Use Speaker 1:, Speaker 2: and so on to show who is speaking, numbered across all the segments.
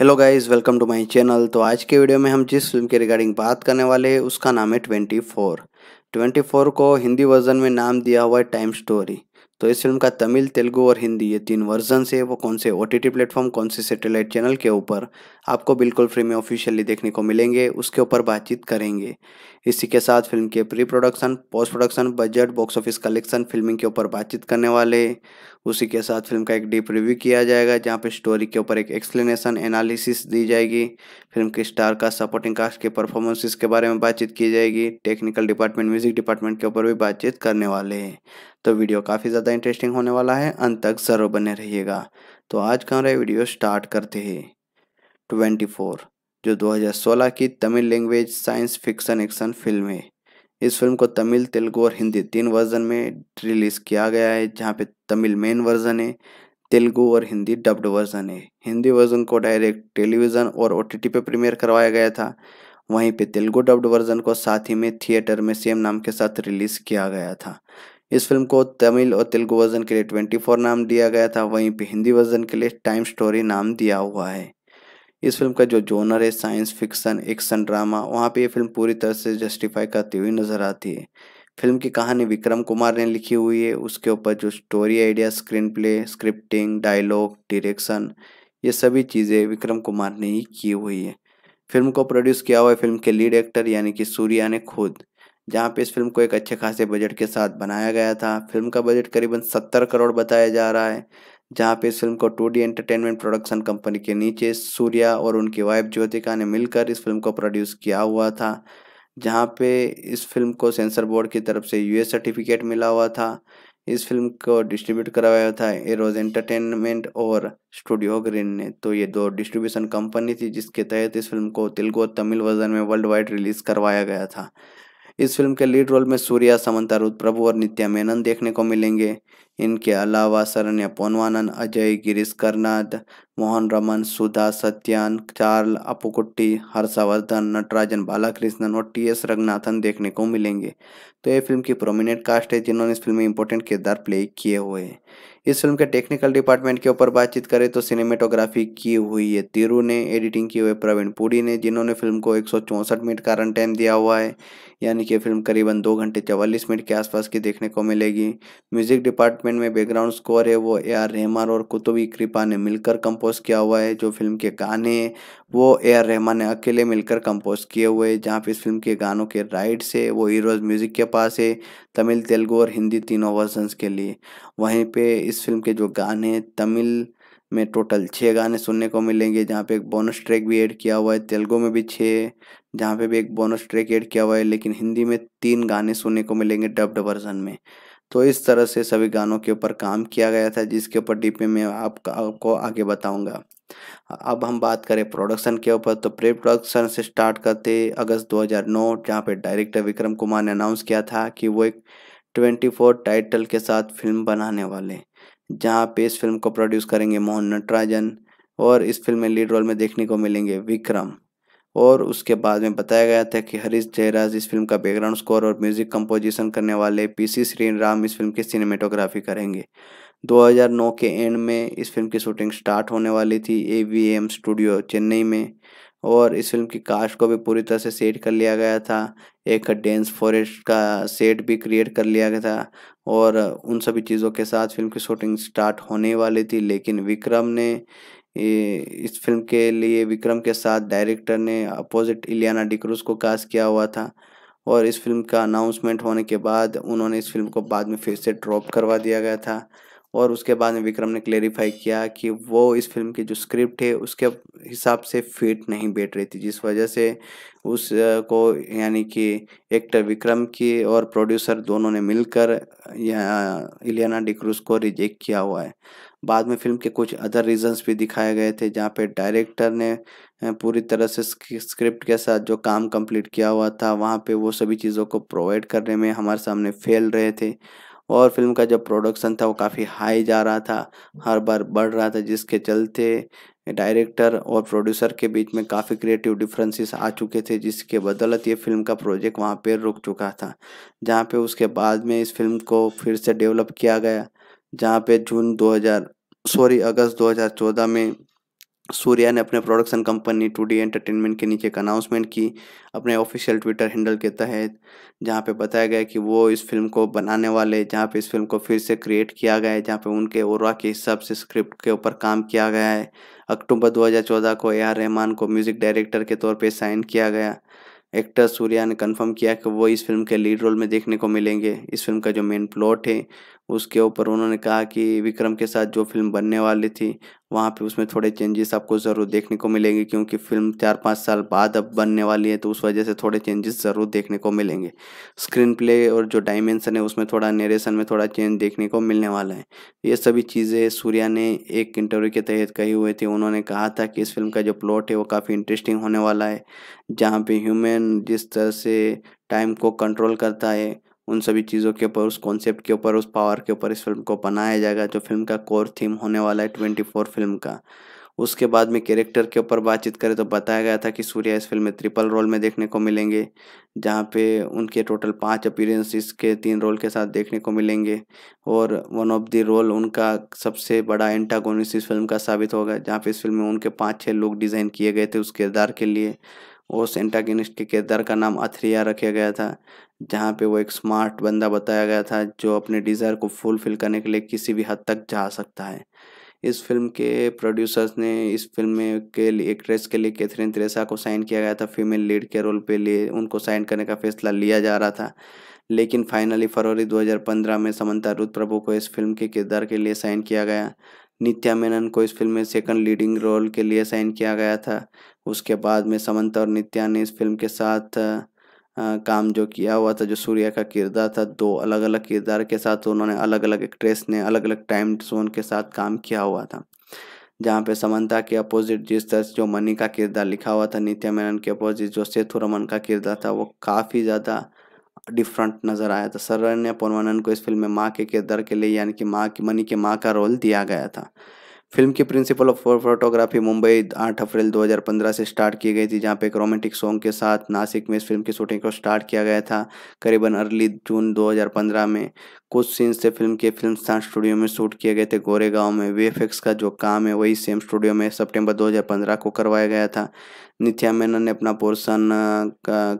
Speaker 1: hello guys welcome to my channel तो आज के वीडियो में हम जिस फिल्म के रिगार्डिंग बात करने वाले हैं उसका नाम है ट्वेंटी फोर ट्वेंटी फोर को हिंदी वर्जन में नाम दिया हुआ है टाइम स्टोरी तो इस फिल्म का तमिल तेलुगू और हिंदी ये तीन वर्जन से वो कौन से ओ टी टी प्लेटफॉर्म कौन से सेटेलाइट चैनल के ऊपर आपको बिल्कुल फ्री में ऑफिशियली देखने को मिलेंगे उसके ऊपर बातचीत करेंगे इसी के साथ फिल्म के pre production post production budget box office collection filming के ऊपर बातचीत करने वाले उसी के साथ फिल्म का एक डीप रिव्यू किया जाएगा जहाँ पर स्टोरी के ऊपर एक एक्सप्लेनेशन एनालिसिस दी जाएगी फिल्म के स्टार का सपोर्टिंग कास्ट के परफॉर्मेंसेस के बारे में बातचीत की जाएगी टेक्निकल डिपार्टमेंट म्यूजिक डिपार्टमेंट के ऊपर भी बातचीत करने वाले हैं तो वीडियो काफ़ी ज़्यादा इंटरेस्टिंग होने वाला है अंत तक ज़रूर बने रहिएगा तो आज का हमारा वीडियो स्टार्ट करते हैं 24 जो 2016 की Tamil language science fiction action film है इस फिल्म को तमिल तेलुगू और हिंदी तीन वर्जन में रिलीज़ किया गया है जहाँ पे तमिल मेन वर्जन है तेलुगु और हिंदी डब्ड वर्जन है हिंदी वर्जन को डायरेक्ट टेलीविज़न और ओ पे प्रीमियर करवाया गया था वहीं पे तेलुगु डब्ड वर्जन को साथ ही में थिएटर में सेम नाम के साथ रिलीज़ किया गया था इस फिल्म को तमिल और तेलुगु वर्जन के लिए 24 नाम दिया गया था वहीं पे हिंदी वर्जन के लिए टाइम स्टोरी नाम दिया हुआ है इस फिल्म का जो जोनर है साइंस फिक्सन एक्शन ड्रामा वहाँ पे ये फिल्म पूरी तरह से जस्टिफाई करती हुई नज़र आती है फिल्म की कहानी विक्रम कुमार ने लिखी हुई है उसके ऊपर जो story idea screenplay scripting dialogue direction ये सभी चीज़ें विक्रम कुमार ने ही की हुई है फिल्म को प्रोड्यूस किया हुआ है फिल्म के लीड एक्टर यानी कि सूर्या ने खुद जहाँ पे इस फिल्म को एक अच्छे खासे बजट के साथ बनाया गया था फिल्म का बजट करीबन सत्तर करोड़ बताया जा रहा है जहाँ पे इस फिल्म को two D entertainment production company के नीचे सूर्या और उनकी वाइफ ज्योतिका ने मिलकर इस फिल्म को प्रोड्यूस किया हुआ था जहाँ पे इस फिल्म को सेंसर बोर्ड की तरफ से यूएस सर्टिफिकेट मिला हुआ था इस फिल्म को डिस्ट्रीब्यूट करवाया था एरोज एंटरटेनमेंट और स्टूडियो ग्रीन ने तो ये दो डिस्ट्रीब्यूशन कंपनी थी जिसके तहत इस फिल्म को तेलुगु और तमिल वर्जन में वर्ल्ड वाइड रिलीज करवाया गया था इस फिल्म के लीड रोल में सूर्या समंता रुद प्रभु और नित्या मेनन देखने को मिलेंगे इनके अलावा सरण्य पोनवानन अजय गिरीश कर्नाद मोहन रमन सुधा सत्यान चार्ल अपुकुट्टी हर्षवर्धन नटराजन बालाकृष्णन और टी एस रंगनाथन देखने को मिलेंगे तो ये फिल्म की प्रोमिनेंट कास्ट है जिन्होंने इस फिल्म में इंपॉर्टेंट किरदार प्ले किए हुए हैं इस फिल्म के टेक्निकल डिपार्टमेंट के ऊपर बातचीत करें तो सिनेमेटोग्राफी की हुई है तिरु ने एडिटिंग की हुई प्रवीण पुरी ने जिन्होंने फिल्म को एक मिनट का रन टाइम दिया हुआ है यानी कि फिल्म करीबन दो घंटे चवालीस मिनट के आसपास की देखने को मिलेगी म्यूजिक डिपार्टमेंट में बैकग्राउंड स्कोर है वो ए आर रहमान और कुतुबी कृपा ने मिलकर कंपोज किया हुआ है जो फिल्म के गाने वो ए आर रहमान ने अकेले मिलकर कंपोज किए हुए हैं जहाँ पे इस फिल्म के गानों के राइट्स है वो हीरोज म्यूजिक के पास है तमिल तेलुगु और हिंदी तीनों वर्जन्स के लिए वहीं पर इस इस फिल्म के जो गाने तमिल में टोटल छः गाने सुनने को मिलेंगे जहाँ पे एक बोनस ट्रैक भी ऐड किया हुआ है तेलुगु में भी छः जहाँ पे भी एक बोनस ट्रैक ऐड किया हुआ है लेकिन हिंदी में तीन गाने सुनने को मिलेंगे डब्ड वर्जन में तो इस तरह से सभी गानों के ऊपर काम किया गया था जिसके ऊपर डीप में आपको आगे बताऊंगा अब हम बात करें प्रोडक्शन के ऊपर तो प्री प्रोडक्शन से स्टार्ट करते अगस्त 2009 जहां पे डायरेक्टर विक्रम कुमार ने अनाउंस किया था कि वो एक 24 टाइटल के साथ फिल्म बनाने वाले जहां पे इस फिल्म को प्रोड्यूस करेंगे मोहन नटराजन और इस फिल्म में लीड रोल में देखने को मिलेंगे विक्रम और उसके बाद में बताया गया था कि हरीश जयराज इस फिल्म का बैकग्राउंड स्कोर और म्यूजिक कंपोजिशन करने वाले पीसी राम इस फिल्म की सिनेमेटोग्राफी करेंगे 2009 के एंड में इस फिल्म की शूटिंग स्टार्ट होने वाली थी ए स्टूडियो चेन्नई में और इस फिल्म की कास्ट को भी पूरी तरह से सेट कर लिया गया था एक डेंस फॉरेस्ट का सेट भी क्रिएट कर लिया गया था और उन सभी चीज़ों के साथ फिल्म की शूटिंग स्टार्ट होने वाली थी लेकिन विक्रम ने इस फिल्म के लिए विक्रम के साथ डायरेक्टर ने अपोजिट इलियाना डिक्रूज को कास्ट किया हुआ था और इस फिल्म का अनाउंसमेंट होने के बाद उन्होंने इस फिल्म को बाद में फिर से ड्रॉप करवा दिया गया था और उसके बाद में विक्रम ने क्लेरिफाई किया कि वो इस फिल्म की जो स्क्रिप्ट है उसके हिसाब से फिट नहीं बैठ रही थी जिस वजह से उस को यानी कि एक्टर विक्रम की और प्रोड्यूसर दोनों ने मिलकर इलियाना डिक्रूज को रिजेक्ट किया हुआ है बाद में फिल्म के कुछ अदर रीजंस भी दिखाए गए थे जहाँ पे डायरेक्टर ने पूरी तरह से स्क्रिप्ट के साथ जो काम कंप्लीट किया हुआ था वहाँ पे वो सभी चीज़ों को प्रोवाइड करने में हमारे सामने फेल रहे थे और फिल्म का जब प्रोडक्शन था वो काफ़ी हाई जा रहा था हर बार बढ़ रहा था जिसके चलते डायरेक्टर और प्रोड्यूसर के बीच में काफ़ी क्रिएटिव डिफरेंसेस आ चुके थे जिसके बदौलत ये फिल्म का प्रोजेक्ट वहाँ पर रुक चुका था जहाँ पे उसके बाद में इस फिल्म को फिर से डेवलप किया गया जहाँ पे जून 2000 सॉरी अगस्त 2014 में सूर्या ने अपने production company two D entertainment के नीचे एक अनाउंसमेंट की अपने ऑफिशियल ट्विटर हैंडल के तहत जहाँ पे बताया गया कि वो इस फिल्म को बनाने वाले जहाँ पे इस फिल्म को फिर से क्रिएट किया गया है जहाँ पे उनके और के हिसाब से स्क्रिप्ट के ऊपर काम किया गया है अक्टूबर 2014 को ए आर रहमान को म्यूज़िक डायरेक्टर के तौर पर साइन किया गया एक्टर सूर्या ने कंफर्म किया कि वो इस फिल्म के लीड रोल में देखने को मिलेंगे इस फिल्म का जो मेन प्लॉट है उसके ऊपर उन्होंने कहा कि विक्रम के साथ जो फिल्म बनने वाली थी वहाँ पे उसमें थोड़े चेंजेस आपको ज़रूर देखने को मिलेंगे क्योंकि फिल्म चार पाँच साल बाद अब बनने वाली है तो उस वजह से थोड़े चेंजेस ज़रूर देखने को मिलेंगे स्क्रीन प्ले और जो डायमेंसन है उसमें थोड़ा नरेशन में थोड़ा चेंज देखने को मिलने वाला है ये सभी चीज़ें सूर्या ने एक इंटरव्यू के तहत कही हुई थी उन्होंने कहा था कि इस फिल्म का जो प्लॉट है वो काफ़ी इंटरेस्टिंग होने वाला है जहाँ पे ह्यूमन जिस तरह से टाइम को कंट्रोल करता है उन सभी चीज़ों के ऊपर उस कॉन्सेप्ट के ऊपर उस पावर के ऊपर इस फिल्म को बनाया जाएगा जो फिल्म का कोर थीम होने वाला है ट्वेंटी फोर फिल्म का उसके बाद में कैरेक्टर के ऊपर बातचीत करें तो बताया गया था कि सूर्या इस फिल्म में ट्रिपल रोल में देखने को मिलेंगे जहाँ पे उनके टोटल पांच अपीयरेंसेस के तीन रोल के साथ देखने को मिलेंगे और वन ऑफ द रोल उनका सबसे बड़ा एंटागोनिस इस फिल्म का साबित होगा जहाँ पे इस फिल्म में उनके पाँच छः लोग डिज़ाइन किए गए थे उस किरदार के लिए वो एंटागनिस्ट के किरदार का नाम अथरिया रखा गया था जहाँ पे वो एक स्मार्ट बंदा बताया गया था जो अपने डिज़ायर को फुलफिल करने के लिए किसी भी हद तक जा सकता है इस फिल्म के प्रोड्यूसर्स ने इस फिल्म में के लिए एक्ट्रेस के लिए कैथरीन त्रेसा को साइन किया गया था फीमेल लीड के रोल पे लिए उनको साइन करने का फैसला लिया जा रहा था लेकिन फाइनली फरवरी 2015 में समंता रुद प्रभु को इस फिल्म के किरदार के लिए साइन किया गया नित्या मेनन को इस फिल्म में सेकंड लीडिंग रोल के लिए साइन किया गया था उसके बाद में समंता और नित्या ने इस फिल्म के साथ आ, काम जो किया हुआ था जो सूर्या का किरदार था दो अलग अलग किरदार के साथ उन्होंने अलग अलग एक्ट्रेस ने अलग अलग टाइम जोन के साथ काम किया हुआ था जहाँ पे समंता के अपोजिट जिस तरह जो मनी का किरदार लिखा हुआ था नित्या मेनन के अपोजिट जो सेतु रमन का किरदार था वो काफ़ी ज़्यादा डिफरेंट नज़र आया था सरण्य पोनवानन को इस फिल्म में माँ के किरदार के लिए यानी कि माँ की मनी के माँ का रोल दिया गया था फिल्म की प्रिंसिपल ऑफ फोटोग्राफी मुंबई 8 अप्रैल 2015 से स्टार्ट की गई थी जहां पे एक रोमांटिक सॉन्ग के साथ नासिक में इस फिल्म की शूटिंग को स्टार्ट किया गया था करीबन अर्ली जून 2015 में कुछ सीन्स से फिल्म के फिल्म स्थान स्टूडियो में शूट किए गए थे गोरेगांव में वी का जो काम है वही सेम स्टूडियो में सेप्टेम्बर दो को करवाया गया था नित्या मेनन ने अपना पोर्शन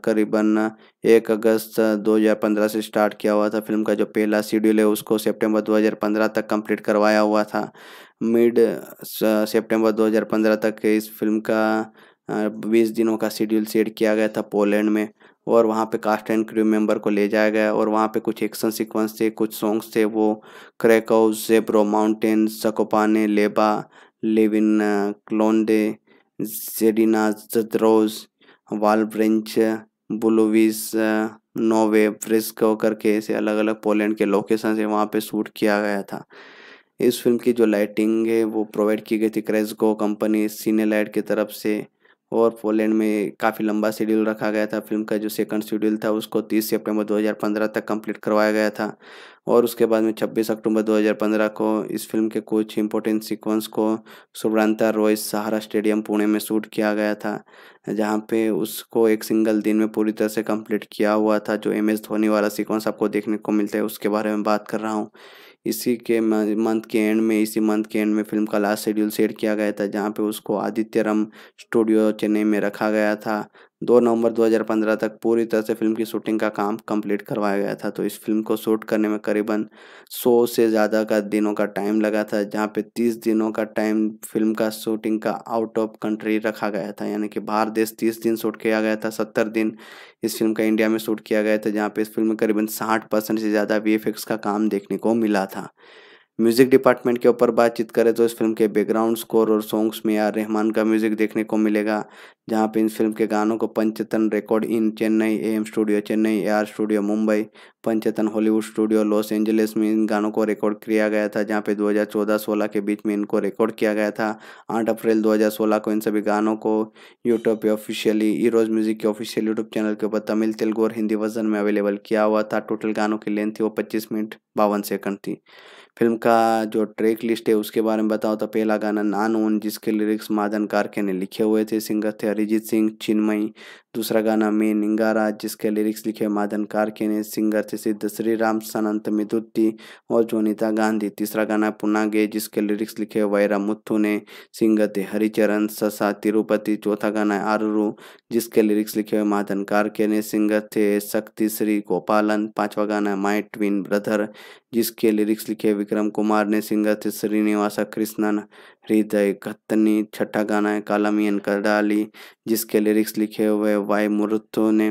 Speaker 1: करीबन एक अगस्त 2015 से स्टार्ट किया हुआ था फिल्म का जो पहला शेड्यूल है उसको सितंबर 2015 तक कंप्लीट करवाया हुआ था मिड सितंबर 2015 तक इस फिल्म का बीस दिनों का शेड्यूल सेट किया गया था पोलैंड में और वहाँ पे कास्ट एंड क्रू मेंबर को ले जाया गया और वहाँ पे कुछ एक्शन सीक्वेंस थे कुछ सॉन्ग्स थे वो क्रैकआउस जेब्रो माउंटेन सकोपाने लेबा लिव इन Zedinazatros, वालब्रिंच बुलोविस नोवे फ्रिस्को करके ऐसे अलग अलग पोलैंड के लोकेशन से वहाँ पे शूट किया गया था इस फिल्म की जो लाइटिंग है वो प्रोवाइड की गई थी क्रेजको कंपनी सीने लाइट की तरफ से और पोलैंड में काफ़ी लंबा शेड्यूल रखा गया था फिल्म का जो सेकंड शेड्यूल था उसको 30 सितंबर 2015 तक कंप्लीट करवाया गया था और उसके बाद में 26 अक्टूबर 2015 को इस फिल्म के कुछ इंपॉर्टेंट सीक्वेंस को सुब्रांता रॉय सहारा स्टेडियम पुणे में शूट किया गया था जहाँ पे उसको एक सिंगल दिन में पूरी तरह से कम्प्लीट किया हुआ था जो एम एस धोनी वाला सिक्वेंस आपको देखने को मिलता है उसके बारे में बात कर रहा हूँ इसी के मंथ के एंड में इसी मंथ के एंड में फिल्म का लास्ट शेड्यूल सेट किया गया था जहाँ पे उसको आदित्य रम स्टूडियो चेन्नई में रखा गया था दो नवंबर 2015 तक पूरी तरह से फिल्म की शूटिंग का काम कंप्लीट करवाया गया था तो इस फिल्म को शूट करने में करीबन 100 से ज़्यादा का दिनों का टाइम लगा था जहाँ पे 30 दिनों का टाइम फिल्म का शूटिंग का आउट ऑफ कंट्री रखा गया था यानी कि बाहर देश 30 दिन शूट किया गया था 70 दिन इस फिल्म का इंडिया में शूट किया गया था जहाँ पे इस फिल्म में करीबन साठ से ज़्यादा वी का काम देखने को मिला था म्यूजिक डिपार्टमेंट के ऊपर बातचीत करें तो इस फिल्म के बैकग्राउंड स्कोर और सॉन्ग्स में आर रहमान का म्यूजिक देखने को मिलेगा जहां पे इस फिल्म के गानों को Panchathan record in Chennai M studio Chennai A R studio Mumbai Panchathan Hollywood studio Los Angeles में इन गानों को रिकॉर्ड किया गया था जहाँ पे चौदह सोलह के बीच में इनको रिकॉर्ड किया गया था आठ अप्रैल सोलह को इन सभी गानों को यूट्यूब पे ऑफिशियली ईरोज म्यूजिक के ऑफिशियल यूट्यूब चैनल के ऊपर तमिल तेलुगु और हिंदी वर्जन में अवेलेबल किया हुआ था टोटल गानों की लेंथ थी वो पच्चीस मिनट बावन सेकंड थी फिल्म का जो ट्रैक लिस्ट है उसके बारे में बताओ तो पहला गाना नान ओन जिसके लिरिक्स मादन कारके ने लिखे हुए थे सिंगर थे अरिजीत सिंह चिन्मयी दूसरा गाना में निंगारा जिसके लिरिक्स लिखे मादन कारके ने सिंगर थे सिद्ध श्री राम सनंत मिदुत्ती और जोनिता गांधी तीसरा गाना पुनागे जिसके लिरिक्स लिखे वैरा मुथु ने सिंगर थे हरिचरण ससा तिरुपति चौथा गाना आरुरु जिसके लिरिक्स लिखे हुए मादन कारके ने सिंगर थे शक्ति श्री गोपालन पांचवा गाना माई ट्विन ब्रदर जिसके लिरिक्स लिखे विक्रम कुमार ने सिंगर थे श्रीनिवास कृष्णन हृदय कत्तनी छठा गाना है कालमियन कडाली जिसके लिरिक्स लिखे हुए वाई मुरुत्तु ने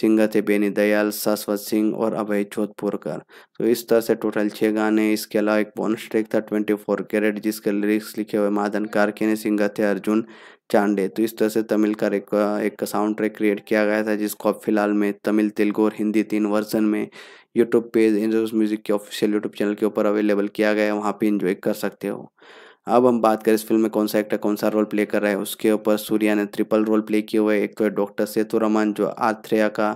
Speaker 1: सिंगत थे बेनी दयाल शाश्वत सिंह और अभय जोधपुरकर तो इस तरह से टोटल छः गाने इसके अलावा एक बोनस ट्रैक था ट्वेंटी फोर कैरेट जिसके लिरिक्स लिखे हुए माधन कार्के ने सिंगत थे अर्जुन चांडे तो इस तरह से तमिल का एक, एक साउंड ट्रैक क्रिएट किया गया था जिसको अब फिलहाल में तमिल तेलुगु और हिंदी तीन वर्जन में यूट्यूब पेज इंजोस म्यूज़िक के ऑफिशियल यूट्यूब चैनल के ऊपर अवेलेबल किया गया है वहाँ पर इंजॉय कर सकते हो अब हम बात करें इस फिल्म में कौन सा एक्टर कौन सा रोल प्ले कर रहा है उसके ऊपर सूर्या ने ट्रिपल रोल प्ले किए हुए एक तो है डॉक्टर सेतुरमन जो आथ्रेया का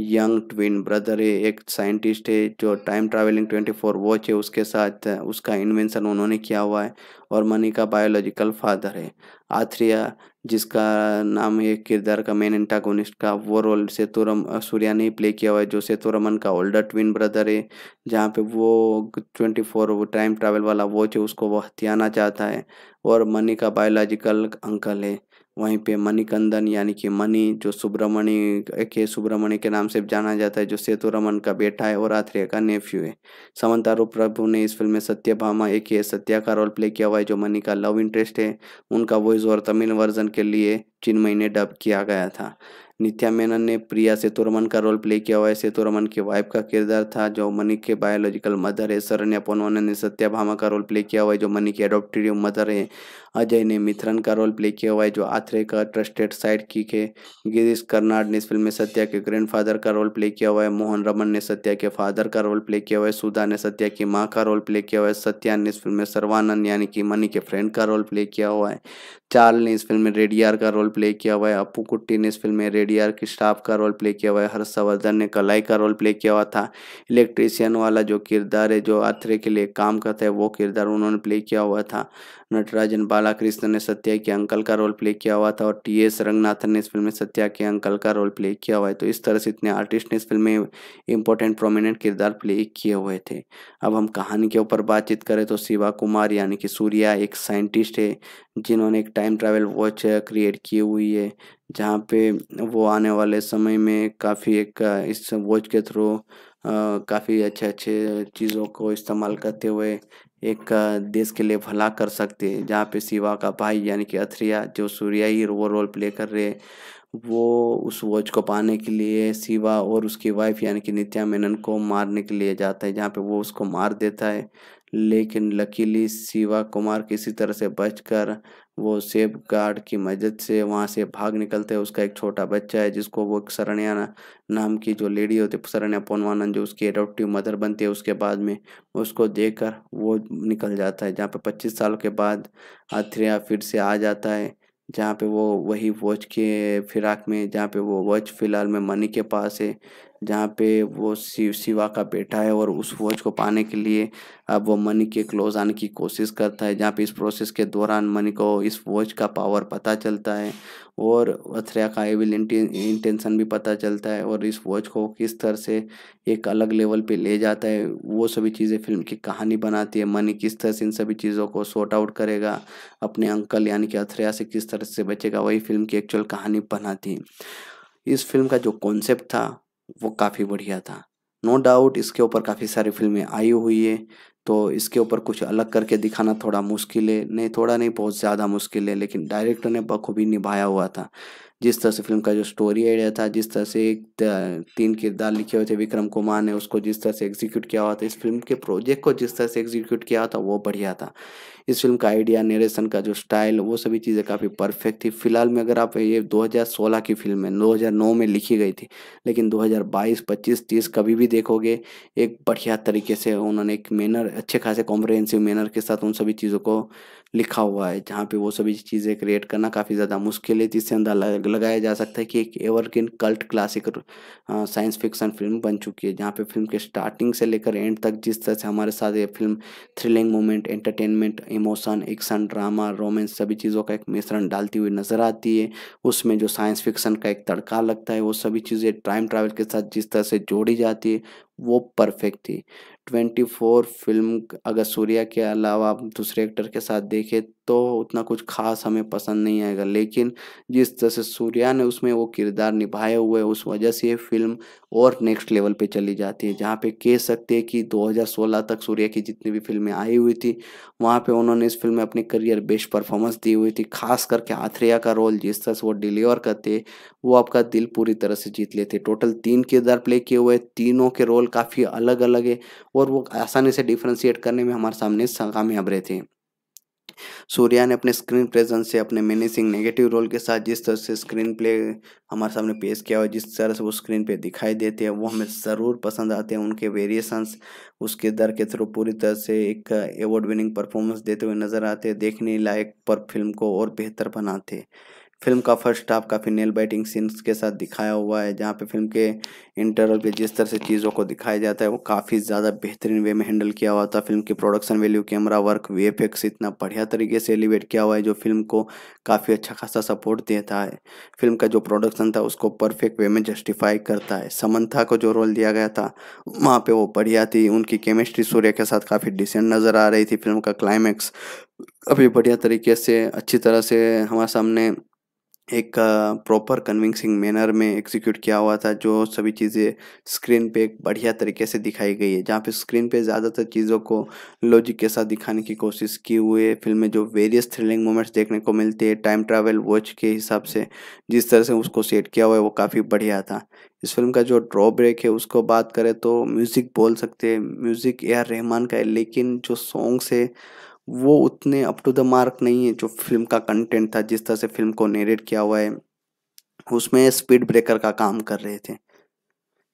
Speaker 1: यंग ट्विन ब्रदर है एक साइंटिस्ट है जो time travelling twenty four watch है उसके साथ उसका इन्वेंशन उन्होंने किया हुआ है और मनी का बायोलॉजिकल फादर है आथ्रिया जिसका नाम है किरदार का मेन एंटागोनिस्ट का वो रोल सेतुरम सूर्या ने प्ले किया हुआ है जो सेतुरमन का ओल्डर ट्विन ब्रदर है जहाँ पे वो ट्वेंटी फोर वो टाइम ट्रैवल वाला वो जो उसको वो हथियाना चाहता है और मनी का बायोलॉजिकल अंकल है वहीं पे मणिकंदन यानी कि मणि जो सुब्रमण्य के सुब्रमण्य के नाम से जाना जाता है जो सेतु रमन का बेटा है और आथ्रेय का नेफ्यू है समंतारू प्रभु ने इस फिल्म में सत्यभामा ए के सत्या का रोल प्ले किया हुआ है जो मणि का लव इंटरेस्ट है उनका वॉइस और तमिल वर्जन के लिए चिन ने डब किया गया था नित्या मेनन ने प्रिया सेतु रमन का रोल प्ले किया हुआ है सेतु रमन की वाइफ का किरदार था जो मनी के बायोलॉजिकल मदर है सरण्या पोनवानन ने सत्या भामा का रोल प्ले किया हुआ है जो मनी की एडोप्टिव मदर है अजय ने मिथरन का रोल प्ले किया हुआ है जो आथरे का ट्रस्टेड साइड किक है गिरीश कर्नाड ने इस फिल्म में सत्या के ग्रैंडफादर का रोल प्ले किया हुआ है मोहन रमन ने सत्या के फादर का रोल प्ले किया हुआ है सुधा ने सत्या की माँ का रोल प्ले किया हुआ है सत्या ने इस फिल्म में सर्वानंद यानी कि मनी के फ्रेंड का रोल प्ले किया हुआ है चार्ल ने इस फिल्म में रेडियार का रोल प्ले किया हुआ है अपू कुट्टी ने इस फिल्म में रेडियार की स्टाफ का रोल प्ले किया हुआ है हर्षवर्धन ने कलाई का रोल प्ले किया हुआ था इलेक्ट्रीशियन वाला जो किरदार है जो आथरे के लिए काम करता है वो किरदार उन्होंने प्ले किया हुआ था नटराजन बालाकृष्ण ने सत्या के अंकल का रोल प्ले किया हुआ था और टी एस रंगनाथन ने इस फिल्म में सत्या के अंकल का रोल प्ले किया हुआ है तो इस तरह से इतने आर्टिस्ट ने इस फिल्म में इम्पोर्टेंट प्रोमिनेंट किरदार प्ले किए हुए थे अब हम कहानी के ऊपर बातचीत करें तो शिवा कुमार यानी कि सूर्या एक साइंटिस्ट है जिन्होंने एक टाइम ट्रैवल वॉच क्रिएट की हुई है जहाँ पे वो आने वाले समय में काफ़ी एक इस वॉच के थ्रू काफ़ी अच्छे अच्छे चीज़ों को इस्तेमाल करते हुए एक देश के लिए भला कर सकते हैं जहाँ पे शिवा का भाई यानी कि अथरिया जो सूर्या ही वो रोल प्ले कर रहे हैं वो उस वॉच को पाने के लिए शिवा और उसकी वाइफ यानी कि नित्या मेनन को मारने के लिए जाता है जहाँ पे वो उसको मार देता है लेकिन लकीली शिवा कुमार किसी तरह से बचकर वो सेब गार्ड की मदद से वहाँ से भाग निकलते हैं उसका एक छोटा बच्चा है जिसको वो सरण्या नाम की जो लेडी होती है सरण्या पोनवानंद जो उसकी एडोप्टिव मदर बनती है उसके बाद में उसको देखकर वो निकल जाता है जहाँ पे पच्चीस साल के बाद अथ्रिया फिर से आ जाता है जहाँ पे वो वही वॉच के फिराक में जहाँ पे वो वॉच फिलहाल में मनी के पास है जहाँ पे वो शिव शिवा का बेटा है और उस वॉच को पाने के लिए अब वो मनी के क्लोज आने की कोशिश करता है जहाँ पे इस प्रोसेस के दौरान मनी को इस वॉच का पावर पता चलता है और अथरिया का एविल इंटेंशन भी पता चलता है और इस वॉच को किस तरह से एक अलग लेवल पे ले जाता है वो सभी चीज़ें फिल्म की कहानी बनाती है मनी किस तरह से इन सभी चीज़ों को सॉर्ट आउट करेगा अपने अंकल यानी कि अथरिया से किस तरह से बचेगा वही फिल्म की एक्चुअल कहानी बनाती है इस फिल्म का जो कॉन्सेप्ट था वो काफ़ी बढ़िया था नो डाउट इसके ऊपर काफ़ी सारी फिल्में आई हुई है तो इसके ऊपर कुछ अलग करके दिखाना थोड़ा मुश्किल है नहीं थोड़ा नहीं बहुत ज़्यादा मुश्किल है लेकिन डायरेक्टर ने बखूबी निभाया हुआ था जिस तरह से फिल्म का जो स्टोरी आइडिया था जिस तरह से एक तीन किरदार लिखे हुए थे विक्रम कुमार ने उसको जिस तरह से एग्जीक्यूट किया हुआ था इस फिल्म के प्रोजेक्ट को जिस तरह से एग्जीक्यूट किया हुआ था वो बढ़िया था इस फिल्म का आइडिया नरेशन का जो स्टाइल वो सभी चीज़ें काफ़ी परफेक्ट थी फिलहाल में अगर आप ये 2016 की फिल्म है 2009 में लिखी गई थी लेकिन 2022 25 तीस कभी भी देखोगे एक बढ़िया तरीके से उन्होंने एक मैनर अच्छे खासे कॉम्प्रहेंसिव मैनर के साथ उन सभी चीज़ों को लिखा हुआ है जहाँ पे वो सभी चीज़ें क्रिएट करना काफ़ी ज़्यादा मुश्किल है जिससे अंदाजा लगाया जा सकता है कि एक evergreen cult classic science fiction film बन चुकी है जहाँ पे फिल्म के स्टार्टिंग से लेकर एंड तक जिस तरह से हमारे साथ ये film thrilling moment entertainment emotion action drama romance सभी चीज़ों का एक मिश्रण डालती हुई नजर आती है उसमें जो साइंस फिक्सन का एक तड़का लगता है वो सभी चीज़ें टाइम ट्रैवल के साथ जिस तरह से जोड़ी जाती है वो परफेक्ट थी ट्वेंटी फोर फिल्म अगर सूर्या के अलावा आप दूसरे एक्टर के साथ देखें तो उतना कुछ खास हमें पसंद नहीं आएगा लेकिन जिस तरह से सूर्या ने उसमें वो किरदार निभाए हुए उस वजह से ये फिल्म और नेक्स्ट लेवल पे चली जाती है जहाँ पे कह सकते हैं कि 2016 तक सूर्या की जितनी भी फिल्में आई हुई थी वहाँ पे उन्होंने इस फिल्म में अपने करियर बेस्ट परफॉर्मेंस दी हुई थी खास करके आथ्रिया का रोल जिस तरह से वो डिलीवर करते वो आपका दिल पूरी तरह से जीत लेते टोटल तीन किरदार प्ले किए हुए तीनों के रोल काफ़ी अलग अलग है और वो आसानी से डिफ्रेंशिएट करने में हमारे सामने कामयाब रहे थे सूर्या ने अपने स्क्रीन प्रेजेंस से अपने मैनेसिंग नेगेटिव रोल के साथ जिस तरह से स्क्रीन प्ले हमारे सामने पेश किया और जिस तरह से वो स्क्रीन पे दिखाई देते हैं वो हमें ज़रूर पसंद आते हैं उनके वेरिएशंस उसके दर के थ्रू पूरी तरह से एक अवार्ड विनिंग परफॉर्मेंस देते हुए नज़र आते हैं देखने लायक पर फिल्म को और बेहतर बनाते हैं फिल्म का फर्स्ट हाफ काफ़ी नेल बाइटिंग सीन्स के साथ दिखाया हुआ है जहाँ पे फिल्म के इंटरवल पे जिस तरह से चीज़ों को दिखाया जाता है वो काफ़ी ज़्यादा बेहतरीन वे में हैंडल किया हुआ था फिल्म की production value camera work we इतना बढ़िया तरीके से एलिवेट किया हुआ है जो फिल्म को काफ़ी अच्छा खासा सपोर्ट देता है फिल्म का जो प्रोडक्शन था उसको परफेक्ट वे में जस्टिफाई करता है समन्था को जो रोल दिया गया था वहाँ पर वो बढ़िया थी उनकी केमिस्ट्री सूर्य के साथ काफ़ी डिसेंट नज़र आ रही थी फिल्म का क्लाइमैक्स काफ़ी बढ़िया तरीके से अच्छी तरह से हमारे सामने एक प्रॉपर कन्विंसिंग मैनर में एग्जीक्यूट किया हुआ था जो सभी चीज़ें स्क्रीन पे एक बढ़िया तरीके से दिखाई गई है जहाँ पे स्क्रीन पे ज़्यादातर चीज़ों को लॉजिक के साथ दिखाने की कोशिश की हुई है फिल्म में जो वेरियस थ्रिलिंग मोमेंट्स देखने को मिलते हैं टाइम ट्रैवल वॉच के हिसाब से जिस तरह से उसको सेट किया हुआ है वो काफ़ी बढ़िया था इस फिल्म का जो ड्रॉब्रेक है उसको बात करें तो म्यूज़िक बोल सकते हैं म्यूज़िक ए आर रहमान का है लेकिन जो सॉन्ग्स है वो उतने अप टू द मार्क नहीं है जो फिल्म का कंटेंट था जिस तरह से फिल्म को नेरेट किया हुआ है उसमें स्पीड ब्रेकर का काम कर रहे थे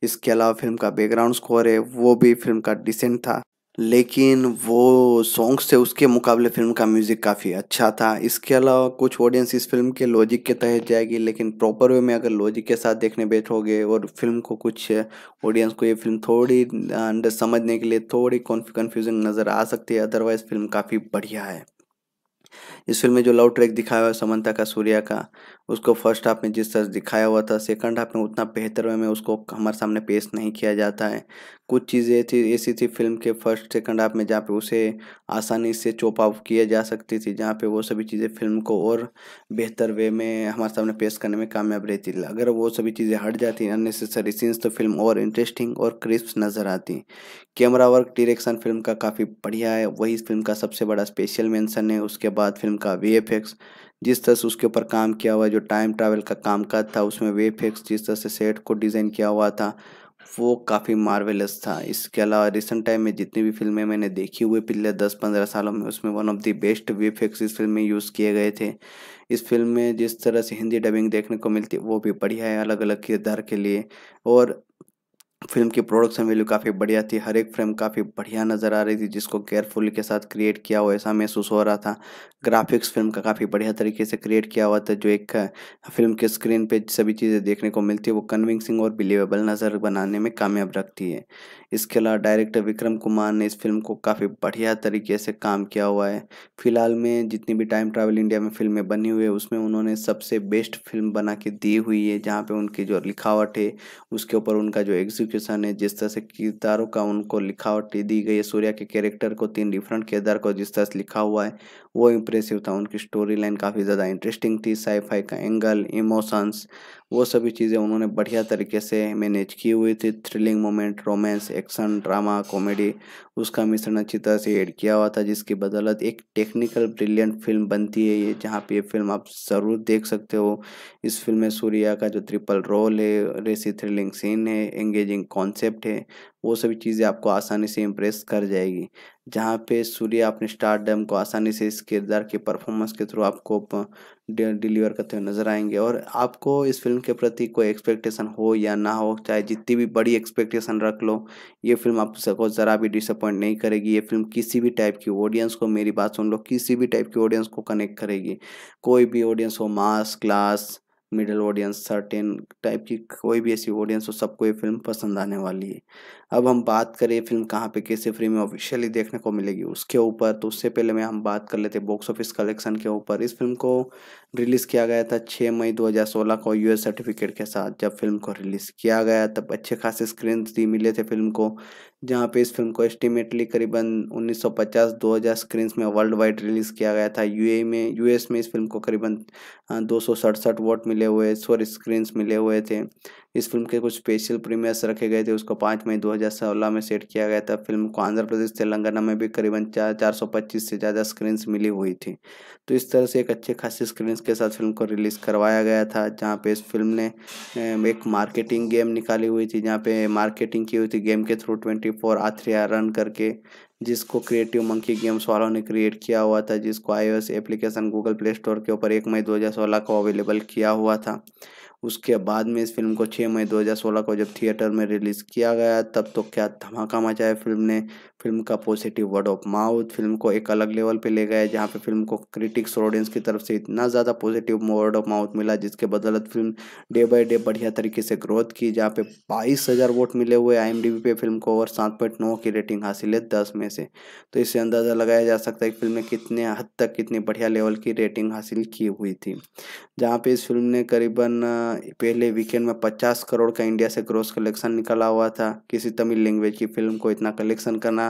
Speaker 1: इसके अलावा फिल्म का बैकग्राउंड स्कोर है वो भी फिल्म का डिसेंट था लेकिन वो सॉन्ग्स से उसके मुकाबले फ़िल्म का म्यूज़िक काफ़ी अच्छा था इसके अलावा कुछ ऑडियंस इस फ़िल्म के लॉजिक के तहत जाएगी लेकिन प्रॉपर वे में अगर लॉजिक के साथ देखने बैठोगे और फिल्म को कुछ ऑडियंस को ये फिल्म थोड़ी अंडर समझने के लिए थोड़ी कन्फ्यूजन नज़र आ सकती है अदरवाइज़ फिल्म काफ़ी बढ़िया है इस फिल्म में जो लव ट्रैक दिखाया हुआ है समंता का सूर्या का उसको फर्स्ट हाफ में जिस तरह दिखाया हुआ था सेकंड हाफ में उतना बेहतर वे में उसको हमारे सामने पेश नहीं किया जाता है कुछ चीज़ें थी ऐसी थी फिल्म के फर्स्ट सेकंड हाफ में जहाँ पे उसे आसानी से चोप आउट किया जा सकती थी जहाँ पे वो सभी चीज़ें फिल्म को और बेहतर वे में हमारे सामने पेश करने में कामयाब रहती अगर वो सभी चीज़ें हट जाती अननेसेसरी सीन्स तो फिल्म और इंटरेस्टिंग और क्रिस्प नज़र आती कैमरा वर्क डिरेक्शन फिल्म का काफ़ी बढ़िया है वही फिल्म का सबसे बड़ा स्पेशल मैंसन है उसके बाद फिल्म का वी जिस तरह से उसके ऊपर काम किया हुआ जो टाइम ट्रैवल का काम का था उसमें वे फेक्स जिस तरह से सेट को डिज़ाइन किया हुआ था वो काफ़ी मार्वेलस था इसके अलावा रिसेंट टाइम में जितनी भी फिल्में मैंने देखी हुई पिछले दस पंद्रह सालों में उसमें one of the best VFX इस फिल्म में यूज़ किए गए थे इस फिल्म में जिस तरह से हिंदी डबिंग देखने को मिलती वो भी बढ़िया है अलग अलग किरदार के लिए और फिल्म की प्रोडक्शन वैल्यू काफ़ी बढ़िया थी हर एक फ्रेम काफ़ी बढ़िया नज़र आ रही थी जिसको केयरफुल के साथ क्रिएट किया हुआ ऐसा महसूस हो रहा था ग्राफिक्स फिल्म का काफ़ी बढ़िया तरीके से क्रिएट किया हुआ था जो एक फिल्म के स्क्रीन पे सभी चीज़ें देखने को मिलती है वो कन्विंसिंग और बिलीवेबल नज़र बनाने में कामयाब रखती है इसके अलावा डायरेक्टर विक्रम कुमार ने इस फिल्म को काफ़ी बढ़िया तरीके से काम किया हुआ है फिलहाल में जितनी भी टाइम ट्रैवल इंडिया में फिल्में बनी हुई है उसमें उन्होंने सबसे बेस्ट फिल्म बना के दी हुई है जहाँ पर उनकी जो लिखावट है उसके ऊपर उनका जो एग्जीक्यूशन है जिस तरह से किरदारों का उनको लिखावट दी गई है सूर्या के कैरेक्टर को तीन डिफरेंट किरदार को जिस तरह से लिखा हुआ है वो इम्प्रेसिव था उनकी स्टोरी लाइन काफ़ी ज़्यादा इंटरेस्टिंग थी साईफाई का एंगल इमोशंस वो सभी चीज़ें उन्होंने बढ़िया तरीके से मैनेज की हुई थी thrilling moment romance action drama comedy उसका मिश्रण अच्छी तरह से एड किया हुआ था जिसकी बदौलत एक टेक्निकल ब्रिलियंट फिल्म बनती है ये जहाँ पे ये फिल्म आप ज़रूर देख सकते हो इस फिल्म में सूर्या का जो ट्रिपल रोल है रेसी थ्रिलिंग सीन है एंगेजिंग कॉन्सेप्ट है वो सभी चीज़ें आपको आसानी से इम्प्रेस कर जाएगी जहाँ पे सूर्य अपने स्टार डैम को आसानी से इस किरदार के परफॉर्मेंस के थ्रू आपको डिलीवर करते हुए नजर आएंगे और आपको इस फिल्म के प्रति कोई एक्सपेक्टेशन हो या ना हो चाहे जितनी भी बड़ी एक्सपेक्टेशन रख लो ये फिल्म आपको ज़रा भी डिसअपॉइंट नहीं करेगी ये फिल्म किसी भी टाइप की ऑडियंस को मेरी बात सुन लो किसी भी टाइप की ऑडियंस को कनेक्ट करेगी कोई भी ऑडियंस हो mass class middle audience certain type की कोई भी ऐसी ऑडियंस हो सबको ये फिल्म पसंद आने वाली है अब हम बात करें ये फिल्म कहाँ पे कैसे फ्री में ऑफिशियली देखने को मिलेगी उसके ऊपर तो उससे पहले मैं हम बात कर लेते बॉक्स ऑफिस कलेक्शन के ऊपर इस फिल्म को रिलीज़ किया गया था 6 मई 2016 को यूएस सर्टिफिकेट के साथ जब फिल्म को रिलीज़ किया गया तब अच्छे खासे स्क्रीन मिले थे फिल्म को जहां पे इस फिल्म को एस्टिमेटली करीबन 1950-2000 स्क्रीन में वर्ल्ड वाइड रिलीज़ किया गया था यूए में यूएस में इस फिल्म को करीबन दो सौ वोट मिले हुए सॉरी स्क्रीन्स मिले हुए थे इस फिल्म के कुछ स्पेशल प्रीमियर्स रखे गए थे उसको पाँच मई 2016 में सेट किया गया था फिल्म को आंध्र प्रदेश तेलंगाना में भी करीबन चार चार सौ पच्चीस से ज़्यादा स्क्रीन्स मिली हुई थी तो इस तरह से एक अच्छे खासी स्क्रीन्स के साथ फिल्म को रिलीज़ करवाया गया था जहाँ पे इस फिल्म ने एक मार्केटिंग गेम निकाली हुई थी जहाँ पे मार्केटिंग की हुई थी गेम के through twenty four Athreya run करके जिसको क्रिएटिव मंकी गेम्स वालों ने क्रिएट किया हुआ था जिसको iOS application Google play store के ऊपर एक मई 2016 को अवेलेबल किया हुआ था उसके बाद में इस फिल्म को 6 मई 2016 को जब थिएटर में रिलीज़ किया गया तब तो क्या धमाका मचाया फिल्म ने फिल्म का positive word of mouth film को एक अलग लेवल पे ले गए जहाँ पे फिल्म को क्रिटिक्स और ऑडियंस की तरफ से इतना ज़्यादा पॉजिटिव वर्ड ऑफ माउथ मिला जिसके बदौलत फिल्म डे बाय डे बढ़िया तरीके से ग्रोथ की जहाँ पे बाईस हज़ार वोट मिले हुए आई पे फिल्म को और सात पॉइंट नौ की रेटिंग हासिल है दस में से तो इससे अंदाज़ा लगाया जा सकता है कि फिल्म ने कितने हद तक कितनी बढ़िया लेवल की रेटिंग हासिल की हुई थी जहाँ पे इस फिल्म ने करीबन पहले वीकेंड में पचास करोड़ का इंडिया से ग्रोस कलेक्शन निकला हुआ था किसी तमिल लैंग्वेज की फिल्म को इतना कलेक्शन करना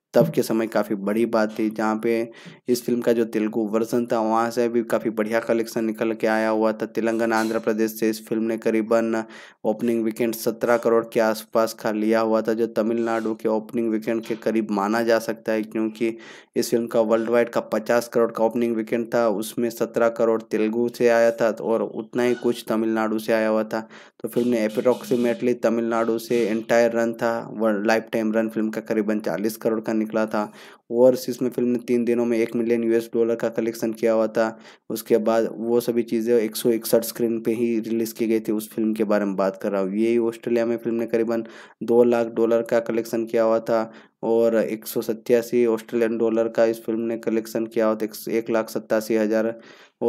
Speaker 1: तब के समय काफ़ी बड़ी बात थी जहाँ पे इस फिल्म का जो तेलुगु वर्जन था वहाँ से भी काफ़ी बढ़िया कलेक्शन निकल के आया हुआ था तेलंगाना आंध्र प्रदेश से इस फिल्म ने करीबन ओपनिंग वीकेंड सत्रह करोड़ के आसपास का लिया हुआ था जो तमिलनाडु के ओपनिंग वीकेंड के करीब माना जा सकता है क्योंकि इस फिल्म का वर्ल्ड वाइड का पचास करोड़ का ओपनिंग वीकेंड था उसमें सत्रह करोड़ तेलुगु से आया था और उतना ही कुछ तमिलनाडु से आया हुआ था तो फिल्म ने अप्रोक्सीमेटली तमिलनाडु से एंटायर रन था लाइफ टाइम रन फिल्म का करीबन चालीस करोड़ का निकला था ओवरसीज में फिल्म ने तीन दिनों में एक मिलियन यूएस डॉलर का कलेक्शन किया हुआ था उसके बाद वो सभी चीज़ें एक सौ इकसठ स्क्रीन पे ही रिलीज़ की गई थी उस फिल्म के बारे में बात कर रहा हूँ यही ऑस्ट्रेलिया में फिल्म ने करीबन दो लाख डॉलर का कलेक्शन किया हुआ था और एक सौ सत्तासी ऑस्ट्रेलियन डॉलर का इस फिल्म ने कलेक्शन किया हुआ था एक लाख सत्तासी हज़ार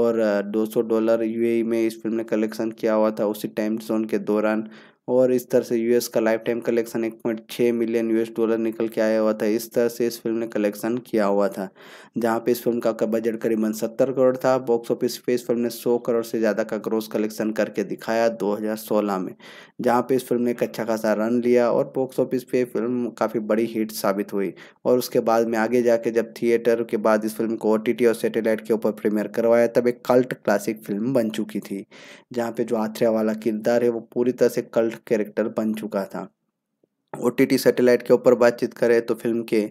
Speaker 1: और दो सौ डॉलर यूएई में इस फिल्म ने कलेक्शन किया हुआ था उसी टाइम जोन के दौरान और इस तरह से यूएस का लाइफ टाइम कलेक्शन एक पॉइंट छः मिलियन यूएस डॉलर निकल के आया हुआ था इस तरह से इस फिल्म ने कलेक्शन किया हुआ था जहाँ पे इस फिल्म का बजट करीबन सत्तर करोड़ था बॉक्स ऑफिस पे इस फिल्म ने सौ करोड़ से ज़्यादा का ग्रोस कलेक्शन करके दिखाया 2016 में जहाँ पे इस फिल्म ने एक अच्छा खासा रन लिया और बॉक्स ऑफिस पे फिल्म काफ़ी बड़ी हिट साबित हुई और उसके बाद में आगे जाके जब थिएटर के बाद इस फिल्म को ओ और सेटेलाइट के ऊपर प्रीमियर करवाया तब एक कल्ट क्लासिक फिल्म बन चुकी थी जहाँ पे जो आथ्रिया वाला किरदार है वो पूरी तरह से कल्ट कल्ट कैरेक्टर बन चुका था ओ टी सैटेलाइट के ऊपर बातचीत करें तो फिल्म के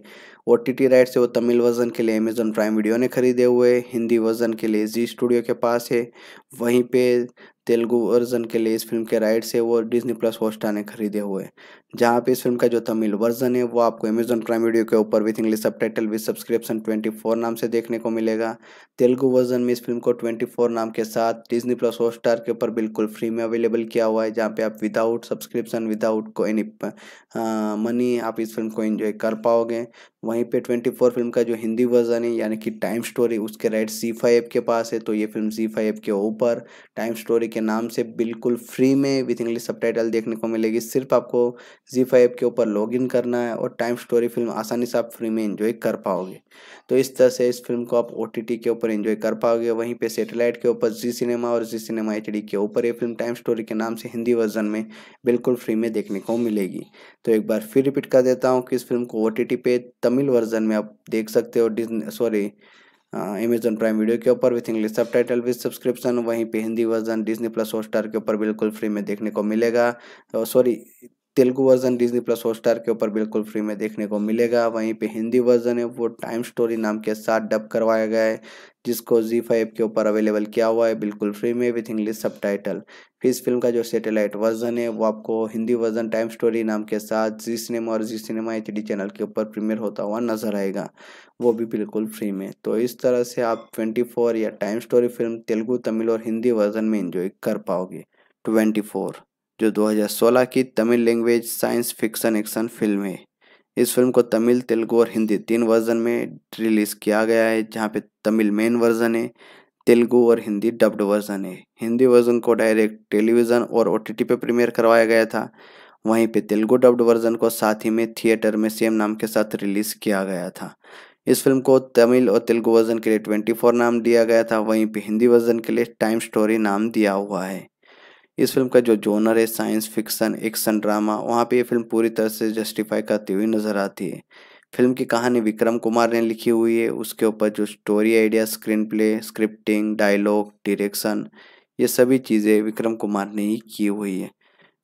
Speaker 1: ओ टी टी राइट से वो तमिल वर्जन के लिए अमेजन प्राइम वीडियो ने खरीदे हुए हिंदी वर्जन के लिए जी स्टूडियो के पास है वहीं पे तेलुगु वर्जन के लिए इस फिल्म के राइट से वो डिज्नी प्लस हॉस्टा ने खरीदे हुए जहाँ पे इस फिल्म का जो तमिल वर्जन है वो आपको अमेजोन प्राइम वीडियो के ऊपर with English subtitle with subscription twenty four नाम से देखने को मिलेगा तेलुगु वर्जन में इस फिल्म को ट्वेंटी फोर नाम के साथ डिजनी प्लस हॉट स्टार के ऊपर बिल्कुल फ्री में अवेलेबल किया हुआ है जहाँ पे आप विदाउट सब्सक्रिप्शन विदाउट को एनी मनी आप इस फिल्म को इन्जॉय कर पाओगे वहीं पे ट्वेंटी फोर फिल्म का जो हिंदी वर्जन है यानी कि टाइम स्टोरी उसके राइट सी फाइव के पास है तो ये फिल्म सी फाई एप के ऊपर टाइम स्टोरी के नाम से बिल्कुल फ्री में विथ इंग्लिश सब देखने को मिलेगी सिर्फ आपको जी फाइव के ऊपर लॉग इन करना है और टाइम स्टोरी फिल्म आसानी से आप फ्री में इन्जॉय कर पाओगे तो इस तरह से इस फिल्म को आप ओ के ऊपर इन्जॉय कर पाओगे वहीं पे सेटेलाइट के ऊपर जी सिनेमा और जी सिनेमा एच के ऊपर ये फिल्म टाइम स्टोरी के नाम से हिंदी वर्जन में बिल्कुल फ्री में देखने को मिलेगी तो एक बार फिर रिपीट कर देता हूँ कि इस फिल्म को ओ पे तमिल वर्जन में आप देख सकते हो सॉरी अमेजन प्राइम वीडियो के ऊपर with English subtitle with subscription वहीं पे Hindi version Disney plus star के ऊपर बिल्कुल फ्री में देखने को मिलेगा sorry Telugu version Disney plus Hotstar के ऊपर बिल्कुल फ्री में देखने को मिलेगा वहीं पे हिंदी वर्जन है वो टाइम स्टोरी नाम के साथ डब करवाया गया है जिसको जी फाइव के ऊपर अवेलेबल किया हुआ है बिल्कुल फ्री में विथ इंग्लिश सब टाइटल फिर इस फिल्म का जो सेटेलाइट वर्जन है वो आपको हिंदी वर्जन टाइम स्टोरी नाम के साथ जी सिनेमा और जी सिनेमा एच चैनल के ऊपर प्रीमियर होता हुआ नजर आएगा वो भी बिल्कुल फ्री में तो इस तरह से आप ट्वेंटी फोर या time story film Telugu Tamil और हिंदी वर्जन में इंजॉय कर पाओगे ट्वेंटी फोर जो 2016 की Tamil language science fiction action film है इस फिल्म को तमिल तेलुगु और हिंदी तीन वर्जन में रिलीज़ किया गया है जहाँ पे तमिल मेन वर्जन है तेलुगु और हिंदी डब्ड वर्जन है हिंदी वर्जन को डायरेक्ट टेलीविज़न और ओ टी पे प्रीमियर करवाया गया था वहीं पे तेलुगु डब्ड वर्जन को साथ ही में थिएटर में सेम नाम के साथ रिलीज़ किया गया था इस फिल्म को तमिल और तेलुगु वर्जन के लिए 24 नाम दिया गया था वहीं पे हिंदी वर्जन के लिए टाइम स्टोरी नाम दिया हुआ है इस फिल्म का जो जोनर है साइंस फिक्सन एक्शन ड्रामा वहाँ पे ये फिल्म पूरी तरह से जस्टिफाई करती हुई नज़र आती है फिल्म की कहानी विक्रम कुमार ने लिखी हुई है उसके ऊपर जो story idea screenplay scripting dialogue direction ये सभी चीज़ें विक्रम कुमार ने ही की हुई है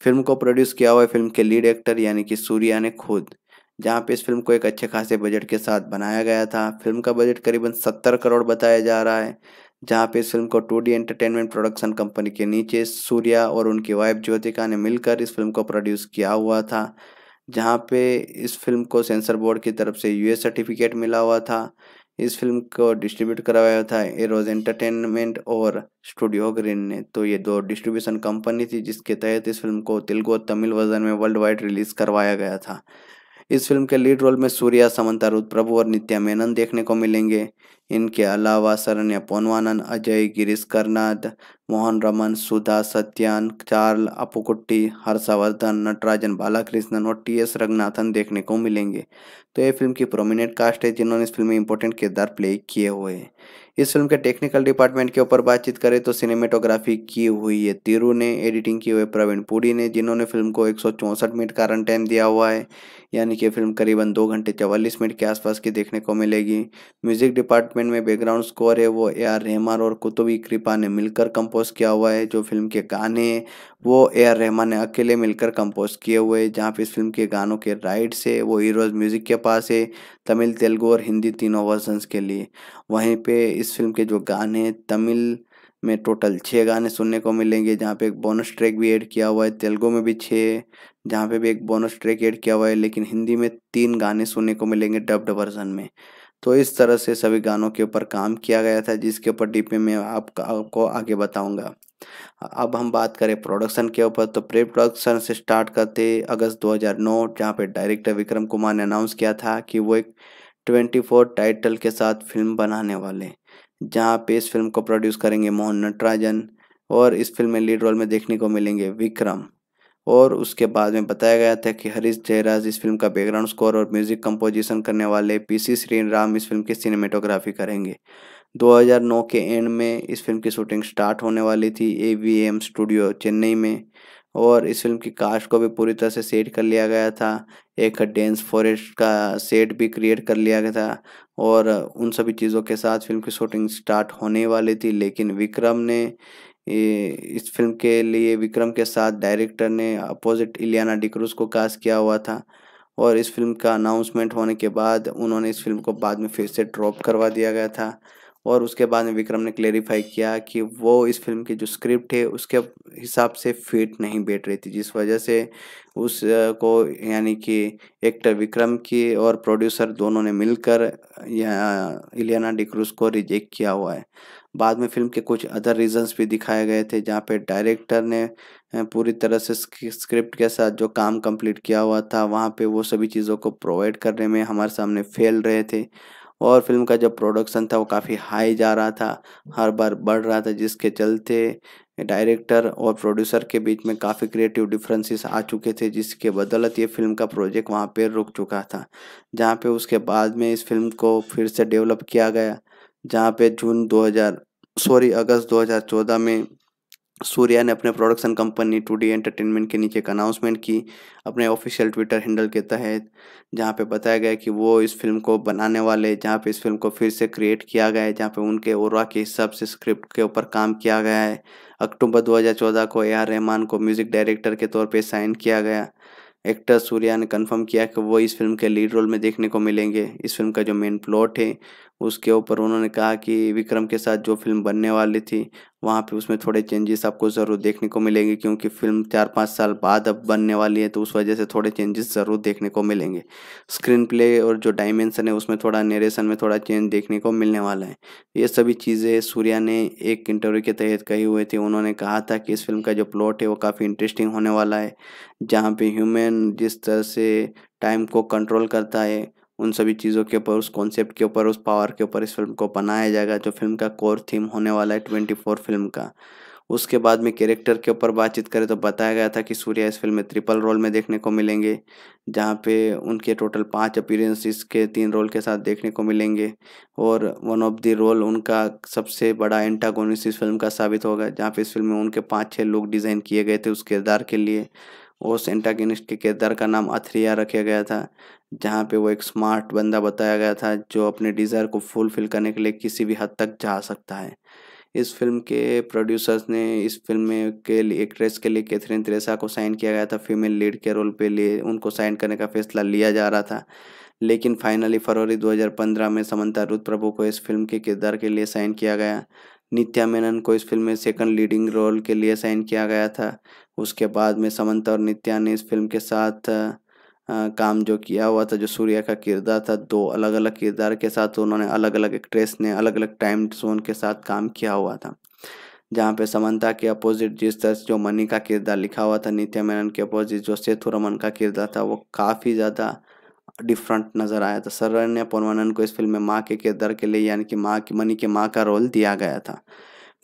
Speaker 1: फिल्म को प्रोड्यूस किया हुआ है फिल्म के लीड एक्टर यानी कि सूर्या ने खुद जहाँ पे इस फिल्म को एक अच्छे खासे बजट के साथ बनाया गया था फिल्म का बजट करीबन सत्तर करोड़ बताया जा रहा है जहां पे इस फिल्म को टू एंटरटेनमेंट प्रोडक्शन कंपनी के नीचे सूर्या और उनकी वाइफ ज्योतिका ने मिलकर इस फिल्म को प्रोड्यूस किया हुआ था जहां पे इस फिल्म को सेंसर बोर्ड की तरफ से यूएस सर्टिफिकेट मिला हुआ था इस फिल्म को डिस्ट्रीब्यूट करवाया था एरोज एंटरटेनमेंट और स्टूडियो ग्रीन ने तो ये दो डिस्ट्रीब्यूशन कंपनी थी जिसके तहत इस फिल्म को तेलुगु और तमिल वर्जन में वर्ल्ड वाइड रिलीज करवाया गया था इस फिल्म के लीड रोल में सूर्या समंता रुद प्रभु और नित्या मेनन देखने को मिलेंगे इनके अलावा सरण्य पोनवानन अजय गिरीश कर्नाद मोहन रमन सुधा सत्यान चार्ल अपुकुट्टी हर्षवर्धन नटराजन बालाकृष्णन और टी एस रंगनाथन देखने को मिलेंगे तो ये फिल्म की प्रोमिनेंट कास्ट है जिन्होंने इस फिल्म में इंपॉर्टेंट किरदार प्ले किए हुए हैं इस फिल्म के टेक्निकल डिपार्टमेंट के ऊपर बातचीत करें तो सिनेमेटोग्राफी की हुई है तिरु ने एडिटिंग की हुई प्रवीण पुरी ने जिन्होंने फिल्म को एक मिनट का रन टाइम दिया हुआ है यानी कि फिल्म करीबन दो घंटे चवालीस मिनट के आसपास की देखने को मिलेगी म्यूजिक डिपार्टमेंट में बैकग्राउंड स्कोर है वो ए आर रहमान और कुतुबी कृपा ने मिलकर कंपोज किया हुआ है जो फिल्म के गाने वो ए आर रहमान ने अकेले मिलकर कंपोज किए हुए हैं जहाँ पे इस फिल्म के गानों के राइट्स है वो हीरोज म्यूजिक के पास है तमिल तेलुगू और हिंदी तीनों वर्जन्स के लिए वहीं पर इस इस फिल्म के जो गाने तमिल में टोटल छः गाने सुनने को मिलेंगे जहाँ पे एक बोनस ट्रैक भी ऐड किया हुआ है तेलुगु में भी छः जहाँ पे भी एक बोनस ट्रैक ऐड किया हुआ है लेकिन हिंदी में तीन गाने सुनने को मिलेंगे डब्ड वर्जन में तो इस तरह से सभी गानों के ऊपर काम किया गया था जिसके ऊपर डीपी में आपका आपको आगे बताऊंगा अब हम बात करें प्रोडक्शन के ऊपर तो प्री प्रोडक्शन से स्टार्ट करते अगस्त 2009 जहां पे डायरेक्टर विक्रम कुमार ने अनाउंस किया था कि वो एक 24 टाइटल के साथ फिल्म बनाने वाले जहाँ पे इस फिल्म को प्रोड्यूस करेंगे मोहन नटराजन और इस फिल्म में लीड रोल में देखने को मिलेंगे विक्रम और उसके बाद में बताया गया था कि हरीश जयराज इस फिल्म का बैकग्राउंड स्कोर और म्यूजिक कंपोजिशन करने वाले पी सी राम इस फिल्म की सिनेमेटोग्राफी करेंगे 2009 के एंड में इस फिल्म की शूटिंग स्टार्ट होने वाली थी A V M studio Chennai में और इस फिल्म की कास्ट को भी पूरी तरह से सेट कर लिया गया था एक डेंस फॉरेस्ट का सेट भी क्रिएट कर लिया गया था और उन सभी चीज़ों के साथ फिल्म की शूटिंग स्टार्ट होने वाली थी लेकिन विक्रम ने इस फिल्म के लिए विक्रम के साथ डायरेक्टर ने अपोजिट इलियाना डिक्रूज को कास्ट किया हुआ था और इस फिल्म का अनाउंसमेंट होने के बाद उन्होंने इस फिल्म को बाद में फिर से ड्रॉप करवा दिया गया था और उसके बाद में विक्रम ने क्लेरिफाई किया कि वो इस फिल्म की जो स्क्रिप्ट है उसके हिसाब से फिट नहीं बैठ रही थी जिस वजह से उस को यानी कि एक्टर विक्रम की और प्रोड्यूसर दोनों ने मिलकर इलियाना डिक्रूज को रिजेक्ट किया हुआ है बाद में फिल्म के कुछ अदर रीजंस भी दिखाए गए थे जहाँ पे डायरेक्टर ने पूरी तरह से स्क्रिप्ट के साथ जो काम कंप्लीट किया हुआ था वहाँ पे वो सभी चीज़ों को प्रोवाइड करने में हमारे सामने फेल रहे थे और फिल्म का जब प्रोडक्शन था वो काफ़ी हाई जा रहा था हर बार बढ़ रहा था जिसके चलते डायरेक्टर और प्रोड्यूसर के बीच में काफ़ी क्रिएटिव डिफरेंसेस आ चुके थे जिसके बदौलत ये फिल्म का प्रोजेक्ट वहाँ पर रुक चुका था जहाँ पे उसके बाद में इस फिल्म को फिर से डेवलप किया गया जहाँ पे जून 2000 सॉरी अगस्त 2014 में सूर्या ने अपने production company two D entertainment के नीचे एक अनाउंसमेंट की अपने ऑफिशियल ट्विटर हैंडल के तहत जहाँ पे बताया गया कि वो इस फिल्म को बनाने वाले जहाँ पे इस फिल्म को फिर से क्रिएट किया गया है जहाँ पे उनके और के हिसाब से स्क्रिप्ट के ऊपर काम किया गया है अक्टूबर 2014 को ए आर रहमान को म्यूज़िक डायरेक्टर के तौर पर साइन किया गया एक्टर सूर्या ने कंफर्म किया कि वो इस फिल्म के लीड रोल में देखने को मिलेंगे इस फिल्म का जो मेन प्लॉट है उसके ऊपर उन्होंने कहा कि विक्रम के साथ जो फिल्म बनने वाली थी वहाँ पे उसमें थोड़े चेंजेस आपको ज़रूर देखने को मिलेंगे क्योंकि फिल्म चार पाँच साल बाद अब बनने वाली है तो उस वजह से थोड़े चेंजेस ज़रूर देखने को मिलेंगे स्क्रीन प्ले और जो डायमेंसन है उसमें थोड़ा नरेशन में थोड़ा चेंज देखने को मिलने वाला है ये सभी चीज़ें सूर्या ने एक इंटरव्यू के तहत कही हुई थी उन्होंने कहा था कि इस फिल्म का जो प्लॉट है वो काफ़ी इंटरेस्टिंग होने वाला है जहाँ पे ह्यूमन जिस तरह से टाइम को कंट्रोल करता है उन सभी चीज़ों के ऊपर उस कॉन्सेप्ट के ऊपर उस पावर के ऊपर इस फिल्म को बनाया जाएगा जो फिल्म का कोर थीम होने वाला है ट्वेंटी फोर फिल्म का उसके बाद में कैरेक्टर के ऊपर बातचीत करें तो बताया गया था कि सूर्या इस फिल्म में ट्रिपल रोल में देखने को मिलेंगे जहाँ पे उनके टोटल पांच अपीरेंस के तीन रोल के साथ देखने को मिलेंगे और वन ऑफ द रोल उनका सबसे बड़ा एंटागोनिस इस फिल्म का साबित होगा जहाँ पे इस फिल्म में उनके पाँच छः लोग डिज़ाइन किए गए थे उस किरदार के लिए ओस एंटागनिस्ट के किरदार का नाम अथरिया रखा गया था जहाँ पे वो एक स्मार्ट बंदा बताया गया था जो अपने डिज़ायर को फुलफिल करने के लिए किसी भी हद तक जा सकता है इस फिल्म के प्रोड्यूसर्स ने इस फिल्म में के लिए एक्ट्रेस के लिए कैथरीन त्रेसा को साइन किया गया था फीमेल लीड के रोल पे लिए उनको साइन करने का फैसला लिया जा रहा था लेकिन फाइनली फरवरी 2015 में समंता रुद प्रभु को इस फिल्म के किरदार के लिए साइन किया गया नित्या मेनन को इस फिल्म में सेकंड लीडिंग रोल के लिए साइन किया गया था उसके बाद में समंता और नित्या ने इस फिल्म के साथ आ, काम जो किया हुआ था जो सूर्या का किरदार था दो अलग अलग किरदार के साथ उन्होंने अलग अलग एक्ट्रेस ने अलग अलग टाइम जोन के साथ काम किया हुआ था जहाँ पे समंता के अपोजिट जिस तरह जो मनी का किरदार लिखा हुआ था नित्या मेनन के अपोजिट जो सेतु रमन का किरदार था वो काफ़ी ज़्यादा डिफरेंट नज़र आया था सरण्य पौनवानंद को इस फिल्म में माँ के किरदार के लिए यानी कि माँ की मनी के माँ का रोल दिया गया था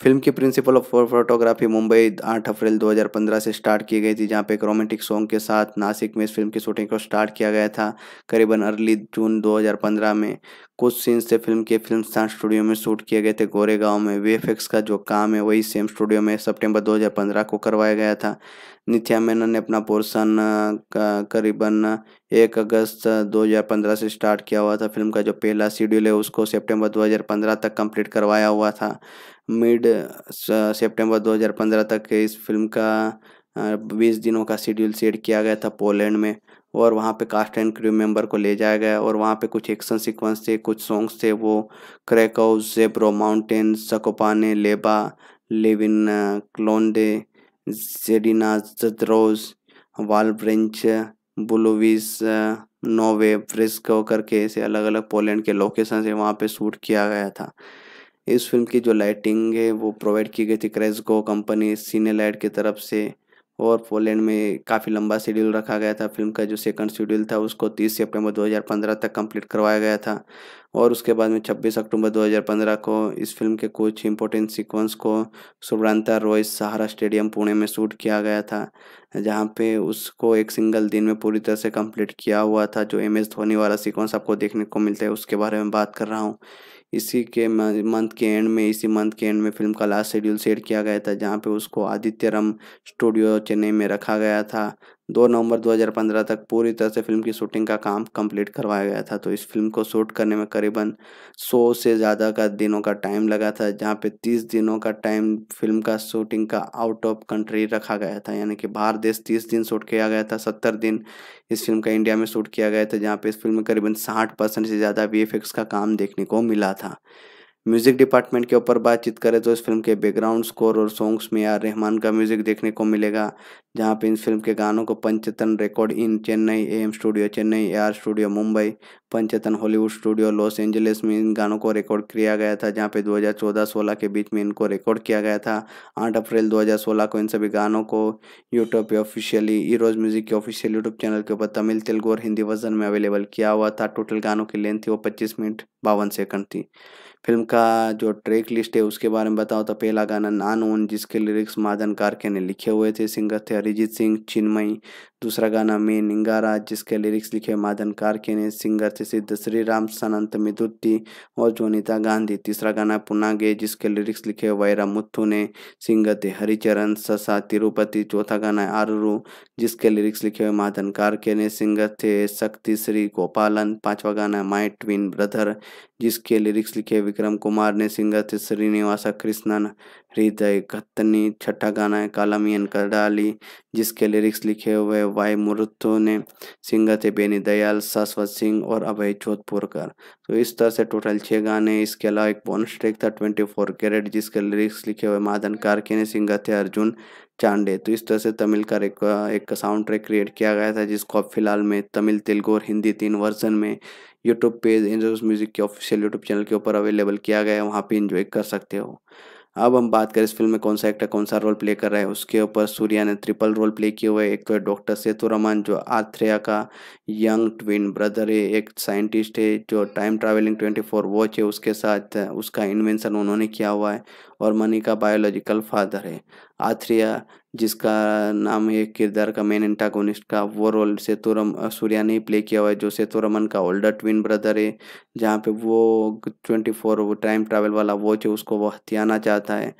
Speaker 1: फिल्म की प्रिंसिपल ऑफ फोटोग्राफी मुंबई 8 अप्रैल 2015 से स्टार्ट की गई थी जहां पे एक रोमांटिक सॉन्ग के साथ नासिक में इस फिल्म की शूटिंग को स्टार्ट किया गया था करीबन अर्ली जून 2015 में कुछ सीन्स से फिल्म के फिल्म स्थान स्टूडियो में शूट किए गए थे गोरेगांव में वी का जो काम है वही सेम स्टूडियो में सेप्टेम्बर दो को करवाया गया था नित्या मेनन ने अपना पोर्शन करीबन एक अगस्त 2015 से स्टार्ट किया हुआ था फिल्म का जो पहला शेड्यूल है उसको सितंबर 2015 तक कंप्लीट करवाया हुआ था मिड सितंबर 2015 तक इस फिल्म का बीस दिनों का शेड्यूल सेट किया गया था पोलैंड में और वहाँ पे कास्ट एंड क्रू मेंबर को ले जाया गया और वहाँ पे कुछ एक्शन सीक्वेंस थे कुछ सॉन्ग्स थे वो क्रैकहाउस जेब्रो माउंटेन सकोपाने लेबा लिविन क्लोनडे वाल ब्रिंच बुलोविस नोवे फ्रिस्को करके ऐसे अलग अलग पोलैंड के लोकेशन से वहाँ पे शूट किया गया था इस फिल्म की जो लाइटिंग है वो प्रोवाइड की गई थी क्रेजको कंपनी सीने लाइट की तरफ से और पोलैंड में काफ़ी लंबा शेड्यूल रखा गया था फिल्म का जो सेकंड शेड्यूल था उसको 30 सितंबर 2015 तक कंप्लीट करवाया गया था और उसके बाद में 26 अक्टूबर 2015 को इस फिल्म के कुछ इंपॉर्टेंट सीक्वेंस को सुब्रांता रॉय सहारा स्टेडियम पुणे में शूट किया गया था जहाँ पे उसको एक सिंगल दिन में पूरी तरह से कम्प्लीट किया हुआ था जो एम एस धोनी वाला सिक्वेंस आपको देखने को मिलता है उसके बारे में बात कर रहा हूँ इसी के मंथ के एंड में इसी मंथ के एंड में फिल्म का लास्ट शेड्यूल सेट किया गया था जहाँ पे उसको आदित्य रम स्टूडियो चेन्नई में रखा गया था दो नवंबर 2015 तक पूरी तरह से फिल्म की शूटिंग का काम कंप्लीट करवाया गया था तो इस फिल्म को शूट करने में करीबन 100 से ज़्यादा का दिनों का टाइम लगा था जहाँ पे 30 दिनों का टाइम फिल्म का शूटिंग का आउट ऑफ कंट्री रखा गया था यानी कि बाहर देश 30 दिन शूट किया गया था 70 दिन इस फिल्म का इंडिया में शूट किया गया था जहाँ पे इस फिल्म में करीबन साठ से ज़्यादा वी का काम देखने को मिला था म्यूजिक डिपार्टमेंट के ऊपर बातचीत करें तो इस फिल्म के बैकग्राउंड स्कोर और सॉन्ग्स में आर रहमान का म्यूजिक देखने को मिलेगा जहां पे इस फिल्म के गानों को Panchathan record in Chennai M studio Chennai A R studio Mumbai Panchathan Hollywood studio Los Angeles में इन गानों को रिकॉर्ड किया गया था जहाँ पे चौदह सोलह के बीच में इनको रिकॉर्ड किया गया था आठ अप्रैल सोलह को इन सभी गानों को यूट्यूब पे ऑफिशियली ईरोज म्यूजिक के ऑफिशियल यूट्यूब चैनल के ऊपर तमिल तेलुगु और हिंदी वर्जन में अवेलेबल किया हुआ था टोटल गानों की लेंथ थी वो पच्चीस मिनट बावन सेकंड थी फिल्म का जो ट्रैक लिस्ट है उसके बारे में बताओ तो पहला गाना नान ओन जिसके लिरिक्स मादन कारके ने लिखे हुए थे सिंगर थे अरिजीत सिंह चिन्मयी दूसरा गाना में निंगारा जिसके लिरिक्स लिखे माधन कारके ने सिंगर थे सिद्ध श्री राम सनंत मिदुट्टी और जोनिता गांधी तीसरा गाना पुनागे जिसके लिरिक्स लिखे वैरा मुथु ने सिंगर थे हरिचरण ससा तिरुपति चौथा गाना आरुरु जिसके लिरिक्स लिखे हुए माधन कारके ने सिंगर थे शक्ति श्री गोपालन पांचवा गाना माई ट्विन ब्रदर जिसके लिरिक्स लिखे विक्रम कुमार ने सिंगर थे श्रीनिवास कृष्णन हृदय कत्नी छठा गाना है कालामियन कडाली जिसके लिरिक्स लिखे हुए वाई मुरुत्तु ने सिंगत बेनी दयाल शाश्वत सिंह और अभय जोधपुरकर तो इस तरह से टोटल छः गाने इसके अलावा एक बोनस ट्रैक था ट्वेंटी फोर कैरेट जिसके लिरिक्स लिखे हुए माधन कारके ने सिंगत थे अर्जुन चांडे तो इस तरह से तमिल का एक, एक साउंड ट्रैक क्रिएट किया गया था जिसको अब फिलहाल में तमिल तेलुगु और हिंदी तीन वर्जन में यूट्यूब पेज एंजॉय म्यूजिक के ऑफिशियल यूट्यूब चैनल के ऊपर अवेलेबल किया गया है वहाँ पर इंजॉय कर सकते हो अब हम बात करें इस फिल्म में कौन सा एक्टर कौन सा रोल प्ले कर रहा है उसके ऊपर सूर्या ने ट्रिपल रोल प्ले किए हुए एक तो है डॉक्टर सेतुरमन जो आथ्रेया का यंग ट्विन ब्रदर है एक साइंटिस्ट है जो time travelling twenty four watch है उसके साथ उसका इन्वेंशन उन्होंने किया हुआ है और मनी का बायोलॉजिकल फादर है आथ्रिया जिसका नाम है किरदार का मेन एंटागोनिस्ट का वो रोल सेतुरम सूर्या ने प्ले किया हुआ है जो सेतुरमन का ओल्डर ट्विन ब्रदर है जहाँ पे वो ट्वेंटी फोर वो टाइम ट्रैवल वाला वो जो उसको वो हथियाना चाहता है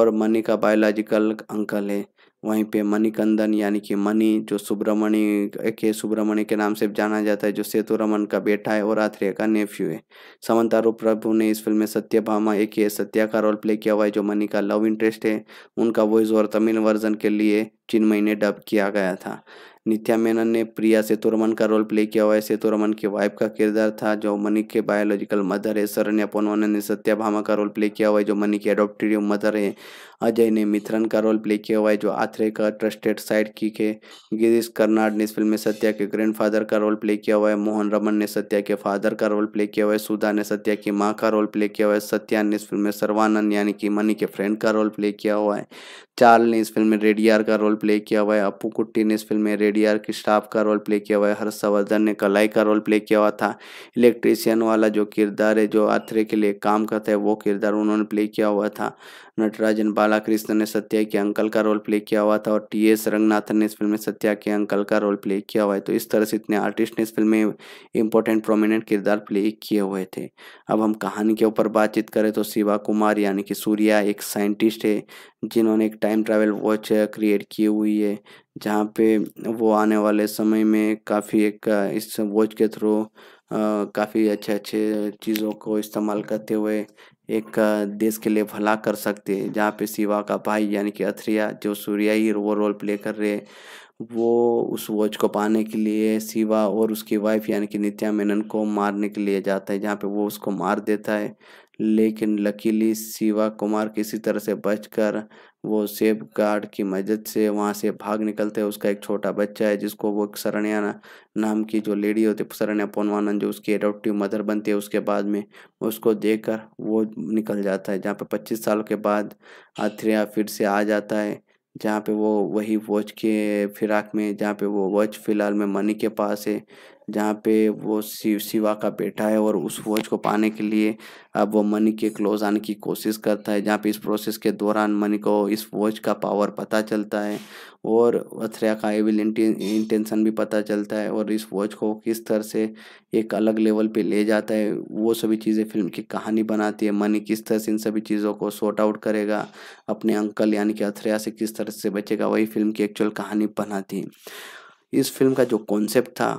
Speaker 1: और मनी का बायोलॉजिकल अंकल है वहीं पे मणिकंदन यानी कि मणि जो सुब्रमणि के सुब्रमणि के नाम से जाना जाता है जो सेतु रमन का बेटा है और आथ्रेय का नेफ्यू है समंतारू प्रभु ने इस फिल्म में सत्यभामा ए के सत्या का रोल प्ले किया हुआ है जो मणि का लव इंटरेस्ट है उनका वॉइस और तमिल वर्जन के लिए चिन ने डब किया गया था नित्या मेनन ने प्रिया सेतु रमन का रोल प्ले किया हुआ है सेतु रमन की वाइफ का किरदार था जो मनी के बायोलॉजिकल मदर है सरण्या पोनवानन ने सत्या भामा का रोल प्ले किया हुआ है जो मनी की एडोप्टिव मदर है अजय ने मिथरन का रोल प्ले किया हुआ है जो आथरे का ट्रस्टेड साइड किक है गिरीश कर्नाड ने इस फिल्म में सत्या के ग्रैंडफादर का रोल प्ले किया हुआ है मोहन रमन ने सत्या के फादर का रोल प्ले किया हुआ है सुधा ने सत्या की माँ का रोल प्ले किया हुआ है सत्या ने इस फिल्म में सर्वानंद यानी कि मनी के फ्रेंड का रोल प्ले किया हुआ है चार्ल ने इस फिल्म में रेडियार का रोल प्ले किया हुआ है अपू कुट्टी ने इस फिल्म में रेडियार की स्टाफ का रोल प्ले किया हुआ है हर्षवर्धन ने कलाई का रोल प्ले किया हुआ था इलेक्ट्रीशियन वाला जो किरदार है जो आथरे के लिए काम करता है वो किरदार उन्होंने प्ले किया हुआ था नटराजन बालाकृष्ण ने सत्या के अंकल का रोल प्ले किया हुआ था और टी एस रंगनाथन ने इस फिल्म में सत्या के अंकल का रोल प्ले किया हुआ है तो इस तरह से इतने आर्टिस्ट ने इस फिल्म में इंपॉर्टेंट प्रोमिनेंट किरदार प्ले किए हुए थे अब हम कहानी के ऊपर बातचीत करें तो शिवा कुमार यानी कि सूर्या एक साइंटिस्ट है जिन्होंने एक टाइम ट्रैवल वॉच क्रिएट की हुई है जहाँ पे वो आने वाले समय में काफ़ी एक इस वॉच के थ्रू काफ़ी अच्छे अच्छे चीज़ों को इस्तेमाल करते हुए एक देश के लिए भला कर सकते हैं जहाँ पे शिवा का भाई यानी कि अथरिया जो सूर्या ही वो रोल प्ले कर रहे हैं वो उस वॉच को पाने के लिए शिवा और उसकी वाइफ यानी कि नित्या मेनन को मारने के लिए जाता है जहाँ पे वो उसको मार देता है लेकिन लकीली शिवा कुमार किसी तरह से बचकर वो सेब गार्ड की मदद से वहाँ से भाग निकलते हैं उसका एक छोटा बच्चा है जिसको वो सरण्या नाम की जो लेडी होती है सरण्या पोनवानंद जो उसकी एडोप्टिव मदर बनती है उसके बाद में उसको देखकर वो निकल जाता है जहाँ पे पच्चीस साल के बाद आथ्रिया फिर से आ जाता है जहाँ पे वो वही वॉच के फिराक में जहाँ पे वो वॉच फिलहाल में मनी के पास है जहाँ पे वो शिव शिवा का बेटा है और उस वॉच को पाने के लिए अब वो मनी के क्लोज आने की कोशिश करता है जहाँ पे इस प्रोसेस के दौरान मनी को इस वॉच का पावर पता चलता है और अथ्रया का एविल इंटेंशन भी पता चलता है और इस वॉच को किस तरह से एक अलग लेवल पे ले जाता है वो सभी चीज़ें फिल्म की कहानी बनाती है मनी किस तरह से इन सभी चीज़ों को शॉर्ट आउट करेगा अपने अंकल यानी कि अथरिया से किस तरह से बचेगा वही फिल्म की एक्चुअल कहानी बनाती है इस फिल्म का जो कॉन्सेप्ट था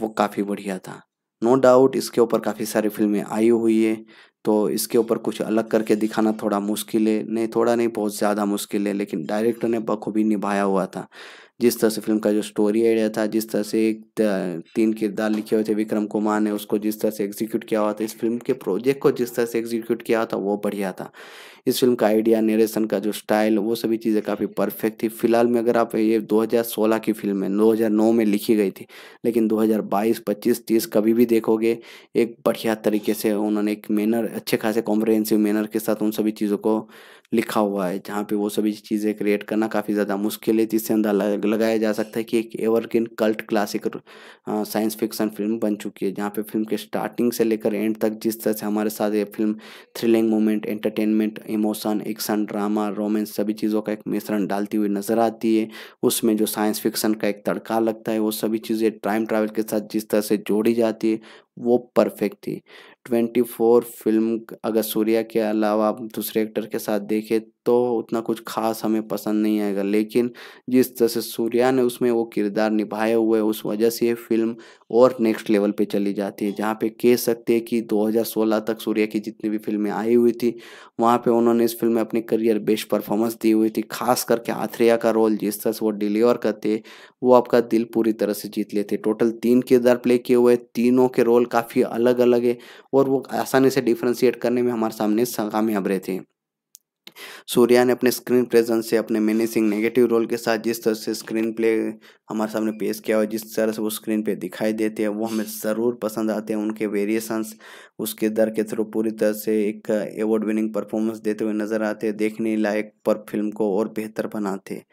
Speaker 1: वो काफ़ी बढ़िया था नो डाउट इसके ऊपर काफ़ी सारी फिल्में आई हुई है तो इसके ऊपर कुछ अलग करके दिखाना थोड़ा मुश्किल है नहीं थोड़ा नहीं बहुत ज़्यादा मुश्किल है लेकिन डायरेक्टर ने बखूबी निभाया हुआ था जिस तरह से फिल्म का जो स्टोरी आइडिया था जिस तरह से एक तीन किरदार लिखे हुए थे विक्रम कुमार ने उसको जिस तरह से एग्जीक्यूट किया हुआ था इस फिल्म के प्रोजेक्ट को जिस तरह से एग्जीक्यूट किया था वो बढ़िया था इस फिल्म का आइडिया नरेशन का जो स्टाइल वो सभी चीज़ें काफ़ी परफेक्ट थी फिलहाल में अगर आप ये 2016 की फिल्म है 2009 में लिखी गई थी लेकिन 2022 25 तीस कभी भी देखोगे एक बढ़िया तरीके से उन्होंने एक मैनर अच्छे खासे कॉम्प्रहेंसिव मैनर के साथ उन सभी चीज़ों को लिखा हुआ है जहाँ पे वो सभी चीज़ें क्रिएट करना काफ़ी ज़्यादा मुश्किल है जिससे अंदाजा लगाया जा सकता है कि एक evergreen cult classic science fiction film बन चुकी है जहाँ पे फिल्म के स्टार्टिंग से लेकर एंड तक जिस तरह से हमारे साथ ये film thrilling moment entertainment emotion action drama romance सभी चीज़ों का एक मिश्रण डालती हुई नज़र आती है उसमें जो साइंस फिक्सन का एक तड़का लगता है वो सभी चीज़ें टाइम ट्रैवल के साथ जिस तरह से जोड़ी जाती है वो परफेक्ट थी ट्वेंटी फोर फिल्म अगर सूर्या के अलावा आप दूसरे एक्टर के साथ देखें तो उतना कुछ खास हमें पसंद नहीं आएगा लेकिन जिस तरह से सूर्या ने उसमें वो किरदार निभाए हुए उस वजह से ये फिल्म और नेक्स्ट लेवल पे चली जाती है जहाँ पे कह सकते हैं कि 2016 तक सूर्या की जितनी भी फिल्में आई हुई थी वहाँ पे उन्होंने इस फिल्म में अपने करियर बेस्ट परफॉर्मेंस दी हुई थी खास करके आथ्रिया का रोल जिस तरह से वो डिलीवर करते वो आपका दिल पूरी तरह से जीत लेते टोटल तीन किरदार प्ले किए हुए तीनों के रोल काफ़ी अलग अलग है और वो आसानी से डिफ्रेंशिएट करने में हमारे सामने कामयाब रहते हैं सूर्या ने अपने स्क्रीन प्रेजेंस से अपने मैनेसिंग नेगेटिव रोल के साथ जिस तरह से स्क्रीन प्ले हमारे सामने पेश किया और जिस तरह से वो स्क्रीन पे दिखाई देते हैं वो हमें ज़रूर पसंद आते हैं उनके वेरिएशंस उसके दर के थ्रू पूरी तरह से एक अवार्ड विनिंग परफॉर्मेंस देते हुए नज़र आते हैं देखने लायक पर फिल्म को और बेहतर बनाते हैं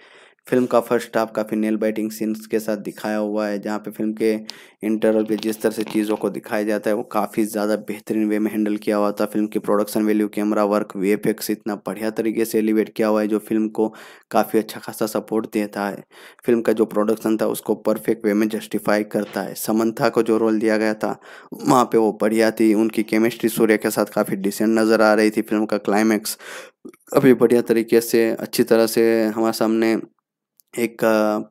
Speaker 1: फिल्म का फर्स्ट हाफ काफ़ी नेल बाइटिंग सीन्स के साथ दिखाया हुआ है जहाँ पे फिल्म के इंटरवल पे जिस तरह से चीज़ों को दिखाया जाता है वो काफ़ी ज़्यादा बेहतरीन वे में हैंडल किया हुआ था फिल्म की production value camera work we इतना बढ़िया तरीके से एलिवेट किया हुआ है जो फिल्म को काफ़ी अच्छा खासा सपोर्ट देता है फिल्म का जो प्रोडक्शन था उसको परफेक्ट वे में जस्टिफाई करता है समन्था को जो रोल दिया गया था वहाँ पर वो बढ़िया थी उनकी केमिस्ट्री सूर्य के साथ काफ़ी डिसेंट नज़र आ रही थी फिल्म का क्लाइमैक्स अभी बढ़िया तरीके से अच्छी तरह से हमारे सामने एक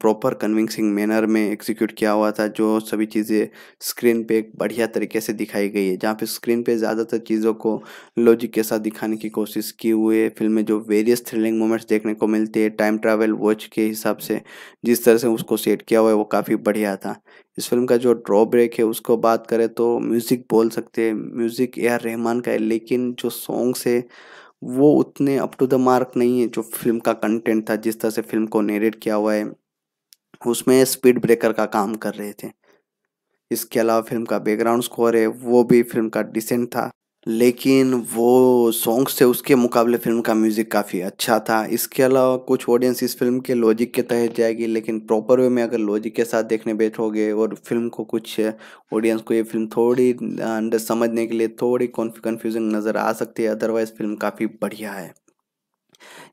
Speaker 1: प्रॉपर कन्विंसिंग मैनर में एग्जीक्यूट किया हुआ था जो सभी चीज़ें स्क्रीन पे एक बढ़िया तरीके से दिखाई गई है जहाँ पे स्क्रीन पे ज़्यादातर चीज़ों को लॉजिक के साथ दिखाने की कोशिश की हुई है फिल्म में जो वेरियस थ्रिलिंग मोमेंट्स देखने को मिलते हैं टाइम ट्रैवल वॉच के हिसाब से जिस तरह से उसको सेट किया हुआ है वो काफ़ी बढ़िया था इस फिल्म का जो ड्रॉब्रेक है उसको बात करें तो म्यूज़िक बोल सकते हैं म्यूज़िक ए आर रहमान का है लेकिन जो सॉन्ग्स है वो उतने अप टू द मार्क नहीं है जो फिल्म का कंटेंट था जिस तरह से फिल्म को नेरेट किया हुआ है उसमें स्पीड ब्रेकर का काम कर रहे थे इसके अलावा फिल्म का बैकग्राउंड स्कोर है वो भी फिल्म का डिसेंट था लेकिन वो सॉन्ग्स से उसके मुकाबले फिल्म का म्यूज़िक काफ़ी अच्छा था इसके अलावा कुछ ऑडियंस इस फिल्म के लॉजिक के तहत जाएगी लेकिन प्रॉपर वे में अगर लॉजिक के साथ देखने बैठोगे और फिल्म को कुछ ऑडियंस को ये फिल्म थोड़ी अंडर समझने के लिए थोड़ी कन्फ्यूजन नज़र आ सकती है अदरवाइज़ फिल्म काफ़ी बढ़िया है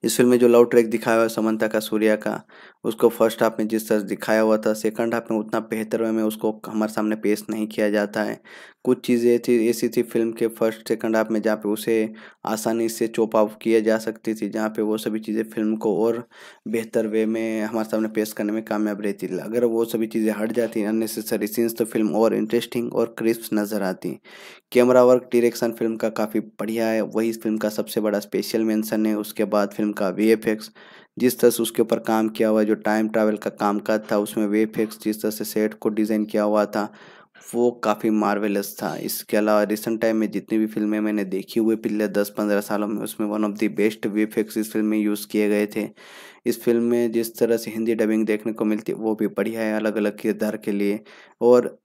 Speaker 1: इस फिल्म में जो लव ट्रैक दिखाया हुआ है समंता का सूर्या का उसको फर्स्ट हाफ में जिस तरह दिखाया हुआ था सेकंड हाफ में उतना बेहतर वे में उसको हमारे सामने पेश नहीं किया जाता है कुछ चीज़ें थी ऐसी थी फिल्म के फर्स्ट सेकंड हाफ में जहाँ पे उसे आसानी से चोप आउट किया जा सकती थी जहाँ पे वो सभी चीज़ें फिल्म को और बेहतर वे में हमारे सामने पेश करने में कामयाब रहती थी अगर वो सभी चीज़ें हट जाती अननेसेसरी सीन्स तो फिल्म और इंटरेस्टिंग और क्रिस्प नज़र आती कैमरा वर्क डिरेक्शन फिल्म का काफ़ी बढ़िया है वही फिल्म का सबसे बड़ा स्पेशल मैंसन है उसके बाद फिल्म का वी जिस तरह से उसके ऊपर काम किया हुआ जो टाइम ट्रैवल का काम का था उसमें वे फेक्स जिस तरह से सेट को डिज़ाइन किया हुआ था वो काफ़ी मार्वेलस था इसके अलावा रिसेंट टाइम में जितनी भी फिल्में मैंने देखी हुई पिछले दस पंद्रह सालों में उसमें one of the best effects इस फिल्म में यूज़ किए गए थे इस फिल्म में जिस तरह से हिंदी डबिंग देखने को मिलती वो भी बढ़िया है अलग अलग किरदार के लिए और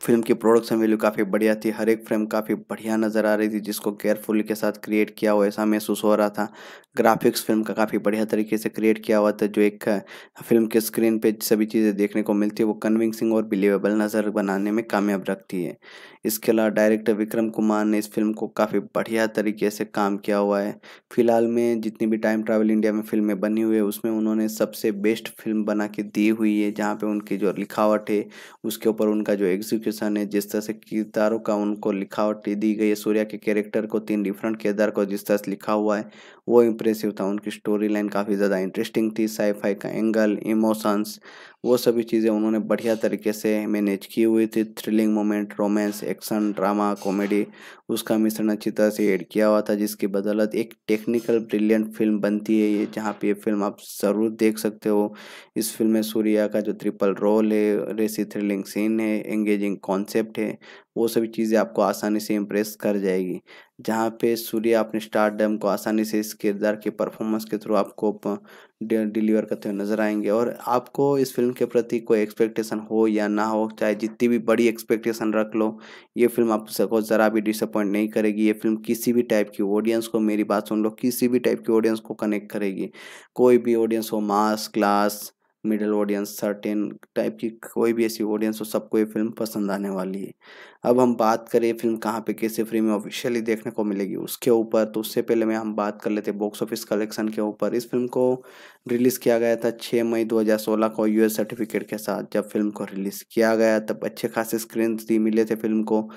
Speaker 1: फिल्म की प्रोडक्शन वैल्यू काफ़ी बढ़िया थी हर एक फ्रेम काफ़ी बढ़िया नज़र आ रही थी जिसको केयरफुल के साथ क्रिएट किया हुआ ऐसा महसूस हो रहा था ग्राफिक्स फिल्म का काफ़ी बढ़िया तरीके से क्रिएट किया हुआ था जो एक फिल्म के स्क्रीन पे सभी चीज़ें देखने को मिलती है वो कन्विंसिंग और बिलीवेबल नज़र बनाने में कामयाब रखती है इसके अलावा डायरेक्टर विक्रम कुमार ने इस फिल्म को काफ़ी बढ़िया तरीके से काम किया हुआ है फिलहाल में जितनी भी टाइम ट्रैवल इंडिया में फिल्में बनी हुई है उसमें उन्होंने सबसे बेस्ट फिल्म बना के दी हुई है जहाँ पर उनकी जो लिखावट है उसके ऊपर उनका जो एग्जीक्यूशन है जिस तरह से किरदारों का उनको लिखावट दी गई है सूर्या के कैरेक्टर को तीन डिफरेंट किरदार को जिस तरह से लिखा हुआ है वो इम्प्रेसिव था उनकी स्टोरी लाइन काफ़ी ज़्यादा इंटरेस्टिंग थी साईफाई का एंगल इमोशंस वो सभी चीज़ें उन्होंने बढ़िया तरीके से मैनेज की हुई थी thrilling moment romance action drama comedy उसका मिश्रण अच्छी तरह से एड किया हुआ था जिसकी बदौलत एक टेक्निकल ब्रिलियंट फिल्म बनती है ये जहाँ पे ये फिल्म आप ज़रूर देख सकते हो इस फिल्म में सूर्या का जो ट्रिपल रोल है रेसी थ्रिलिंग सीन है एंगेजिंग कॉन्सेप्ट है वो सभी चीज़ें आपको आसानी से इम्प्रेस कर जाएगी जहाँ पे सूर्या अपने स्टार डम को आसानी से इस किरदार के परफॉर्मेंस के थ्रू आपको डिलीवर करते हुए नजर आएंगे और आपको इस फिल्म के प्रति कोई एक्सपेक्टेशन हो या ना हो चाहे जितनी भी बड़ी एक्सपेक्टेशन रख लो ये फिल्म आपको ज़रा भी डिसअपॉइंट नहीं करेगी ये फिल्म किसी भी टाइप की ऑडियंस को मेरी बात सुन लो किसी भी टाइप की ऑडियंस को कनेक्ट करेगी कोई भी ऑडियंस हो mass class middle audience certain type की कोई भी ऐसी ऑडियंस हो सबको ये फिल्म पसंद आने वाली है अब हम बात करें ये फिल्म कहाँ पे कैसे फ्री में ऑफिशियली देखने को मिलेगी उसके ऊपर तो उससे पहले मैं हम बात कर लेते बॉक्स ऑफिस कलेक्शन के ऊपर इस फिल्म को रिलीज़ किया गया था 6 मई 2016 को यूएस सर्टिफिकेट के साथ जब फिल्म को रिलीज़ किया गया तब अच्छे खासे स्क्रीन मिले थे फिल्म को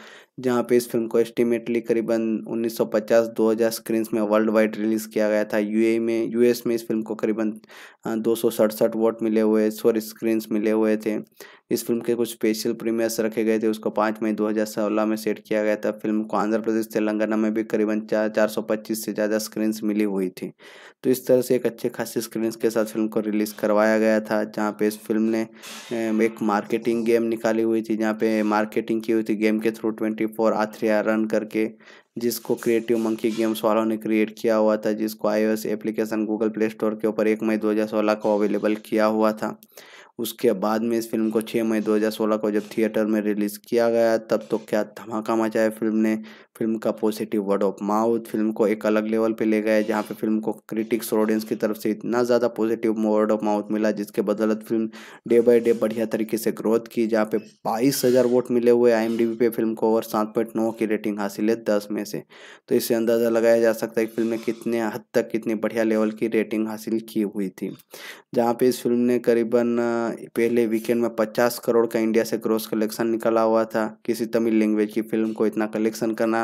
Speaker 1: जहां पे इस फिल्म को एस्टिमेटली करीबन 1950-2000 स्क्रीन्स में वर्ल्ड वाइड रिलीज़ किया गया था यू में यूएस में इस फिल्म को करीबन दो सौ वोट मिले हुए सॉरी स्क्रीन्स मिले हुए थे इस फिल्म के कुछ स्पेशल प्रीमियर्स रखे गए थे उसको पाँच मई 2016 में सेट किया गया था फिल्म को आंध्र प्रदेश तेलंगाना में भी करीबन चार चार सौ पच्चीस से ज़्यादा स्क्रीन्स मिली हुई थी तो इस तरह से एक अच्छे खासी स्क्रीन्स के साथ फिल्म को रिलीज़ करवाया गया था जहाँ पे इस फिल्म ने एक मार्केटिंग गेम निकाली हुई थी जहाँ पे मार्केटिंग की हुई थी गेम के through twenty four Athreya run करके जिसको क्रिएटिव मंकी गेम्स वालों ने क्रिएट किया हुआ था जिसको iOS application Google play store के ऊपर एक मई 2016 को अवेलेबल किया हुआ था उसके बाद में इस फिल्म को 6 मई 2016 को जब थिएटर में रिलीज़ किया गया तब तो क्या धमाका मचाया फिल्म ने फिल्म का positive word of mouth film को एक अलग लेवल पे ले गया जहाँ पे फिल्म को क्रिटिक्स और ऑडियंस की तरफ से इतना ज़्यादा पॉजिटिव वर्ड ऑफ माउथ मिला जिसके बदौलत फिल्म डे बाय डे बढ़िया तरीके से ग्रोथ की जहाँ पे बाईस हज़ार वोट मिले हुए आई पे फिल्म को और सात पॉइंट नौ की रेटिंग हासिल है दस में से तो इससे अंदाज़ा लगाया जा सकता है कि फिल्म ने कितने हद तक कितनी बढ़िया लेवल की रेटिंग हासिल की हुई थी जहाँ पर इस फिल्म ने करीबन पहले वीकेंड में पचास करोड़ का इंडिया से ग्रोस कलेक्शन निकला हुआ था किसी तमिल लैंग्वेज की फिल्म को इतना कलेक्शन करना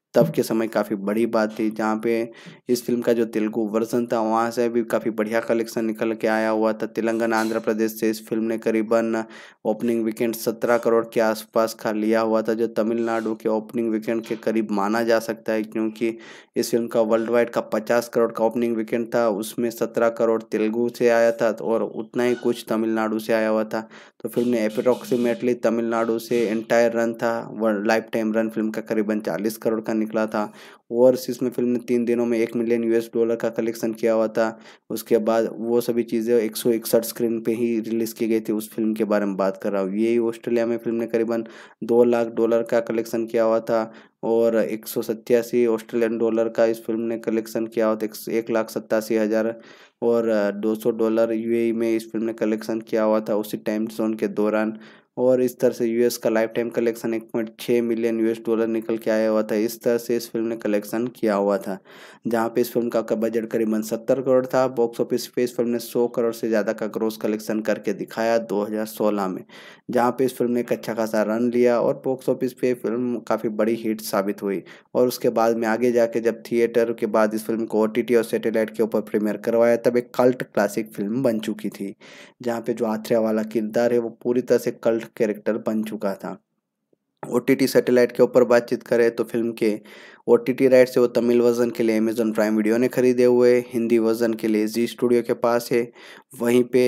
Speaker 1: तब के समय काफ़ी बड़ी बात थी जहाँ पे इस फिल्म का जो तेलुगु वर्जन था वहाँ से भी काफ़ी बढ़िया कलेक्शन निकल के आया हुआ था तेलंगाना आंध्र प्रदेश से इस फिल्म ने करीबन ओपनिंग वीकेंड सत्रह करोड़ के आसपास का लिया हुआ था जो तमिलनाडु के ओपनिंग वीकेंड के करीब माना जा सकता है क्योंकि इस फिल्म का वर्ल्ड वाइड का पचास करोड़ का ओपनिंग वीकेंड था उसमें सत्रह करोड़ तेलुगु से आया था और उतना ही कुछ तमिलनाडु से आया हुआ था तो फिल्म ने अप्रोक्सीमेटली तमिलनाडु से एंटायर रन था लाइफ टाइम रन फिल्म का करीबन चालीस करोड़ का निकला था ओवरसीज में फिल्म ने तीन दिनों में एक मिलियन यूएस डॉलर का कलेक्शन किया हुआ था उसके बाद वो सभी चीज़ें एक सौ इकसठ स्क्रीन पे ही रिलीज़ की गई थी उस फिल्म के बारे में बात कर रहा हूँ यही ऑस्ट्रेलिया में फिल्म ने करीबन दो लाख डॉलर का कलेक्शन किया हुआ था और एक सौ सत्तासी ऑस्ट्रेलियन डॉलर का इस फिल्म ने कलेक्शन किया हुआ था एक लाख सत्तासी हज़ार और दो सौ डॉलर ए में इस फिल्म ने कलेक्शन किया हुआ था उसी टाइम जोन के दौरान और इस तरह से यूएस का लाइफ टाइम कलेक्शन एक पॉइंट छः मिलियन यूएस डॉलर निकल के आया हुआ था इस तरह से इस फिल्म ने कलेक्शन किया हुआ था जहाँ पे इस फिल्म का बजट करीबन सत्तर करोड़ था बॉक्स ऑफिस पे इस फिल्म ने सौ करोड़ से ज़्यादा का ग्रोस कलेक्शन करके दिखाया 2016 में जहाँ पे इस फिल्म ने एक अच्छा खासा रन लिया और बॉक्स ऑफिस पे फिल्म काफ़ी बड़ी हिट साबित हुई और उसके बाद में आगे जाके जब थिएटर के बाद इस फिल्म को ओ और सेटेलाइट के ऊपर प्रीमियर करवाया तब एक कल्ट क्लासिक फिल्म बन चुकी थी जहाँ पे जो आथ्रिया वाला किरदार है वो पूरी तरह से कल्ट कल्ट कैरेक्टर बन चुका था ओ टी सैटेलाइट के ऊपर बातचीत करें तो फिल्म के ओ टी टी राइट से वो तमिल वर्जन के लिए अमेजोन प्राइम वीडियो ने खरीदे हुए हिंदी वर्जन के लिए जी स्टूडियो के पास है वहीं पे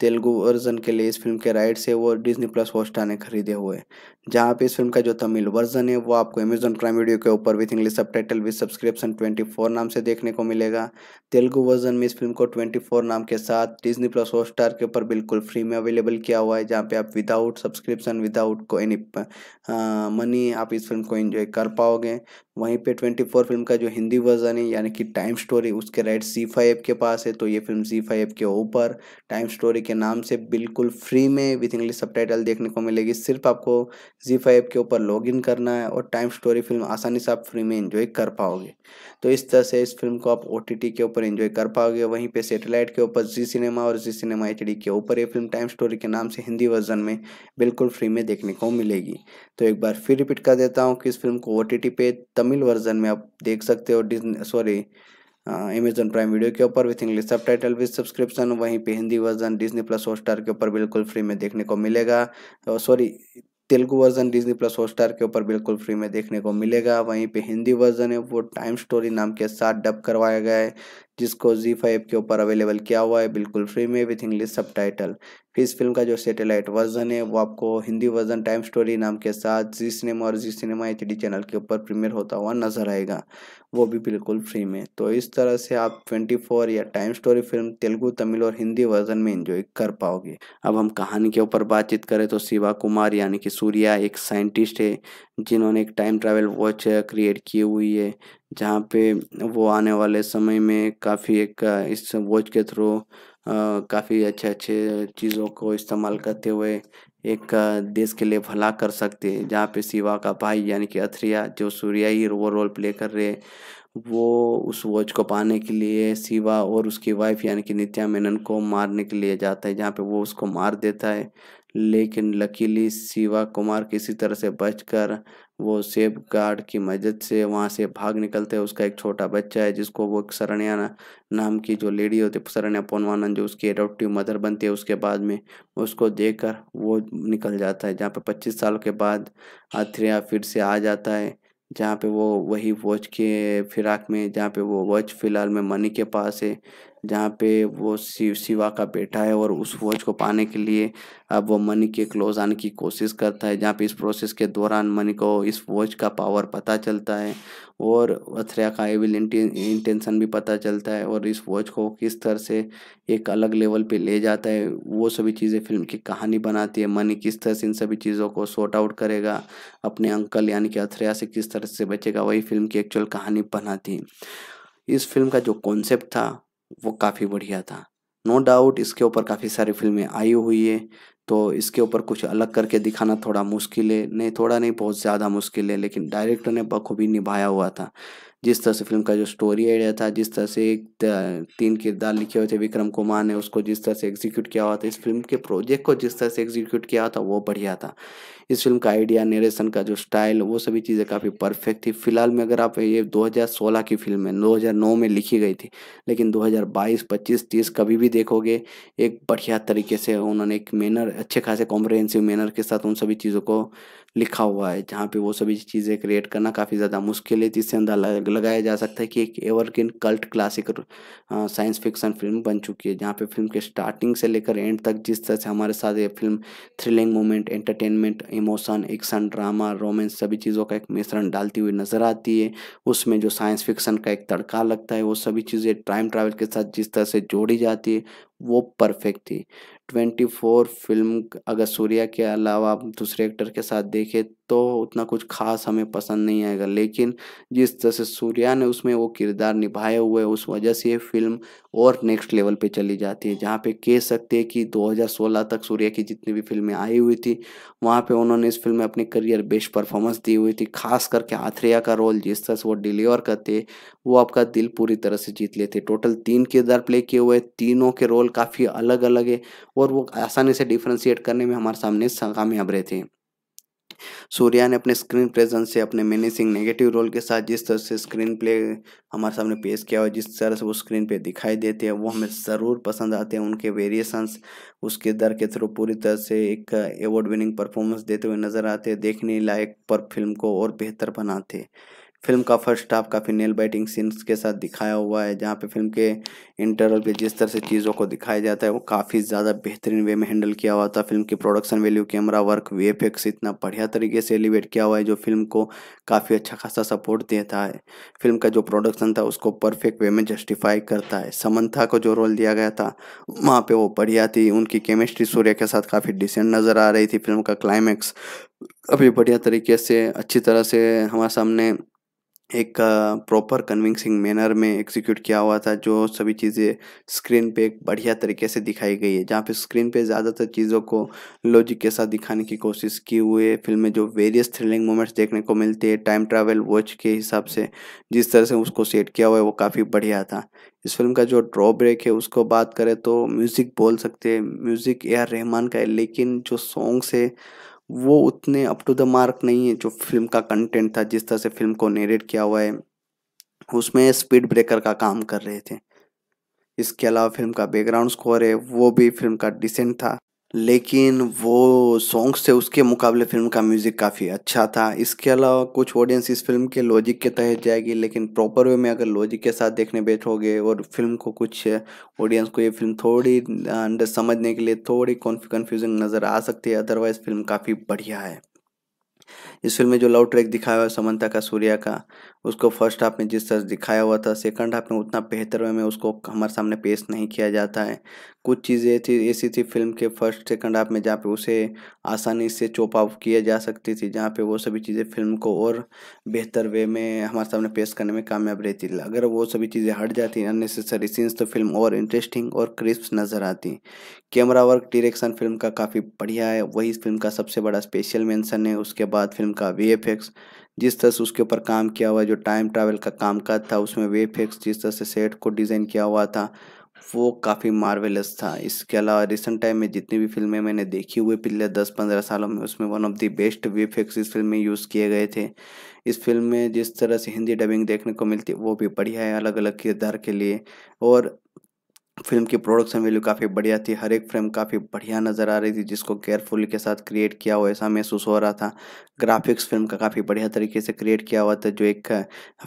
Speaker 1: तेलुगु वर्जन के लिए इस फिल्म के राइट्स है वो डिज्नी प्लस हॉटस्टार ने खरीदे हुए जहाँ पे इस फिल्म का जो तमिल वर्जन है वो आपको अमेजन प्राइम वीडियो के ऊपर with English subtitle with subscription twenty four नाम से देखने को मिलेगा तेलुगु वर्जन में इस फिल्म को ट्वेंटी फोर नाम के साथ डिज्नी प्लस हॉटस्टार के ऊपर बिल्कुल फ्री में अवेलेबल किया हुआ है जहाँ पे आप विदाउट सब्सक्रिप्शन विदाउट को एनी मनी आप इस फिल्म को इन्जॉय कर पाओगे वहीं पे 24 फिल्म का जो हिंदी वर्जन है यानी कि टाइम स्टोरी उसके राइट सी फाइव के पास है तो ये फिल्म सी फाइव के ऊपर टाइम स्टोरी के नाम से बिल्कुल फ्री में विथ इंग्लिश सब देखने को मिलेगी सिर्फ आपको जी फाइव के ऊपर इन करना है और टाइम स्टोरी फिल्म आसानी से आप फ्री में इंजॉय कर पाओगे तो इस तरह से इस फिल्म को आप ओ के ऊपर एंजॉय कर पाओगे वहीं पे सेटेलाइट के ऊपर जी सिनेमा और जी सिनेमा एच के ऊपर ये फिल्म टाइम स्टोरी के नाम से हिंदी वर्जन में बिल्कुल फ्री में देखने को मिलेगी तो एक बार फिर रिपीट कर देता हूँ कि इस फिल्म को ओ पे तमिल वर्जन में आप देख सकते हो डि सॉरी अमेजन प्राइम वीडियो के ऊपर with English subtitle with subscription वहीं पे Hindi version Disney plus star के ऊपर बिल्कुल फ्री में देखने को मिलेगा और sorry Telugu version Disney plus Hotstar के ऊपर बिल्कुल फ्री में देखने को मिलेगा वहीं पे हिंदी वर्जन है वो टाइम स्टोरी नाम के साथ डब करवाया गया है जिसको जी फाइव के ऊपर अवेलेबल किया हुआ है बिल्कुल फ्री में विथ इंग्लिश सब टाइटल फिर इस फिल्म का जो सेटेलाइट वर्जन है वो आपको हिंदी वर्जन टाइम स्टोरी नाम के साथ जी सिनेमा और जी सिनेमा एच चैनल के ऊपर प्रीमियर होता हुआ नजर आएगा वो भी बिल्कुल फ्री में तो इस तरह से आप ट्वेंटी फोर या time story film Telugu Tamil और हिंदी वर्जन में इंजॉय कर पाओगे अब हम कहानी के ऊपर बातचीत करें तो शिवा कुमार यानी कि सूर्या एक साइंटिस्ट है जिन्होंने एक टाइम ट्रैवल वॉच क्रिएट की हुई है जहाँ पे वो आने वाले समय में काफ़ी एक इस वॉच के थ्रू काफ़ी अच्छे अच्छे चीज़ों को इस्तेमाल करते हुए एक देश के लिए भला कर सकते हैं जहाँ पे शिवा का भाई यानी कि अथरिया जो सूर्या ही वो रोल प्ले कर रहे हैं वो उस वॉच को पाने के लिए शिवा और उसकी वाइफ यानी कि नित्या मेनन को मारने के लिए जाता है जहाँ पे वो उसको मार देता है लेकिन लकीली शिवा कुमार किसी तरह से बचकर वो सेब गार्ड की मदद से वहाँ से भाग निकलते हैं उसका एक छोटा बच्चा है जिसको वो शरण्या नाम की जो लेडी होती है शरण्या पोनवानंद जो उसकी एडोप्टिव मदर बनती है उसके बाद में उसको देखकर वो निकल जाता है जहाँ पे पच्चीस साल के बाद अथ्रिया फिर से आ जाता है जहाँ पे वो वही वॉच के फिराक में जहाँ पे वो वॉच फ़िलहाल में मनी के पास है जहाँ पे वो शिव शिवा का बेटा है और उस वॉच को पाने के लिए अब वो मनी के क्लोज आने की कोशिश करता है जहाँ पे इस प्रोसेस के दौरान मनी को इस वॉच का पावर पता चलता है और अथ्रया का एविल इंटेंशन भी पता चलता है और इस वॉच को किस तरह से एक अलग लेवल पे ले जाता है वो सभी चीज़ें फिल्म की कहानी बनाती है मनी किस तरह से इन सभी चीज़ों को शॉर्ट आउट करेगा अपने अंकल यानी कि अथरिया से किस तरह से बचेगा वही फिल्म की एक्चुअल कहानी बनाती है इस फिल्म का जो कॉन्सेप्ट था वो काफ़ी बढ़िया था नो no डाउट इसके ऊपर काफ़ी सारी फिल्में आई हुई है तो इसके ऊपर कुछ अलग करके दिखाना थोड़ा मुश्किल है नहीं थोड़ा नहीं बहुत ज़्यादा मुश्किल है लेकिन डायरेक्टर ने बखूबी निभाया हुआ था जिस तरह से फिल्म का जो स्टोरी आइडिया था जिस तरह से एक तीन किरदार लिखे हुए थे विक्रम कुमार ने उसको जिस तरह से एग्जीक्यूट किया हुआ था इस फिल्म के प्रोजेक्ट को जिस तरह से एग्जीक्यूट किया हुआ था वो बढ़िया था इस फिल्म का आइडिया नरेशन का जो स्टाइल वो सभी चीज़ें काफ़ी परफेक्ट थी फिलहाल में अगर आप ये 2016 की फिल्म है 2009 में लिखी गई थी लेकिन 2022 25 30 कभी भी देखोगे एक बढ़िया तरीके से उन्होंने एक मैनर अच्छे खासे कॉम्प्रहेंसिव मैनर के साथ उन सभी चीज़ों को लिखा हुआ है जहाँ पे वो सभी चीज़ें क्रिएट करना काफ़ी ज़्यादा मुश्किल है जिससे अंदाजा लगाया जा सकता है कि एक evergreen cult classic science fiction film बन चुकी है जहाँ पे फिल्म के स्टार्टिंग से लेकर एंड तक जिस तरह से हमारे साथ ये film thrilling moment entertainment emotion action drama romance सभी चीज़ों का एक मिश्रण डालती हुई नज़र आती है उसमें जो साइंस फिक्सन का एक तड़का लगता है वो सभी चीज़ें टाइम ट्रैवल के साथ जिस तरह से जोड़ी जाती है वो परफेक्ट थी ट्वेंटी फोर फिल्म अगर सूर्या के अलावा आप दूसरे एक्टर के साथ देखें तो उतना कुछ खास हमें पसंद नहीं आएगा लेकिन जिस तरह से सूर्या ने उसमें वो किरदार निभाए हुए उस वजह से ये फिल्म और नेक्स्ट लेवल पे चली जाती है जहाँ पे कह सकते हैं कि 2016 तक सूर्या की जितनी भी फिल्में आई हुई थी वहाँ पे उन्होंने इस फिल्म में अपने करियर बेस्ट परफॉर्मेंस दी हुई थी खास करके आथ्रिया का रोल जिस तरह से वो डिलीवर करते वो आपका दिल पूरी तरह से जीत लेते टोटल तीन किरदार प्ले किए हुए तीनों के रोल काफ़ी अलग अलग है और वो आसानी से डिफ्रेंशिएट करने में हमारे सामने कामयाब रहे थे सूर्या ने अपने स्क्रीन प्रेजेंस से अपने मैनेजिंग नेगेटिव रोल के साथ जिस तरह से स्क्रीन प्ले हमारे सामने पेश किया और जिस तरह से वो स्क्रीन पे दिखाई देते हैं वो हमें ज़रूर पसंद आते हैं उनके वेरिएशंस उसके दर के थ्रू पूरी तरह से एक अवार्ड विनिंग परफॉर्मेंस देते हुए नज़र आते हैं देखने लायक पर फिल्म को और बेहतर बनाते हैं फिल्म का फर्स्ट हाफ काफ़ी नेल बाइटिंग सीन्स के साथ दिखाया हुआ है जहाँ पे फिल्म के इंटरवल पे जिस तरह से चीज़ों को दिखाया जाता है वो काफ़ी ज़्यादा बेहतरीन वे में हैंडल किया हुआ था फिल्म की प्रोडक्शन वैल्यू कैमरा वर्क वे एफेक्स इतना बढ़िया तरीके से एलिवेट किया हुआ है जो फिल्म को काफ़ी अच्छा खासा सपोर्ट देता है फिल्म का जो प्रोडक्शन था उसको परफेक्ट वे में जस्टिफाई करता है समन्था को जो रोल दिया गया था वहाँ पर वो बढ़िया थी उनकी केमिस्ट्री सूर्य के साथ काफ़ी डिसेंट नज़र आ रही थी फिल्म का क्लाइमैक्स अभी बढ़िया तरीके से अच्छी तरह से हमारे सामने एक प्रॉपर कन्विंसिंग मैनर में एग्जीक्यूट किया हुआ था जो सभी चीज़ें स्क्रीन पे एक बढ़िया तरीके से दिखाई गई है जहाँ पे स्क्रीन पे ज़्यादातर चीज़ों को लॉजिक के साथ दिखाने की कोशिश की हुई फिल्म में जो वेरियस थ्रिलिंग मोमेंट्स देखने को मिलते हैं टाइम ट्रैवल वॉच के हिसाब से जिस तरह से उसको सेट किया हुआ है वो काफ़ी बढ़िया था इस फिल्म का जो ड्रॉब्रेक है उसको बात करें तो म्यूज़िक बोल सकते हैं म्यूज़िक ए आर रहमान का है लेकिन जो सॉन्ग्स है वो उतने अप टू द मार्क नहीं है जो फिल्म का कंटेंट था जिस तरह से फिल्म को नेरेट किया हुआ है उसमें स्पीड ब्रेकर का काम कर रहे थे इसके अलावा फिल्म का बैकग्राउंड स्कोर है वो भी फिल्म का डिसेंट था लेकिन वो सॉन्ग्स से उसके मुकाबले फ़िल्म का म्यूज़िक काफ़ी अच्छा था इसके अलावा कुछ ऑडियंस इस फिल्म के लॉजिक के तहत जाएगी लेकिन प्रॉपर वे में अगर लॉजिक के साथ देखने बैठोगे और फिल्म को कुछ ऑडियंस को ये फिल्म थोड़ी अंडर समझने के लिए थोड़ी कन्फ्यूजन नज़र आ सकती है अदरवाइज़ फिल्म काफ़ी बढ़िया है इस फिल्म में जो लव ट्रैक दिखाया हुआ है समंता का सूर्या का उसको फर्स्ट हाफ में जिस तरह दिखाया हुआ था सेकंड हाफ में उतना बेहतर वे में उसको हमारे सामने पेश नहीं किया जाता है कुछ चीज़ें थी ऐसी थी फिल्म के फर्स्ट सेकंड हाफ में जहाँ पे उसे आसानी से चोप आउट किया जा सकती थी जहाँ पे वो सभी चीज़ें फिल्म को और बेहतर वे में हमारे सामने पेश करने में कामयाब रहती अगर वो सभी चीज़ें हट जाती अननेसेसरी सीन्स तो फिल्म और इंटरेस्टिंग और क्रिस्प नज़र आती कैमरा वर्क डिरेक्शन फिल्म का काफ़ी बढ़िया है वही फिल्म का सबसे बड़ा स्पेशल मेंशन है उसके बाद फिल्म उनका वे जिस तरह से उसके ऊपर काम किया हुआ जो टाइम ट्रैवल का काम का था उसमें वे जिस तरह से सेट को डिज़ाइन किया हुआ था वो काफ़ी मार्वेलस था इसके अलावा रिसेंट टाइम में जितनी भी फिल्में मैंने देखी हुई पिछले दस पंद्रह सालों में उसमें one of the best x इस फिल्म में यूज़ किए गए थे इस फिल्म में जिस तरह से हिंदी डबिंग देखने को मिलती वो भी बढ़िया है अलग अलग किरदार के लिए और फिल्म की प्रोडक्शन वैल्यू काफ़ी बढ़िया थी हर एक फ्रेम काफ़ी बढ़िया नज़र आ रही थी जिसको केयरफुली के साथ क्रिएट किया हुआ ऐसा महसूस हो रहा था ग्राफिक्स फिल्म का काफ़ी बढ़िया तरीके से क्रिएट किया हुआ था जो एक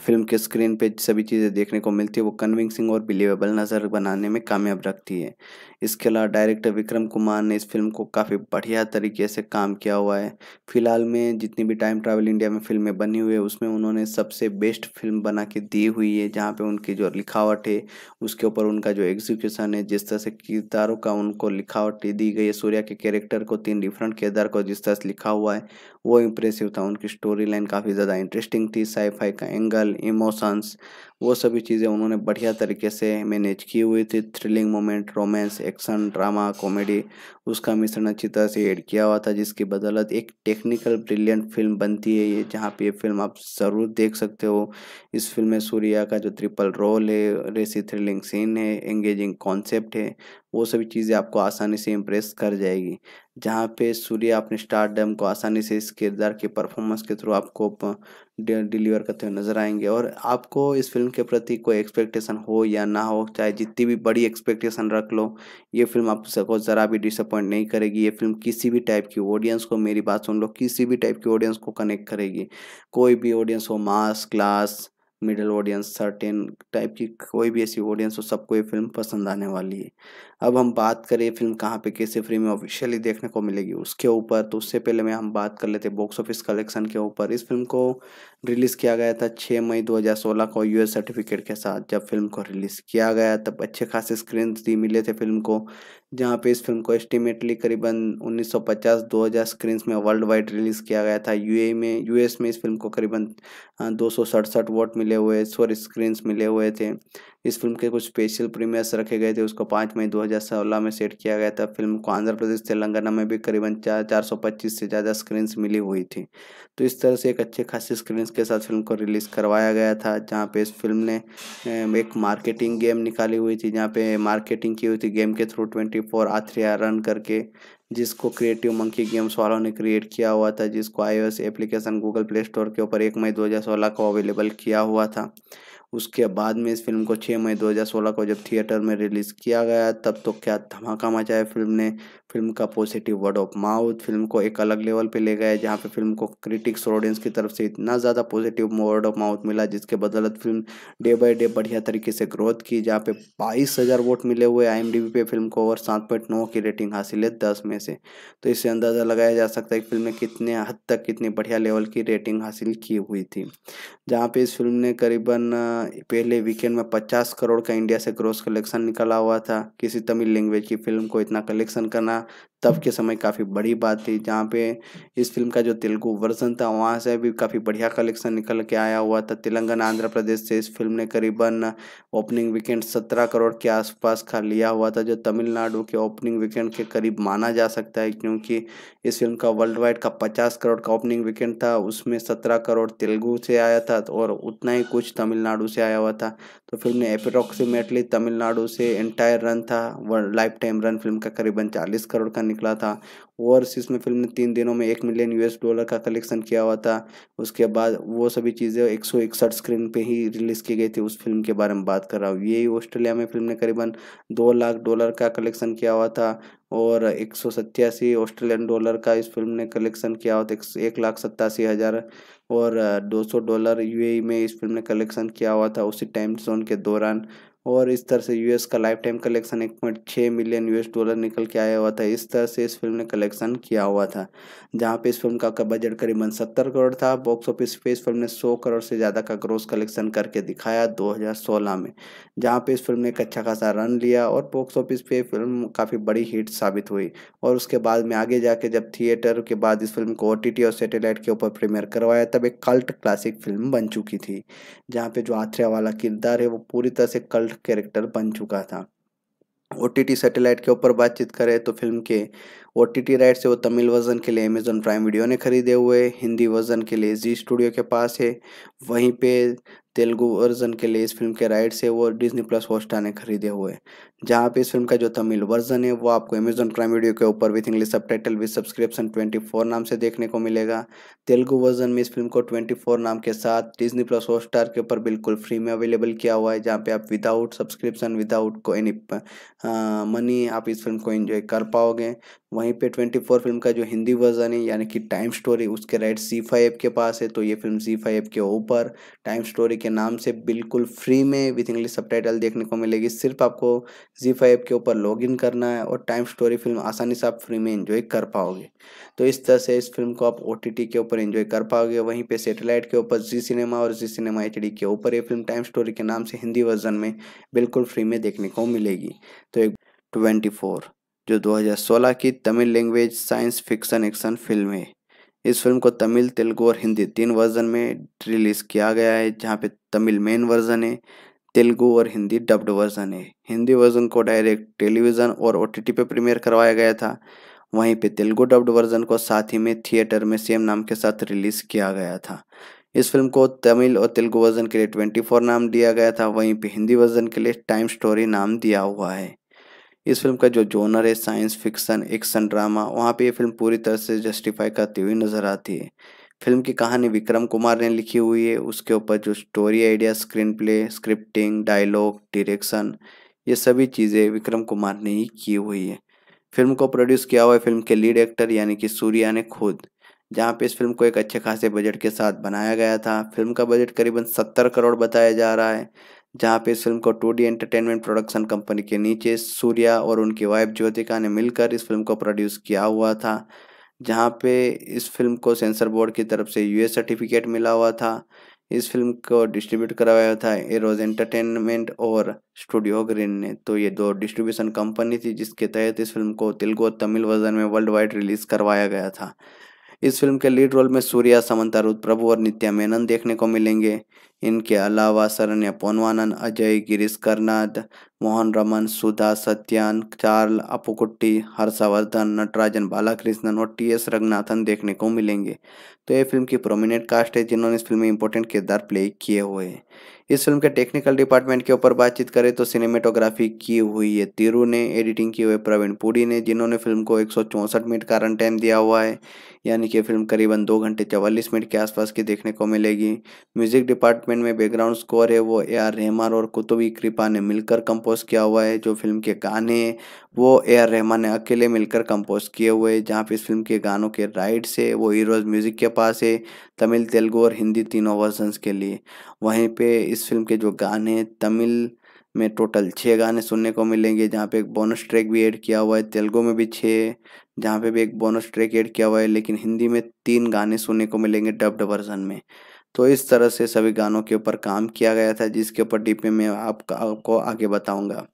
Speaker 1: फिल्म के स्क्रीन पे सभी चीज़ें देखने को मिलती है वो कन्विंसिंग और बिलीवेबल नज़र बनाने में कामयाब रखती है इसके अलावा डायरेक्टर विक्रम कुमार ने इस फिल्म को काफ़ी बढ़िया तरीके से काम किया हुआ है फिलहाल में जितनी भी टाइम ट्रैवल इंडिया में फिल्में बनी हुई है उसमें उन्होंने सबसे बेस्ट फिल्म बना के दी हुई है जहाँ पर उनकी जो लिखावट है उसके ऊपर उनका जो एग्जीक्यूशन है जिस तरह से किरदारों का उनको लिखावट दी गई है सूर्या के कैरेक्टर को तीन डिफरेंट किरदार को जिस तरह से लिखा हुआ है वो इम्प्रेसिव था उनकी स्टोरी लाइन काफ़ी ज़्यादा इंटरेस्टिंग थी साईफाई का एंगल इमोशंस वो सभी चीज़ें उन्होंने बढ़िया तरीके से मैनेज की हुई थी thrilling moment romance action drama comedy उसका मिश्रण अच्छी तरह से एड किया हुआ था जिसकी बदौलत एक टेक्निकल ब्रिलियंट फिल्म बनती है ये जहाँ पे ये फिल्म आप ज़रूर देख सकते हो इस फिल्म में सूर्या का जो ट्रिपल रोल है रेसी थ्रिलिंग सीन है एंगेजिंग कॉन्सेप्ट है वो सभी चीज़ें आपको आसानी से इम्प्रेस कर जाएगी जहाँ पे सूर्य अपने स्टार डैम को आसानी से इस किरदार के परफॉर्मेंस के थ्रू आपको डिलीवर करते हुए नजर आएंगे और आपको इस फिल्म के प्रति कोई एक्सपेक्टेशन हो या ना हो चाहे जितनी भी बड़ी एक्सपेक्टेशन रख लो ये फिल्म आपको ज़रा भी डिसअपॉइंट नहीं करेगी ये फिल्म किसी भी टाइप की ऑडियंस को मेरी बात सुन लो किसी भी टाइप की ऑडियंस को कनेक्ट करेगी कोई भी ऑडियंस हो mass class middle audience certain type की कोई भी ऐसी ऑडियंस हो सबको ये फिल्म पसंद आने वाली है अब हम बात करें फिल्म कहाँ पे कैसे फ्री में ऑफिशियली देखने को मिलेगी उसके ऊपर तो उससे पहले मैं हम बात कर लेते बॉक्स ऑफिस कलेक्शन के ऊपर इस फिल्म को रिलीज़ किया गया था 6 मई 2016 को यूएस सर्टिफिकेट के साथ जब फिल्म को रिलीज़ किया गया तब अच्छे खासे स्क्रीन भी मिले थे फिल्म को जहाँ पे इस फिल्म को एस्टिमेटली करीबन उन्नीस सौ पचास दो हज़ार स्क्रीन्स में वर्ल्ड वाइड रिलीज़ किया गया था यूए में यूएस में इस फिल्म को करीबन दो सौ सड़सठ वोट मिले हुए सॉरी स्क्रीन्स मिले हुए थे इस फिल्म के कुछ स्पेशल प्रीमियर्स रखे गए थे उसको पाँच मई दो में सेट किया गया था फिल्म को आंध्र प्रदेश तेलंगाना में भी करीबन चार चार सौ पच्चीस से ज़्यादा स्क्रीन्स मिली हुई थी तो इस तरह से एक अच्छे खासी स्क्रीन्स के साथ फिल्म को रिलीज़ करवाया गया था जहाँ पे इस फिल्म ने एक मार्केटिंग गेम निकाली हुई थी जहाँ पे मार्केटिंग की हुई थी गेम के through twenty four Athreya run करके जिसको क्रिएटिव मंकी गेम्स वालों ने क्रिएट किया हुआ था जिसको iOS application Google play store के ऊपर एक मई 2016 को अवेलेबल किया हुआ था उसके बाद में इस फिल्म को 6 मई 2016 को जब थिएटर में रिलीज़ किया गया तब तो क्या धमाका मचाया फिल्म ने फिल्म का positive word of mouth film को एक अलग लेवल पे ले गए जहाँ पे फिल्म को क्रिटिक्स और ऑडियंस की तरफ से इतना ज़्यादा पॉजिटिव वर्ड ऑफ माउथ मिला जिसके बदौलत फिल्म डे बाय डे बढ़िया तरीके से ग्रोथ की जहाँ पे बाईस हज़ार वोट मिले हुए आई पे फिल्म को और सात पॉइंट नौ की रेटिंग हासिल है दस में से तो इससे अंदाज़ा लगाया जा सकता है कि फिल्म ने कितने हद तक कितनी बढ़िया लेवल की रेटिंग हासिल की हुई थी जहाँ पे इस फिल्म ने करीबन पहले वीकेंड में पचास करोड़ का इंडिया से ग्रोस कलेक्शन निकला हुआ था किसी तमिल लैंग्वेज की फिल्म को इतना कलेक्शन करना करना तब के समय काफ़ी बड़ी बात थी जहाँ पे इस फिल्म का जो तेलुगु वर्जन था वहाँ से भी काफ़ी बढ़िया कलेक्शन निकल के आया हुआ था तेलंगाना आंध्र प्रदेश से इस फिल्म ने करीबन ओपनिंग वीकेंड सत्रह करोड़ के आसपास का लिया हुआ था जो तमिलनाडु के ओपनिंग वीकेंड के करीब माना जा सकता है क्योंकि इस फिल्म का वर्ल्ड वाइड का पचास करोड़ का ओपनिंग वीकेंड था उसमें सत्रह करोड़ तेलुगु से आया था और उतना ही कुछ तमिलनाडु से आया हुआ था तो फिल्म ने अप्रोक्सीमेटली तमिलनाडु से एंटायर रन था लाइफ टाइम रन फिल्म का करीबन चालीस करोड़ का निकला था ओवरसीज में फिल्म ने तीन दिनों में एक मिलियन यूएस डॉलर का कलेक्शन किया हुआ था उसके बाद वो सभी चीज़ें एक सौ इकसठ स्क्रीन पे ही रिलीज़ की गई थी उस फिल्म के बारे में बात कर रहा हूँ ये ऑस्ट्रेलिया में फिल्म ने करीबन दो लाख डॉलर का कलेक्शन किया हुआ था और एक सौ सत्तासी ऑस्ट्रेलियन डॉलर का इस फिल्म ने कलेक्शन किया हुआ था एक लाख सत्तासी हज़ार और दो सौ डॉलर यू में इस फिल्म ने कलेक्शन किया हुआ था उसी टाइम जोन के दौरान और इस तरह से यूएस का लाइफ टाइम कलेक्शन एक पॉइंट छः मिलियन यूएस डॉलर निकल के आया हुआ था इस तरह से इस फिल्म ने कलेक्शन किया हुआ था जहाँ पे इस फिल्म का बजट करीबन सत्तर करोड़ था बॉक्स ऑफिस पे इस फिल्म ने सौ करोड़ से ज़्यादा का ग्रोस कलेक्शन करके दिखाया 2016 में जहाँ पे इस फिल्म ने एक अच्छा खासा रन लिया और बॉक्स ऑफिस पे फिल्म काफ़ी बड़ी हिट साबित हुई और उसके बाद में आगे जाके जब थिएटर के बाद इस फिल्म को ओ और सेटेलाइट के ऊपर प्रीमियर करवाया तब एक कल्ट क्लासिक फिल्म बन चुकी थी जहाँ पे जो आथ्रिया वाला किरदार है वो पूरी तरह से कल्ट कैरेक्टर बन चुका था ओ टी सैटेलाइट के ऊपर बातचीत करें तो फिल्म के ओ टी राइट से वो तमिल वर्जन के लिए अमेजन प्राइम वीडियो ने खरीदे हुए हिंदी वर्जन के लिए जी स्टूडियो के पास है वहीं पे तेलुगु वर्जन के लिए इस फिल्म के राइट्स है वो डिज्नी प्लस हॉटस्टार ने खरीदे हुए जहाँ पे इस फिल्म का जो तमिल वर्जन है वो आपको अमेजन प्राइम वीडियो के ऊपर with English subtitle with subscription twenty four नाम से देखने को मिलेगा तेलुगु वर्जन में इस फिल्म को ट्वेंटी फोर नाम के साथ डिज्नी प्लस हॉटस्टार के ऊपर बिल्कुल फ्री में अवेलेबल किया हुआ है जहाँ पे आप विदाउट सब्सक्रिप्शन विदाउट को एनी मनी आप इस फिल्म को इन्जॉय कर पाओगे वहीं पे ट्वेंटी फोर फिल्म का जो हिंदी वर्जन है यानी कि टाइम स्टोरी उसके राइट सी फाइव के पास है तो ये फिल्म सी फाइव के ऊपर टाइम स्टोरी के के नाम से बिल्कुल फ्री में विथ इंग्लिश सब देखने को मिलेगी सिर्फ आपको जी फाइव के ऊपर लॉग इन करना है और टाइम स्टोरी फिल्म आसानी से आप फ्री में इन्जॉय कर पाओगे तो इस तरह से इस फिल्म को आप ओ के ऊपर इन्जॉय कर पाओगे वहीं पर सेटेलाइट के ऊपर जी सिनेमा और जी सिनेमा एच के ऊपर ये फिल्म टाइम स्टोरी के नाम से हिंदी वर्जन में बिल्कुल फ्री में देखने को मिलेगी तो एक ट्वेंटी जो 2016 की Tamil language science fiction action film है इस फिल्म को तमिल तेलुगु और हिंदी तीन वर्जन में रिलीज़ किया गया है जहाँ पे तमिल मेन वर्जन है तेलुगु और हिंदी डब्ड वर्जन है हिंदी वर्जन को डायरेक्ट टेलीविज़न और ओ पे प्रीमियर करवाया गया था वहीं पे तेलुगु डब्ड वर्जन को साथ ही में थिएटर में सेम नाम के साथ रिलीज़ किया गया था इस फिल्म को तमिल और तेलुगु वर्जन के लिए 24 नाम दिया गया था वहीं पे हिंदी वर्जन के लिए टाइम स्टोरी नाम दिया हुआ है इस फिल्म का जो जोनर है साइंस फिक्सन एक्शन ड्रामा वहाँ पे ये फिल्म पूरी तरह से जस्टिफाई करती हुई नज़र आती है फिल्म की कहानी विक्रम कुमार ने लिखी हुई है उसके ऊपर जो story idea screenplay scripting dialogue direction ये सभी चीज़ें विक्रम कुमार ने ही की हुई है फिल्म को प्रोड्यूस किया हुआ है फिल्म के लीड एक्टर यानी कि सूर्या ने खुद जहाँ पे इस फिल्म को एक अच्छे खासे बजट के साथ बनाया गया था फिल्म का बजट करीबन सत्तर करोड़ बताया जा रहा है जहां पे इस फिल्म को टू एंटरटेनमेंट प्रोडक्शन कंपनी के नीचे सूर्या और उनकी वाइफ ज्योतिका ने मिलकर इस फिल्म को प्रोड्यूस किया हुआ था जहां पे इस फिल्म को सेंसर बोर्ड की तरफ से यूएस सर्टिफिकेट मिला हुआ था इस फिल्म को डिस्ट्रीब्यूट करवाया था एरोज एंटरटेनमेंट और स्टूडियो ग्रीन ने तो ये दो डिस्ट्रीब्यूशन कंपनी थी जिसके तहत इस फिल्म को तेलुगु और तमिल वर्जन में वर्ल्ड वाइड रिलीज करवाया गया था इस फिल्म के लीड रोल में सूर्या समंता प्रभु और नित्या मेनन देखने को मिलेंगे इनके अलावा सरण्य पोनवानन अजय गिरीश कर्नाद मोहन रमन सुधा सत्यान चार्ल अपुकुट्टी हर्षवर्धन नटराजन बालाकृष्णन और टी एस रंगनाथन देखने को मिलेंगे तो ये फिल्म की प्रोमिनेंट कास्ट है जिन्होंने इस फिल्म में इंपॉर्टेंट किरदार प्ले किए हुए हैं इस फिल्म के टेक्निकल डिपार्टमेंट के ऊपर बातचीत करें तो सिनेमेटोग्राफी की हुई है तिरु ने एडिटिंग की हुई प्रवीण पुरी ने जिन्होंने फिल्म को एक मिनट का रन टाइम दिया हुआ है यानी कि फिल्म करीबन दो घंटे चवालीस मिनट के आसपास की देखने को मिलेगी म्यूजिक डिपार्ट डिपार्टमेंट में बैकग्राउंड स्कोर है वो ए आर रहमान और कुतुबी कृपा ने मिलकर कंपोज किया हुआ है जो फिल्म के गाने हैं वो ए आर रहमान ने अकेले मिलकर कंपोज किए हुए हैं जहाँ पे इस फिल्म के गानों के राइट्स है वो हीरोज म्यूज़िक के पास है तमिल तेलुगू और हिंदी तीनों वर्जनस के लिए वहीं पर इस फिल्म के जो गाने तमिल में टोटल छः गाने सुनने को मिलेंगे जहाँ पे एक बोनस ट्रैक भी ऐड किया हुआ है तेलुगु में भी छः जहाँ पे भी एक बोनस ट्रैक ऐड किया हुआ है लेकिन हिंदी में तीन गाने सुनने को मिलेंगे डब्ड वर्जन में तो इस तरह से सभी गानों के ऊपर काम किया गया था जिसके ऊपर डीपी में आपका आपको आगे बताऊंगा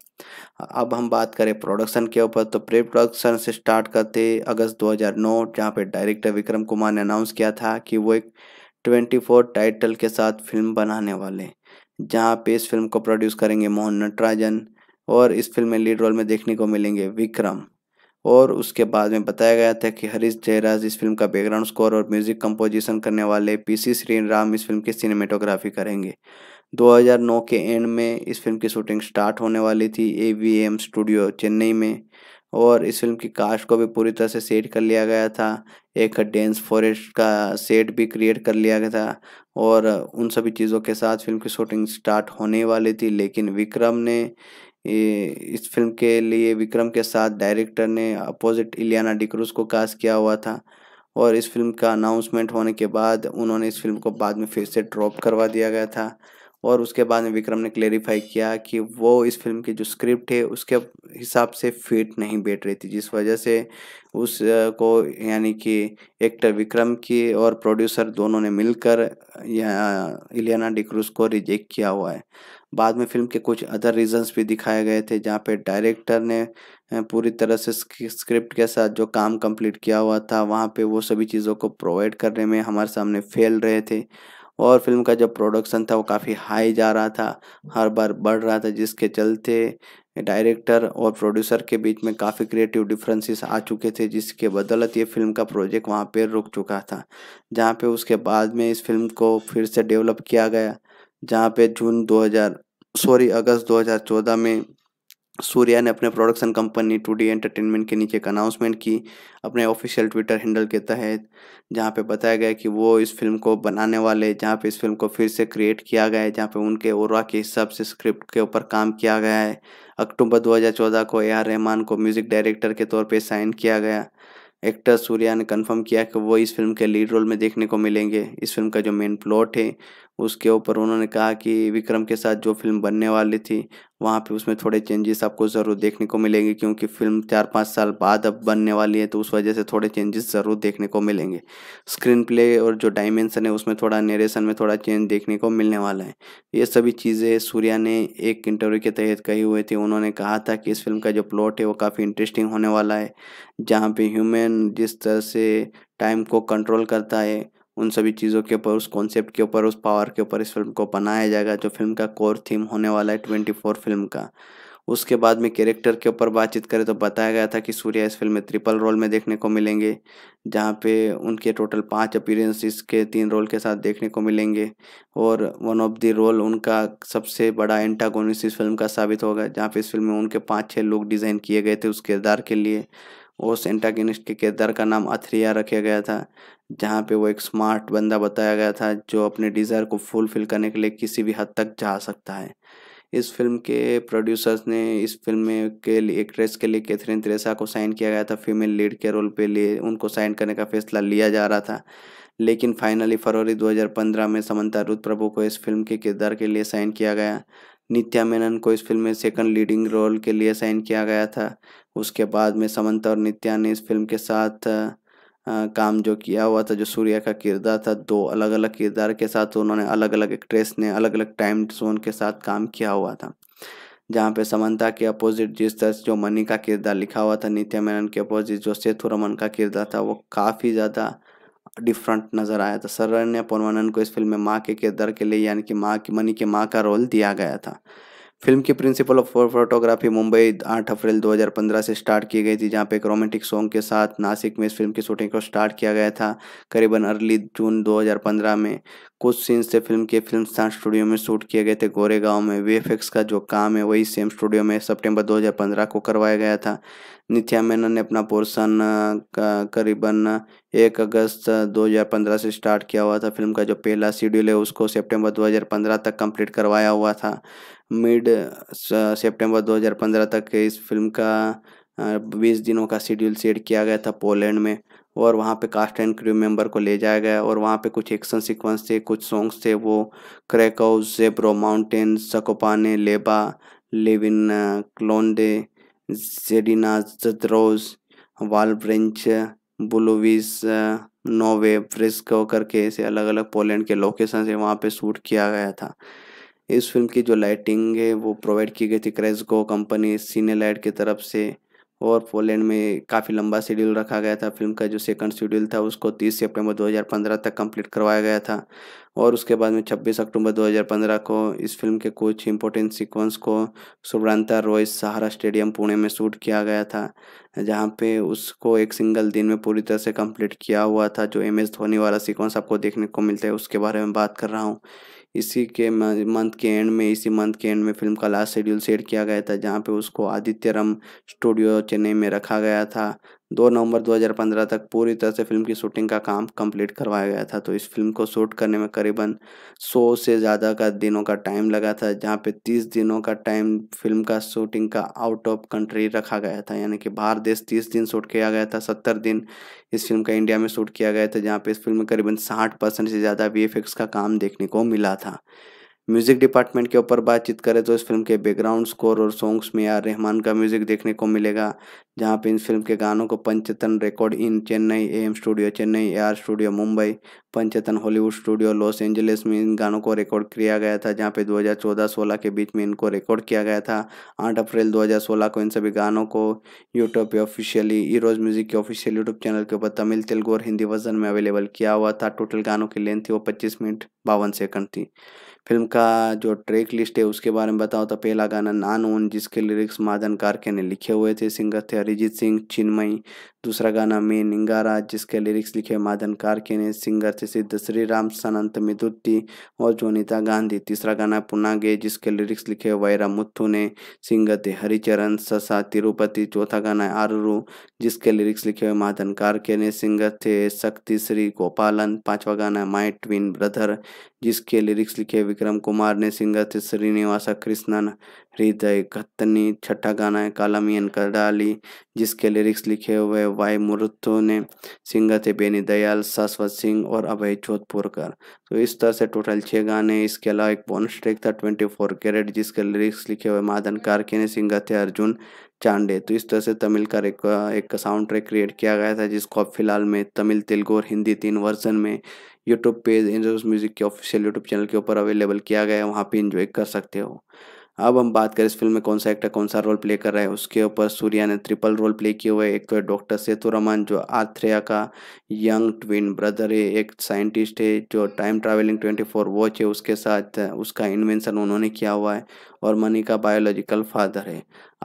Speaker 1: अब हम बात करें प्रोडक्शन के ऊपर तो प्री प्रोडक्शन से स्टार्ट करते अगस्त 2009 जहाँ पे डायरेक्टर विक्रम कुमार ने अनाउंस किया था कि वो एक 24 टाइटल के साथ फिल्म बनाने वाले जहाँ पे इस फिल्म को प्रोड्यूस करेंगे मोहन नटराजन और इस फिल्म में लीड रोल में देखने को मिलेंगे विक्रम और उसके बाद में बताया गया था कि हरीश जयराज इस फिल्म का बैकग्राउंड स्कोर और म्यूजिक कंपोजिशन करने वाले पीसी श्रीन राम इस फिल्म की सिनेमेटोग्राफी करेंगे 2009 के एंड में इस फिल्म की शूटिंग स्टार्ट होने वाली थी ए स्टूडियो चेन्नई में और इस फिल्म की कास्ट को भी पूरी तरह से सेट कर लिया गया था एक डेंस फॉरेस्ट का सेट भी क्रिएट कर लिया गया था और उन सभी चीज़ों के साथ फिल्म की शूटिंग स्टार्ट होने वाली थी लेकिन विक्रम ने इस फिल्म के लिए विक्रम के साथ डायरेक्टर ने अपोजिट इलियाना डिक्रूज को कास्ट किया हुआ था और इस फिल्म का अनाउंसमेंट होने के बाद उन्होंने इस फिल्म को बाद में फिर से ड्रॉप करवा दिया गया था और उसके बाद में विक्रम ने क्लेरिफाई किया कि वो इस फिल्म की जो स्क्रिप्ट है उसके हिसाब से फिट नहीं बैठ रही थी जिस वजह से उस को यानी कि एक्टर विक्रम की और प्रोड्यूसर दोनों ने मिलकर इलियाना डिक्रूज को रिजेक्ट किया हुआ है बाद में फिल्म के कुछ अदर रीजंस भी दिखाए गए थे जहाँ पे डायरेक्टर ने पूरी तरह से स्क्रिप्ट के साथ जो काम कंप्लीट किया हुआ था वहाँ पे वो सभी चीज़ों को प्रोवाइड करने में हमारे सामने फेल रहे थे और फिल्म का जो प्रोडक्शन था वो काफ़ी हाई जा रहा था हर बार बढ़ रहा था जिसके चलते डायरेक्टर और प्रोड्यूसर के बीच में काफ़ी क्रिएटिव डिफरेंसेस आ चुके थे जिसके बदौलत ये फिल्म का प्रोजेक्ट वहाँ पे रुक चुका था जहाँ पे उसके बाद में इस फिल्म को फिर से डेवलप किया गया जहाँ पे जून सॉरी अगस्त 2014 में सूर्या ने अपने production company two D entertainment के नीचे एक अनाउंसमेंट की अपने ऑफिशियल ट्विटर हैंडल के तहत जहाँ पे बताया गया कि वो इस फिल्म को बनाने वाले जहाँ पे इस फिल्म को फिर से क्रिएट किया गया है जहाँ पे उनके और के हिसाब से स्क्रिप्ट के ऊपर काम किया गया है अक्टूबर 2014 को ए आर रहमान को म्यूज़िक डायरेक्टर के तौर पर साइन किया गया एक्टर सूर्या ने कन्फर्म किया कि वो इस फिल्म के लीड रोल में देखने को मिलेंगे इस फिल्म का जो मेन प्लॉट है उसके ऊपर उन्होंने कहा कि विक्रम के साथ जो फिल्म बनने वाली थी वहाँ पे उसमें थोड़े चेंजेस आपको ज़रूर देखने को मिलेंगे क्योंकि फिल्म चार पाँच साल बाद अब बनने वाली है तो उस वजह से थोड़े चेंजेस ज़रूर देखने को मिलेंगे स्क्रीन प्ले और जो डायमेंसन है उसमें थोड़ा नरेशन में थोड़ा चेंज देखने को मिलने वाला है ये सभी चीज़ें सूर्या ने एक इंटरव्यू के तहत कही हुई थी उन्होंने कहा था कि इस फिल्म का जो प्लॉट है वो काफ़ी इंटरेस्टिंग होने वाला है जहाँ पे ह्यूमन जिस तरह से टाइम को कंट्रोल करता है उन सभी चीज़ों के ऊपर उस कॉन्सेप्ट के ऊपर उस पावर के ऊपर इस फिल्म को बनाया जाएगा जो फिल्म का कोर थीम होने वाला है ट्वेंटी फोर फिल्म का उसके बाद में कैरेक्टर के ऊपर बातचीत करें तो बताया गया था कि सूर्या इस फिल्म में ट्रिपल रोल में देखने को मिलेंगे जहाँ पे उनके टोटल पांच अपीरेंस के तीन रोल के साथ देखने को मिलेंगे और वन ऑफ द रोल उनका सबसे बड़ा एंटागोनिस इस फिल्म का साबित होगा जहाँ पे इस फिल्म में उनके पाँच छः लोग डिज़ाइन किए गए थे उस किरदार के लिए ओस एंटागनिस्ट के किरदार का नाम अथरिया रखा गया था जहाँ पे वो एक स्मार्ट बंदा बताया गया था जो अपने डिज़ायर को फुलफिल करने के लिए किसी भी हद तक जा सकता है इस फिल्म के प्रोड्यूसर्स ने इस फिल्म में के लिए एक्ट्रेस के लिए कैथरीन त्रेसा को साइन किया गया था फीमेल लीड के रोल पे लिए उनको साइन करने का फैसला लिया जा रहा था लेकिन फाइनली फरवरी 2015 में समंता रुद प्रभु को इस फिल्म के किरदार के लिए साइन किया गया नित्या मेनन को इस फिल्म में सेकंड लीडिंग रोल के लिए साइन किया गया था उसके बाद में समंता और नित्या ने इस फिल्म के साथ आ, काम जो किया हुआ था जो सूर्या का किरदार था दो अलग अलग किरदार के साथ उन्होंने अलग अलग एक्ट्रेस ने अलग अलग टाइम जोन के साथ काम किया हुआ था जहाँ पे समंता के अपोजिट जिस तरह जो मनी का किरदार लिखा हुआ था नित्या मेनन के अपोजिट जो सेतु रमन का किरदार था वो काफ़ी ज़्यादा डिफरेंट नज़र आया था सरण्य ने को इस फिल्म में माँ के किरदार के लिए यानी कि माँ की मनी के माँ का रोल दिया गया था फिल्म की प्रिंसिपल ऑफ फोटोग्राफी मुंबई 8 अप्रैल 2015 से स्टार्ट की गई थी जहां पे एक रोमांटिक सॉन्ग के साथ नासिक में इस फिल्म की शूटिंग को स्टार्ट किया गया था करीबन अर्ली जून 2015 में कुछ सीन्स से फिल्म के फिल्म स्थान स्टूडियो में शूट किए गए थे गोरेगांव में वी का जो काम है वही सेम स्टूडियो में सेप्टेम्बर दो को करवाया गया था नित्या मेनन ने अपना पोर्शन करीबन एक अगस्त 2015 से स्टार्ट किया हुआ था फिल्म का जो पहला शेड्यूल है उसको सितंबर 2015 तक कंप्लीट करवाया हुआ था मिड सितंबर 2015 तक इस फिल्म का बीस दिनों का शेड्यूल सेट किया गया था पोलैंड में और वहाँ पे कास्ट एंड क्रू मेंबर को ले जाया गया और वहाँ पे कुछ एक्शन सीक्वेंस थे कुछ सॉन्ग्स थे वो क्रैकहाउस जेब्रो माउंटेन सकोपाने लेबा लिव इन Zedina वाल वालब्रेंच बुलोविस नोवे फ्रिस्को करके ऐसे अलग अलग पोलैंड के लोकेशन से वहाँ पे शूट किया गया था इस फिल्म की जो लाइटिंग है वो प्रोवाइड की गई थी क्रेजगो कंपनी सीने लाइट की तरफ से और पोलैंड में काफ़ी लंबा शेड्यूल रखा गया था फिल्म का जो सेकंड शेड्यूल था उसको 30 सितंबर 2015 तक कंप्लीट करवाया गया था और उसके बाद में 26 अक्टूबर 2015 को इस फिल्म के कुछ इम्पोर्टेंट सीक्वेंस को सुब्रांता रॉय सहारा स्टेडियम पुणे में शूट किया गया था जहाँ पे उसको एक सिंगल दिन में पूरी तरह से कंप्लीट किया हुआ था जो एम एस धोनी वाला सीक्वेंस आपको देखने को मिलता है उसके बारे में बात कर रहा हूँ इसी के मंथ के एंड में इसी मंथ के एंड में फिल्म का लास्ट शेड्यूल सेट किया गया था जहाँ पे उसको आदित्य रम स्टूडियो चेन्नई में रखा गया था दो नवंबर 2015 तक पूरी तरह से फिल्म की शूटिंग का काम कंप्लीट करवाया गया था तो इस फिल्म को शूट करने में करीबन 100 से ज़्यादा का दिनों का टाइम लगा था जहाँ पे 30 दिनों का टाइम फिल्म का शूटिंग का आउट ऑफ कंट्री रखा गया था यानी कि बाहर देश 30 दिन शूट किया गया था 70 दिन इस फिल्म का इंडिया में शूट किया गया था जहाँ पे इस फिल्म में करीबन साठ से ज़्यादा वी का काम देखने को मिला था म्यूजिक डिपार्टमेंट के ऊपर बातचीत करें तो इस फिल्म के बैकग्राउंड स्कोर और सॉन्ग्स में आर रहमान का म्यूजिक देखने को मिलेगा जहां पे इस फिल्म के गानों को Panchathan record in Chennai M studio Chennai A R studio Mumbai Panchathan Hollywood studio Los Angeles में इन गानों को रिकॉर्ड किया गया था जहाँ पे दो हजार के बीच में इनको रिकॉर्ड किया गया था आठ अप्रैल दो को इन सभी गानों को यूट्यूब पे ऑफिशियली ईरोज म्यूजिक के ऑफिशियल यूट्यूब चैनल के ऊपर तमिल तेलुगु और हिंदी वर्जन में अवेलेबल किया हुआ था टोटल गानों की लेंथ थी वो पच्चीस मिनट बावन सेकंड थी फिल्म का जो ट्रैक लिस्ट है उसके बारे में बताओ तो पहला गाना नान ओन जिसके लिरिक्स मादन कारके ने लिखे हुए थे सिंगर थे अरिजीत सिंह चिन्मयी दूसरा गाना मे निंगारा जिसके लिरिक्स लिखे माधन कारके ने सिंगर थे सिद्ध श्री राम सनंत मिदुट्टी और जोनिता गांधी तीसरा गाना पुनागे जिसके लिरिक्स लिखे वैरा मुथु ने सिंगर थे हरिचरण ससा तिरुपति चौथा गाना आरुरु जिसके लिरिक्स लिखे हुए माधन कारके ने सिंगर थे शक्ति श्री गोपालन पांचवा गाना माई ट्विन ब्रदर जिसके लिरिक्स लिखे विक्रम कुमार ने सिंगर थे श्रीनिवासा कृष्णन हृदय कत्तनी छठा गाना है कालामियन कर डाली जिसके लिरिक्स लिखे हुए वाई मुरुतो ने सिंगर थे बेनी दयाल शाश्वत सिंह और अभय जोधपुरकर तो इस तरह से टोटल छः गाने इसके अलावा एक बोनस ट्रैक था ट्वेंटी फोर कैरेट जिसके लिरिक्स लिखे हुए माधन कारके ने सिंगर थे अर्जुन चांडे तो इस तरह से तमिल का एक, एक साउंड ट्रैक क्रिएट किया गया था जिसको अब फिलहाल में तमिल तेलुगु और हिंदी तीन वर्जन में यूट्यूब पेज इंजोस म्यूज़िक के ऑफिशियल यूट्यूब चैनल के ऊपर अवेलेबल किया गया है वहाँ पर इंजॉय कर सकते हो अब हम बात करें इस फिल्म में कौन सा एक्टर कौन सा रोल प्ले कर रहा है उसके ऊपर सूर्या ने ट्रिपल रोल प्ले किए हुए एक तो है डॉक्टर रमन जो आथ्रेया का यंग ट्विन ब्रदर है एक साइंटिस्ट है जो टाइम ट्रैवलिंग 24 वॉच है उसके साथ उसका इन्वेंशन उन्होंने किया हुआ है और मनी का बायोलॉजिकल फादर है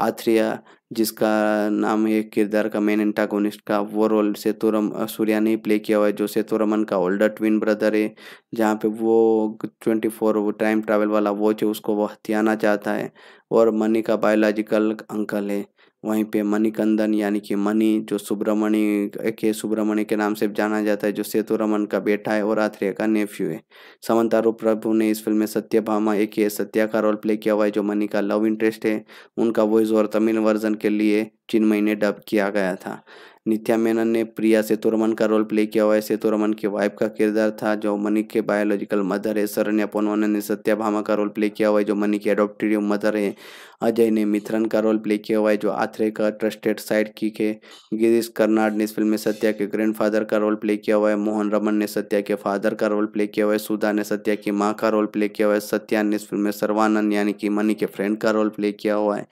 Speaker 1: आथ्रिया जिसका नाम है किरदार का मेन एंटागोनिस्ट का वो रोल सेतुरम सूर्या ने प्ले किया हुआ है जो सेतुरमन का ओल्डर ट्विन ब्रदर है जहाँ पे वो ट्वेंटी फोर वो टाइम ट्रैवल वाला वो जो उसको वो हथियाना चाहता है और मनी का बायोलॉजिकल अंकल है वहीं पे मणिकंदन यानी कि मणि जो सुब्रमणि के सुब्रमण्य के नाम से जाना जाता है जो सेतु रमन का बेटा है और आथ्रेय का नेफ्यू है समंतारू प्रभु ने इस फिल्म में सत्यभामा एक ही सत्या का रोल प्ले किया हुआ है जो मणि का लव इंटरेस्ट है उनका वॉइस और तमिल वर्जन के लिए चिन्मई ने डब किया गया था नित्या मेनन ने प्रिया सेतुरमन का रोल प्ले किया हुआ है सेतुरमन की वाइफ का किरदार था जो मनी के बायोलॉजिकल मदर है सरण्य पोनवन ने सत्या भामा का रोल प्ले किया हुआ है जो मनी की एडोप्टेड मदर है अजय ने मिथरन का रोल प्ले किया हुआ है जो आथरे का ट्रस्टेड साइड की है गिरीश कर्नाड ने इस फिल्म में सत्या के ग्रैंड का रोल प्ले किया हुआ है मोहन रमन ने सत्या के फादर का रोल प्ले किया हुआ है सुधा ने सत्या की माँ का रोल प्ले किया हुआ है सत्या ने इस फिल्म में सर्वानंद यानी कि मनी के फ्रेंड का रोल प्ले किया हुआ है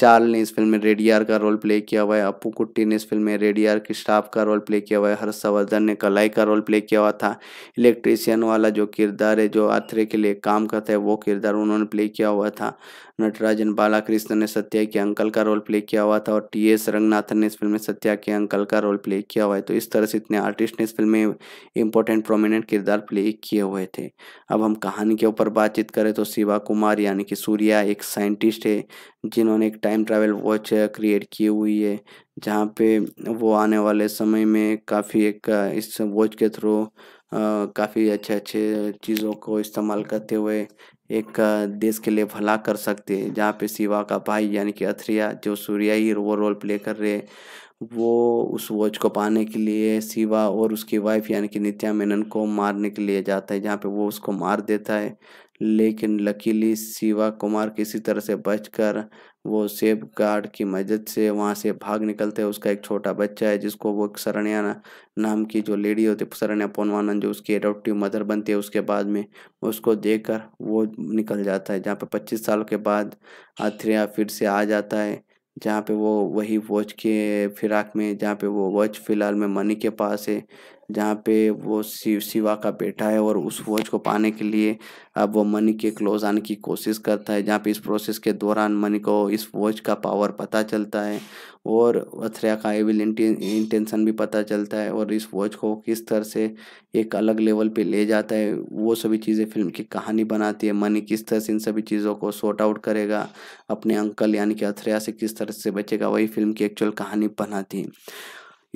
Speaker 1: चार्ल ने इस फिल्म में रेडियार का रोल प्ले किया हुआ है अपू कुट्टी ने इस फिल्म में रेडियार डीआर के स्टाफ का रोल प्ले किया हुआ है हर्षवर्धन ने कलाई का रोल प्ले किया हुआ था इलेक्ट्रीशियन वाला जो किरदार है जो आथरे के लिए काम करता है वो किरदार उन्होंने प्ले किया हुआ था नटराजन बालाकृष्ण ने सत्या के अंकल का रोल प्ले किया हुआ था और टी एस रंगनाथन ने इस फिल्म में सत्या के अंकल का रोल प्ले किया हुआ है तो इस तरह से इतने आर्टिस्ट ने इस फिल्म में इम्पोर्टेंट प्रोमिनेंट किरदार प्ले किए हुए थे अब हम कहानी के ऊपर बातचीत करें तो शिवा कुमार यानी कि सूर्या एक साइंटिस्ट है जिन्होंने एक टाइम ट्रैवल वॉच क्रिएट की हुई है जहाँ पे वो आने वाले समय में काफ़ी एक इस वॉच के थ्रू काफ़ी अच्छे अच्छे चीज़ों को इस्तेमाल करते हुए एक देश के लिए भला कर सकते हैं जहाँ पे शिवा का भाई यानी कि अथरिया जो सूर्या ही वो रोल प्ले कर रहे हैं वो उस वॉच को पाने के लिए शिवा और उसकी वाइफ यानी कि नित्या मेनन को मारने के लिए जाता है जहाँ पे वो उसको मार देता है लेकिन लकीली शिवा कुमार किसी तरह से बचकर वो सेफ गार्ड की मदद से वहाँ से भाग निकलते हैं उसका एक छोटा बच्चा है जिसको वो सरण्या नाम की जो लेडी होती है सरण्या पोनवानंद जो उसकी एडोप्टिव मदर बनती है उसके बाद में उसको देखकर वो निकल जाता है जहाँ पे पच्चीस साल के बाद अथ्रिया फिर से आ जाता है जहाँ पे वो वही वॉच के फिराक में जहाँ पे वो वॉच फिलहाल में मनी के पास है जहाँ पे वो शिव शिवा का बेटा है और उस वॉच को पाने के लिए अब वो मनी के क्लोज आने की कोशिश करता है जहाँ पे इस प्रोसेस के दौरान मनी को इस वॉच का पावर पता चलता है और अथ्रया का एविल इंटेंशन भी पता चलता है और इस वॉच को किस तरह से एक अलग लेवल पे ले जाता है वो सभी चीज़ें फिल्म की कहानी बनाती है मनी किस तरह से इन सभी चीज़ों को शॉर्ट आउट करेगा अपने अंकल यानी कि अथ्रया से किस तरह से बचेगा वही फिल्म की एक्चुअल कहानी बनाती है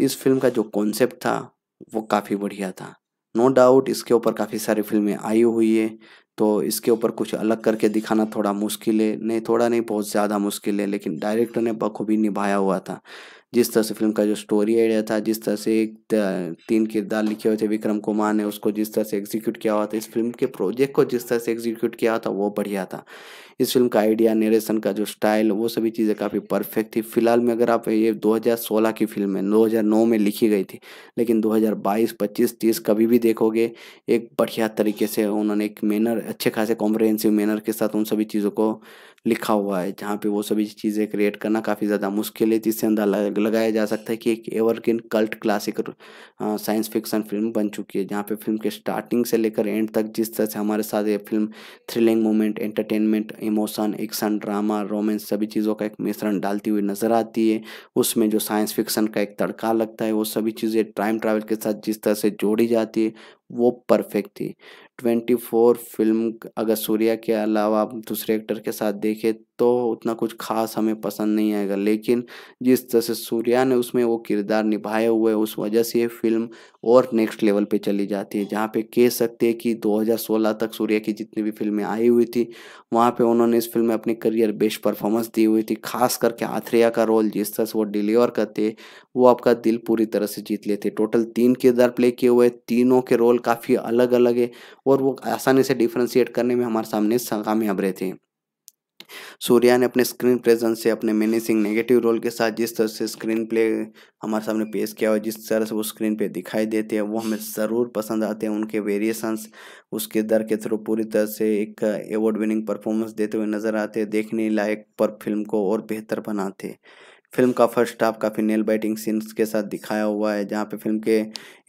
Speaker 1: इस फिल्म का जो कॉन्सेप्ट था वो काफ़ी बढ़िया था नो no डाउट इसके ऊपर काफ़ी सारी फिल्में आई हुई है तो इसके ऊपर कुछ अलग करके दिखाना थोड़ा मुश्किल है नहीं थोड़ा नहीं बहुत ज़्यादा मुश्किल है लेकिन डायरेक्टर ने बखूबी निभाया हुआ था जिस तरह से फिल्म का जो स्टोरी आइडिया था जिस तरह से एक तीन किरदार लिखे हुए थे विक्रम कुमार ने उसको जिस तरह से एग्जीक्यूट किया हुआ था इस फिल्म के प्रोजेक्ट को जिस तरह से एग्जीक्यूट किया हुआ था वो बढ़िया था इस फिल्म का आइडिया नरेशन का जो स्टाइल वो सभी चीज़ें काफ़ी परफेक्ट थी फिलहाल में अगर आप ये 2016 की फिल्म है 2009 में लिखी गई थी लेकिन 2022 25 30 कभी भी देखोगे एक बढ़िया तरीके से उन्होंने एक मैनर अच्छे खासे कॉम्प्रहेंसिव मैनर के साथ उन सभी चीज़ों को लिखा हुआ है जहाँ पे वो सभी चीज़ें क्रिएट करना काफ़ी ज़्यादा मुश्किल है जिससे अंदाजा लगाया जा सकता है कि एक evergreen cult classic science fiction film बन चुकी है जहाँ पे फिल्म के स्टार्टिंग से लेकर एंड तक जिस तरह से हमारे साथ ये film thrilling moment entertainment emotion action drama romance सभी चीज़ों का एक मिश्रण डालती हुई नज़र आती है उसमें जो साइंस फिक्सन का एक तड़का लगता है वो सभी चीज़ें टाइम ट्रैवल के साथ जिस तरह से जोड़ी जाती है वो परफेक्ट थी 24 फिल्म अगर सूर्या के अलावा आप दूसरे एक्टर के साथ देखें तो उतना कुछ खास हमें पसंद नहीं आएगा लेकिन जिस तरह से सूर्या ने उसमें वो किरदार निभाए हुए उस वजह से ये फिल्म और नेक्स्ट लेवल पे चली जाती है जहाँ पे कह सकते हैं कि 2016 तक सूर्या की जितनी भी फिल्में आई हुई थी वहाँ पे उन्होंने इस फिल्म में अपने करियर बेस्ट परफॉर्मेंस दी हुई थी खास करके आथ्रिया का रोल जिस तरह से वो डिलीवर करते वो आपका दिल पूरी तरह से जीत लेते टोटल तीन किरदार प्ले किए हुए तीनों के रोल काफ़ी अलग अलग है और वो आसानी से डिफ्रेंशिएट करने में हमारे सामने कामयाब रहते हैं सूर्या ने अपने स्क्रीन प्रेजेंस से अपने मैनेसिंग नेगेटिव रोल के साथ जिस तरह से स्क्रीन प्ले हमारे सामने पेश किया और जिस तरह से वो स्क्रीन पे दिखाई देते हैं वो हमें ज़रूर पसंद आते हैं उनके वेरिएशंस उसके दर के थ्रू पूरी तरह से एक अवार्ड विनिंग परफॉर्मेंस देते हुए नज़र आते हैं देखने लायक पर फिल्म को और बेहतर बनाते हैं फिल्म का फर्स्ट हाफ काफ़ी नेल बाइटिंग सीन्स के साथ दिखाया हुआ है जहाँ पे फिल्म के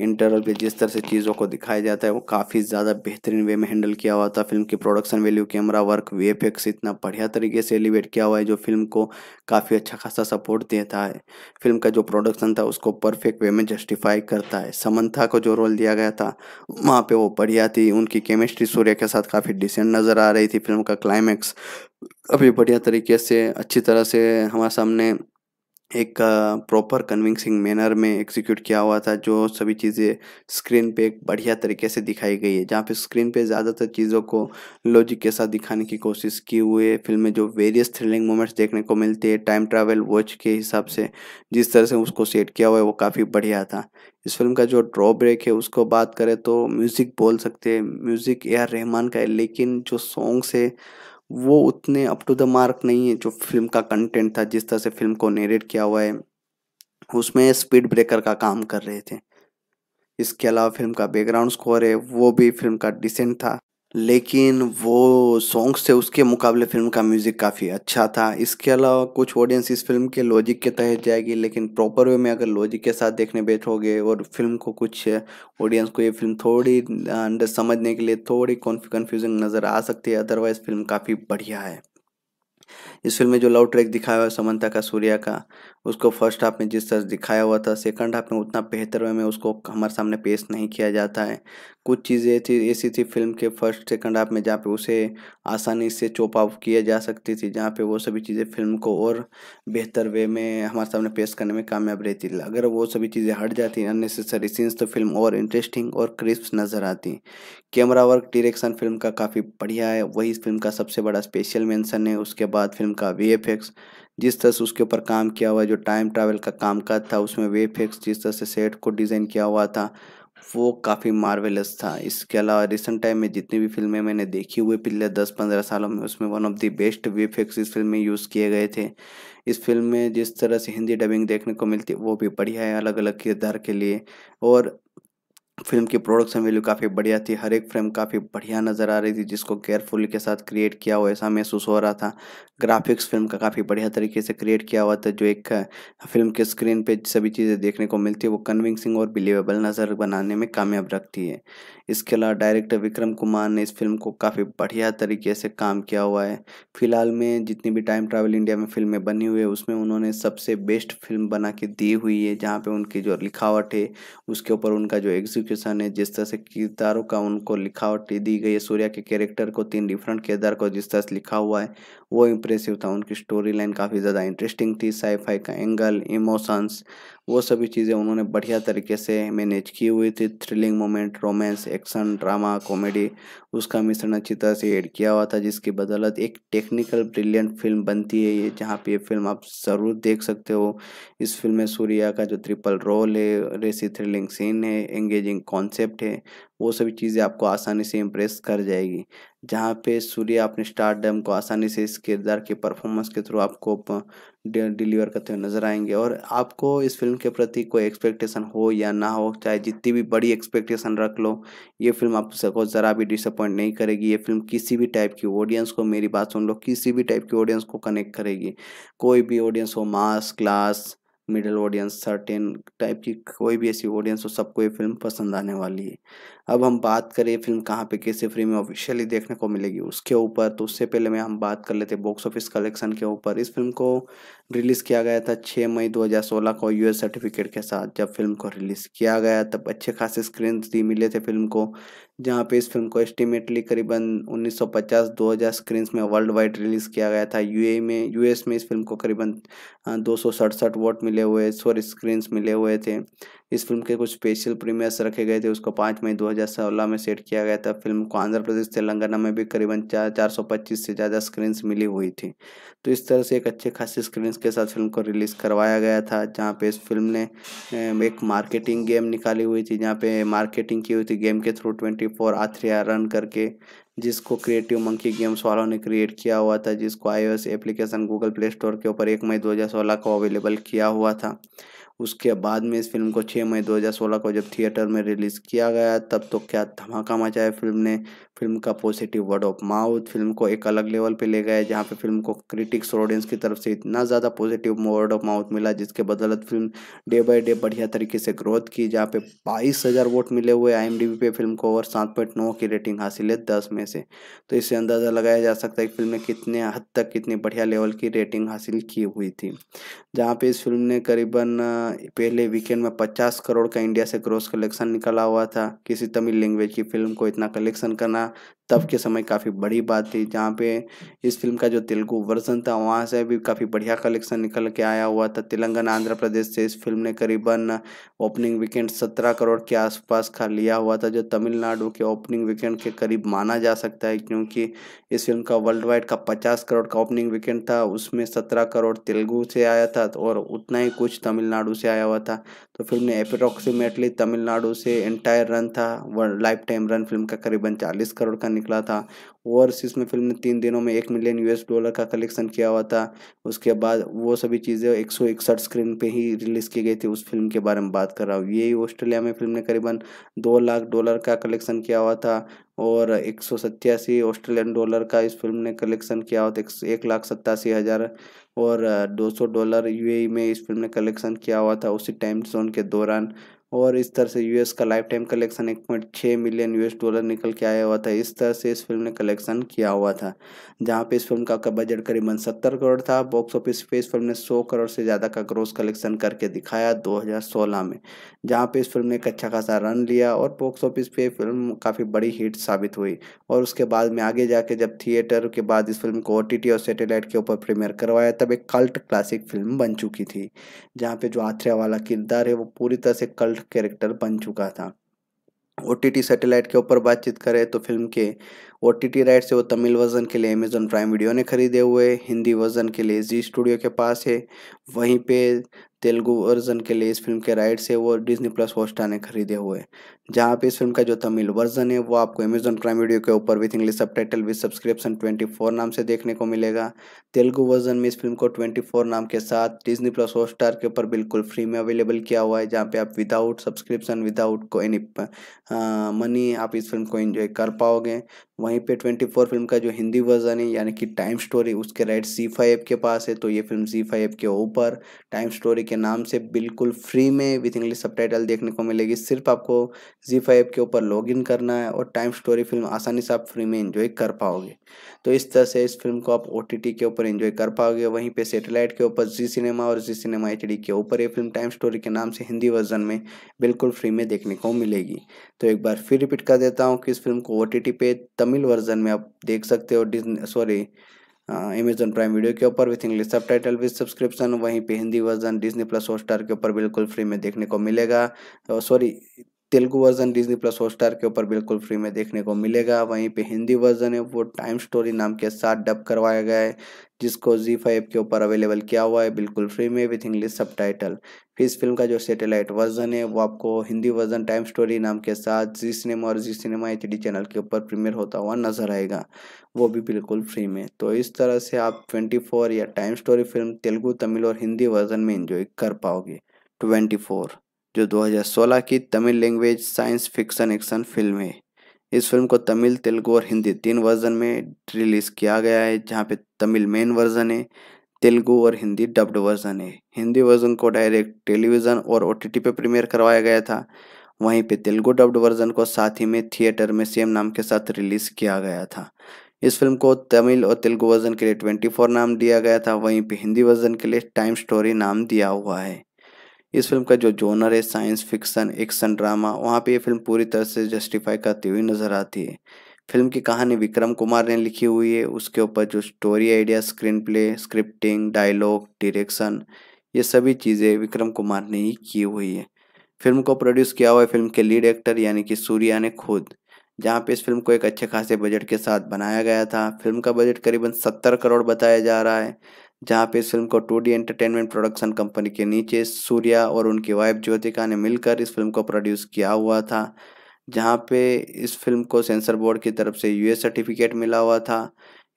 Speaker 1: इंटरवल पे जिस तरह से चीज़ों को दिखाया जाता है वो काफ़ी ज़्यादा बेहतरीन वे में हैंडल किया हुआ था फिल्म की production value camera work we इतना बढ़िया तरीके से एलिवेट किया हुआ है जो फिल्म को काफ़ी अच्छा खासा सपोर्ट देता है फिल्म का जो प्रोडक्शन था उसको परफेक्ट वे में जस्टिफाई करता है समन्था को जो रोल दिया गया था वहाँ पर वो बढ़िया थी उनकी केमिस्ट्री सूर्य के साथ काफ़ी डिसेंट नज़र आ रही थी फिल्म का क्लाइमैक्स अभी बढ़िया तरीके से अच्छी तरह से हमारे सामने एक प्रॉपर कन्विंसिंग मैनर में एग्जीक्यूट किया हुआ था जो सभी चीज़ें स्क्रीन पे एक बढ़िया तरीके से दिखाई गई है जहाँ पे स्क्रीन पे ज़्यादातर चीज़ों को लॉजिक के साथ दिखाने की कोशिश की हुई है फिल्म में जो वेरियस थ्रिलिंग मोमेंट्स देखने को मिलते हैं टाइम ट्रैवल वॉच के हिसाब से जिस तरह से उसको सेट किया हुआ है वो काफ़ी बढ़िया था इस फिल्म का जो ड्रॉब्रेक है उसको बात करें तो म्यूज़िक बोल सकते हैं म्यूज़िक ए आर रहमान का है लेकिन जो सॉन्ग्स है वो उतने अप टू द मार्क नहीं है जो फिल्म का कंटेंट था जिस तरह से फिल्म को नेरेट किया हुआ है उसमें स्पीड ब्रेकर का काम कर रहे थे इसके अलावा फिल्म का बैकग्राउंड स्कोर है वो भी फिल्म का डिसेंट था लेकिन वो सॉन्ग्स से उसके मुकाबले फिल्म का म्यूज़िक काफ़ी अच्छा था इसके अलावा कुछ ऑडियंस इस फिल्म के लॉजिक के तहत जाएगी लेकिन प्रॉपर वे में अगर लॉजिक के साथ देखने बैठोगे और फिल्म को कुछ ऑडियंस को ये फिल्म थोड़ी अंडर समझने के लिए थोड़ी कन्फ्यूजन नज़र आ सकती है अदरवाइज़ फिल्म काफ़ी बढ़िया है इस फिल्म में जो लव ट्रैक दिखाया हुआ है समंता का सूर्या का उसको फर्स्ट हाफ में जिस तरह दिखाया हुआ था सेकंड हाफ में उतना बेहतर वे में उसको हमारे सामने पेश नहीं किया जाता है कुछ चीज़ें थी ऐसी थी फिल्म के फर्स्ट सेकंड हाफ में जहाँ पे उसे आसानी से चोप आउ किया जा सकती थी जहाँ पे वो सभी चीज़ें फिल्म को और बेहतर वे में हमारे सामने पेश करने में कामयाब रहती अगर वो सभी चीज़ें हट जाती अननेसेसरी सीन्स तो फिल्म और इंटरेस्टिंग और क्रिस्प नज़र आती कैमरा वर्क डिरेक्शन फिल्म का काफ़ी बढ़िया है वही फिल्म का सबसे बड़ा स्पेशल मैंसन है उसके बाद फिल्म उनका वे जिस तरह से उसके ऊपर काम किया हुआ जो टाइम ट्रैवल का काम का था उसमें वे जिस तरह से सेट को डिज़ाइन किया हुआ था वो काफ़ी मार्वेलस था इसके अलावा रिसेंट टाइम में जितनी भी फिल्में मैंने देखी हुई पिछले दस पंद्रह सालों में उसमें one of the best x इस फिल्म में यूज़ किए गए थे इस फिल्म में जिस तरह से हिंदी डबिंग देखने को मिलती वो भी बढ़िया है अलग अलग किरदार के लिए और फिल्म की प्रोडक्शन वैल्यू काफ़ी बढ़िया थी हर एक फ्रेम काफ़ी बढ़िया नज़र आ रही थी जिसको केयरफुली के साथ क्रिएट किया हुआ ऐसा महसूस हो रहा था ग्राफिक्स फिल्म का काफ़ी बढ़िया तरीके से क्रिएट किया हुआ था जो एक फिल्म के स्क्रीन पे सभी चीज़ें देखने को मिलती है वो कन्विंसिंग और बिलीवेबल नज़र बनाने में कामयाब रखती है इसके अलावा डायरेक्टर विक्रम कुमार ने इस फिल्म को काफ़ी बढ़िया तरीके से काम किया हुआ है फिलहाल में जितनी भी टाइम ट्रैवल इंडिया में फिल्में बनी हुई है उसमें उन्होंने सबसे बेस्ट फिल्म बना के दी हुई है जहाँ पर उनकी जो लिखावट है उसके ऊपर उनका जो एग्जीक्यूशन है जिस तरह से किरदारों का उनको लिखावट दी गई है सूर्या के कैरेक्टर को तीन डिफरेंट किरदार को जिस तरह से लिखा हुआ है वो इम्प्रेसिव था उनकी स्टोरी लाइन काफ़ी ज़्यादा इंटरेस्टिंग थी साईफाई का एंगल इमोशंस वो सभी चीज़ें उन्होंने बढ़िया तरीके से मैनेज की हुई थी thrilling moment romance action drama comedy उसका मिश्रण अच्छी तरह से एड किया हुआ था जिसकी बदौलत एक टेक्निकल ब्रिलियंट फिल्म बनती है ये जहाँ पे ये फिल्म आप ज़रूर देख सकते हो इस फिल्म में सूर्या का जो ट्रिपल रोल है रेसी थ्रिलिंग सीन है एंगेजिंग कॉन्सेप्ट है वो सभी चीज़ें आपको आसानी से इम्प्रेस कर जाएगी जहाँ पे सूर्य अपने स्टार डैम को आसानी से इस किरदार के परफॉर्मेंस के थ्रू आपको डिलीवर करते हुए नजर आएंगे और आपको इस फिल्म के प्रति कोई एक्सपेक्टेशन हो या ना हो चाहे जितनी भी बड़ी एक्सपेक्टेशन रख लो ये फिल्म आपको ज़रा भी डिसअपॉइंट नहीं करेगी ये फिल्म किसी भी टाइप की ऑडियंस को मेरी बात सुन लो किसी भी टाइप की ऑडियंस को कनेक्ट करेगी कोई भी ऑडियंस हो mass class middle audience certain type की कोई भी ऐसी ऑडियंस हो सबको ये फिल्म पसंद आने वाली है अब हम बात करें फिल्म कहाँ पे कैसे फ्री में ऑफिशियली देखने को मिलेगी उसके ऊपर तो उससे पहले मैं हम बात कर लेते बॉक्स ऑफिस कलेक्शन के ऊपर इस फिल्म को रिलीज़ किया गया था 6 मई 2016 को यूएस सर्टिफिकेट के साथ जब फिल्म को रिलीज़ किया गया तब अच्छे खासे स्क्रीन मिले थे फिल्म को जहाँ पे इस फिल्म को एस्टिमेटली करीबन 1950-2000 स्क्रीन्स में वर्ल्ड वाइड रिलीज़ किया गया था यूए में यूएस में इस फिल्म को करीबन दो वोट मिले हुए सॉरी स्क्रीन्स मिले हुए थे इस फिल्म के कुछ स्पेशल प्रीमियर्स रखे गए थे उसको पाँच मई 2016 में सेट किया गया था फिल्म को आंध्र प्रदेश तेलंगाना में भी करीबन चार चार सौ पच्चीस से ज़्यादा स्क्रीन्स मिली हुई थी तो इस तरह से एक अच्छे खासी स्क्रीन्स के साथ फिल्म को रिलीज़ करवाया गया था जहाँ पे इस फिल्म ने एक मार्केटिंग गेम निकाली हुई थी जहाँ पे मार्केटिंग की हुई थी गेम के through twenty four Athreya run करके जिसको क्रिएटिव मंकी गेम्स वालों ने क्रिएट किया हुआ था जिसको iOS application Google play store के ऊपर एक मई 2016 को अवेलेबल किया हुआ था उसके बाद में इस फिल्म को 6 मई 2016 को जब थिएटर में रिलीज़ किया गया तब तो क्या धमाका मचाया फिल्म ने फिल्म का positive word of mouth film को एक अलग लेवल पे ले गए जहाँ पे फिल्म को क्रिटिक्स और ऑडियंस की तरफ से इतना ज़्यादा पॉजिटिव वर्ड ऑफ माउथ मिला जिसके बदौलत फिल्म डे बाय डे बढ़िया तरीके से ग्रोथ की जहाँ पे बाईस हज़ार वोट मिले हुए आई पे फिल्म को और सात पॉइंट नौ की रेटिंग हासिल है दस में से तो इससे अंदाज़ा लगाया जा सकता है कि फिल्म ने कितने हद तक कितनी बढ़िया लेवल की रेटिंग हासिल की हुई थी जहाँ पे इस फिल्म ने करीबन पहले वीकेंड में पचास करोड़ का इंडिया से ग्रोस कलेक्शन निकला हुआ था किसी तमिल लैंग्वेज की फिल्म को इतना कलेक्शन करना करना तब के समय काफ़ी बड़ी बात थी जहाँ पे इस फिल्म का जो तेलुगु वर्जन था वहाँ से भी काफ़ी बढ़िया कलेक्शन निकल के आया हुआ था तेलंगाना आंध्र प्रदेश से इस फिल्म ने करीबन ओपनिंग वीकेंड सत्रह करोड़ के आसपास का लिया हुआ था जो तमिलनाडु के ओपनिंग वीकेंड के करीब माना जा सकता है क्योंकि इस फिल्म का वर्ल्ड वाइड का पचास करोड़ का ओपनिंग वीकेंड था उसमें सत्रह करोड़ तेलुगु से आया था और उतना ही कुछ तमिलनाडु से आया हुआ था तो फिल्म ने अप्रोक्सीमेटली तमिलनाडु से एंटायर रन था लाइफ टाइम रन फिल्म का करीबन चालीस करोड़ का निकला था ओवरसीज में फिल्म ने तीन दिनों में एक मिलियन यूएस डॉलर का कलेक्शन किया हुआ था उसके बाद वो सभी चीज़ें एक सौ इकसठ स्क्रीन पे ही रिलीज़ की गई थी उस फिल्म के बारे में बात कर रहा हूँ यही ऑस्ट्रेलिया में फिल्म ने करीबन दो लाख डॉलर का कलेक्शन किया हुआ था और एक सौ सत्तासी ऑस्ट्रेलियन डॉलर का इस फिल्म ने कलेक्शन किया हुआ था एक लाख सत्तासी हज़ार और दो सौ डॉलर ए e में इस फिल्म ने कलेक्शन किया हुआ था उसी टाइम जोन के दौरान और इस तरह से यूएस का लाइफ टाइम कलेक्शन एक पॉइंट छः मिलियन यूएस डॉलर निकल के आया हुआ था इस तरह से इस फिल्म ने कलेक्शन किया हुआ था जहाँ पे इस फिल्म का बजट करीबन सत्तर करोड़ था बॉक्स ऑफिस पे इस फिल्म ने सौ करोड़ से ज़्यादा का ग्रोस कलेक्शन करके दिखाया 2016 में जहाँ पे इस फिल्म ने एक अच्छा खासा रन लिया और बॉक्स ऑफिस पे फिल्म काफ़ी बड़ी हिट साबित हुई और उसके बाद में आगे जाके जब थिएटर के बाद इस फिल्म को ओ और सेटेलाइट के ऊपर प्रीमियर करवाया तब एक कल्ट क्लासिक फिल्म बन चुकी थी जहाँ पे जो आथ्रिया वाला किरदार है वो पूरी तरह से कल्ट कल्ट कैरेक्टर बन चुका था ओ टी सैटेलाइट के ऊपर बातचीत करें तो फिल्म के ओ टी टी राइट से वो तमिल वर्जन के लिए अमेजोन प्राइम वीडियो ने खरीदे हुए हिंदी वर्जन के लिए जी स्टूडियो के पास है वहीं पे तेलुगु वर्जन के लिए इस फिल्म के राइट्स है वो डिज्नी प्लस हॉटस्टार ने खरीदे हुए जहाँ पे इस फिल्म का जो तमिल वर्जन है वो आपको अमेजन प्राइम वीडियो के ऊपर with English subtitle with subscription twenty four नाम से देखने को मिलेगा तेलुगु वर्जन में इस फिल्म को ट्वेंटी फोर नाम के साथ डिज्नी प्लस हॉटस्टार के ऊपर बिल्कुल फ्री में अवेलेबल किया हुआ है जहाँ पे आप विदाउट सब्सक्रिप्शन विदाउट को एनी मनी आप इस फिल्म को इन्जॉय कर पाओगे वहीं पे फोर फिल्म का जो हिंदी वर्जन है यानी कि टाइम स्टोरी उसके राइट जी फाइव के पास है तो ये फिल्म जी फाइव के ऊपर टाइम स्टोरी के के नाम से बिल्कुल फ्री में विथ इंग्लिश सब देखने को मिलेगी सिर्फ आपको जी फाइव के ऊपर लॉगिन करना है और टाइम स्टोरी फिल्म आसानी से आप फ्री में इन्जॉय कर पाओगे तो इस तरह से इस फिल्म को आप ओ के ऊपर इन्जॉय कर पाओगे वहीं पर सेटेलाइट के ऊपर जी सिनेमा और जी सिनेमा एच के ऊपर ये फिल्म टाइम स्टोरी के नाम से हिंदी वर्जन में बिल्कुल फ्री में देखने को मिलेगी तो एक बार फिर रिपीट कर देता हूँ कि इस फिल्म को ओ पे तमिल वर्जन में आप देख सकते हो सॉरी अमेजन प्राइम वीडियो के ऊपर with English subtitle with subscription वहीं पे Hindi version Disney plus hot के ऊपर बिल्कुल फ्री में देखने को मिलेगा sorry Telugu version Disney plus Hotstar के ऊपर बिल्कुल फ्री में देखने को मिलेगा वहीं पे हिंदी वर्जन है वो टाइम स्टोरी नाम के साथ डब करवाया गया है जिसको जी फाइव के ऊपर अवेलेबल किया हुआ है बिल्कुल फ्री में विथ इंग्लिश सब टाइटल फिर इस फिल्म का जो सेटेलाइट वर्जन है वो आपको हिंदी वर्जन टाइम स्टोरी नाम के साथ जी सिनेमा और जी सिनेमा एच चैनल के ऊपर प्रीमियर होता हुआ नजर आएगा वो भी बिल्कुल फ्री में तो इस तरह से आप ट्वेंटी फोर या time story film Telugu Tamil और हिंदी वर्जन में इंजॉय कर पाओगे ट्वेंटी फोर जो 2016 की Tamil language science fiction action film है इस फिल्म को तमिल तेलुगु और हिंदी तीन वर्जन में रिलीज़ किया गया है जहाँ पे तमिल मेन वर्जन है तेलुगु और हिंदी डब्ड वर्जन है हिंदी वर्जन को डायरेक्ट टेलीविज़न और ओ पे प्रीमियर करवाया गया था वहीं पे तेलुगु डब्ड वर्जन को साथ ही में थिएटर में सेम नाम के साथ रिलीज़ किया गया था इस फिल्म को तमिल और तेलुगु वर्जन के लिए 24 नाम दिया गया था वहीं पे हिंदी वर्जन के लिए टाइम स्टोरी नाम दिया हुआ है इस फिल्म का जो जोनर है साइंस फिक्सन एक्शन ड्रामा वहाँ पे ये फिल्म पूरी तरह से जस्टिफाई करती हुई नज़र आती है फिल्म की कहानी विक्रम कुमार ने लिखी हुई है उसके ऊपर जो story idea screenplay scripting dialogue direction ये सभी चीज़ें विक्रम कुमार ने ही की हुई है फिल्म को प्रोड्यूस किया हुआ है फिल्म के लीड एक्टर यानी कि सूर्या ने खुद जहाँ पे इस फिल्म को एक अच्छे खासे बजट के साथ बनाया गया था फिल्म का बजट करीबन सत्तर करोड़ बताया जा रहा है जहां पे इस फिल्म को टू एंटरटेनमेंट प्रोडक्शन कंपनी के नीचे सूर्या और उनकी वाइफ ज्योतिका ने मिलकर इस फिल्म को प्रोड्यूस किया हुआ था जहां पे इस फिल्म को सेंसर बोर्ड की तरफ से यूएस सर्टिफिकेट मिला हुआ था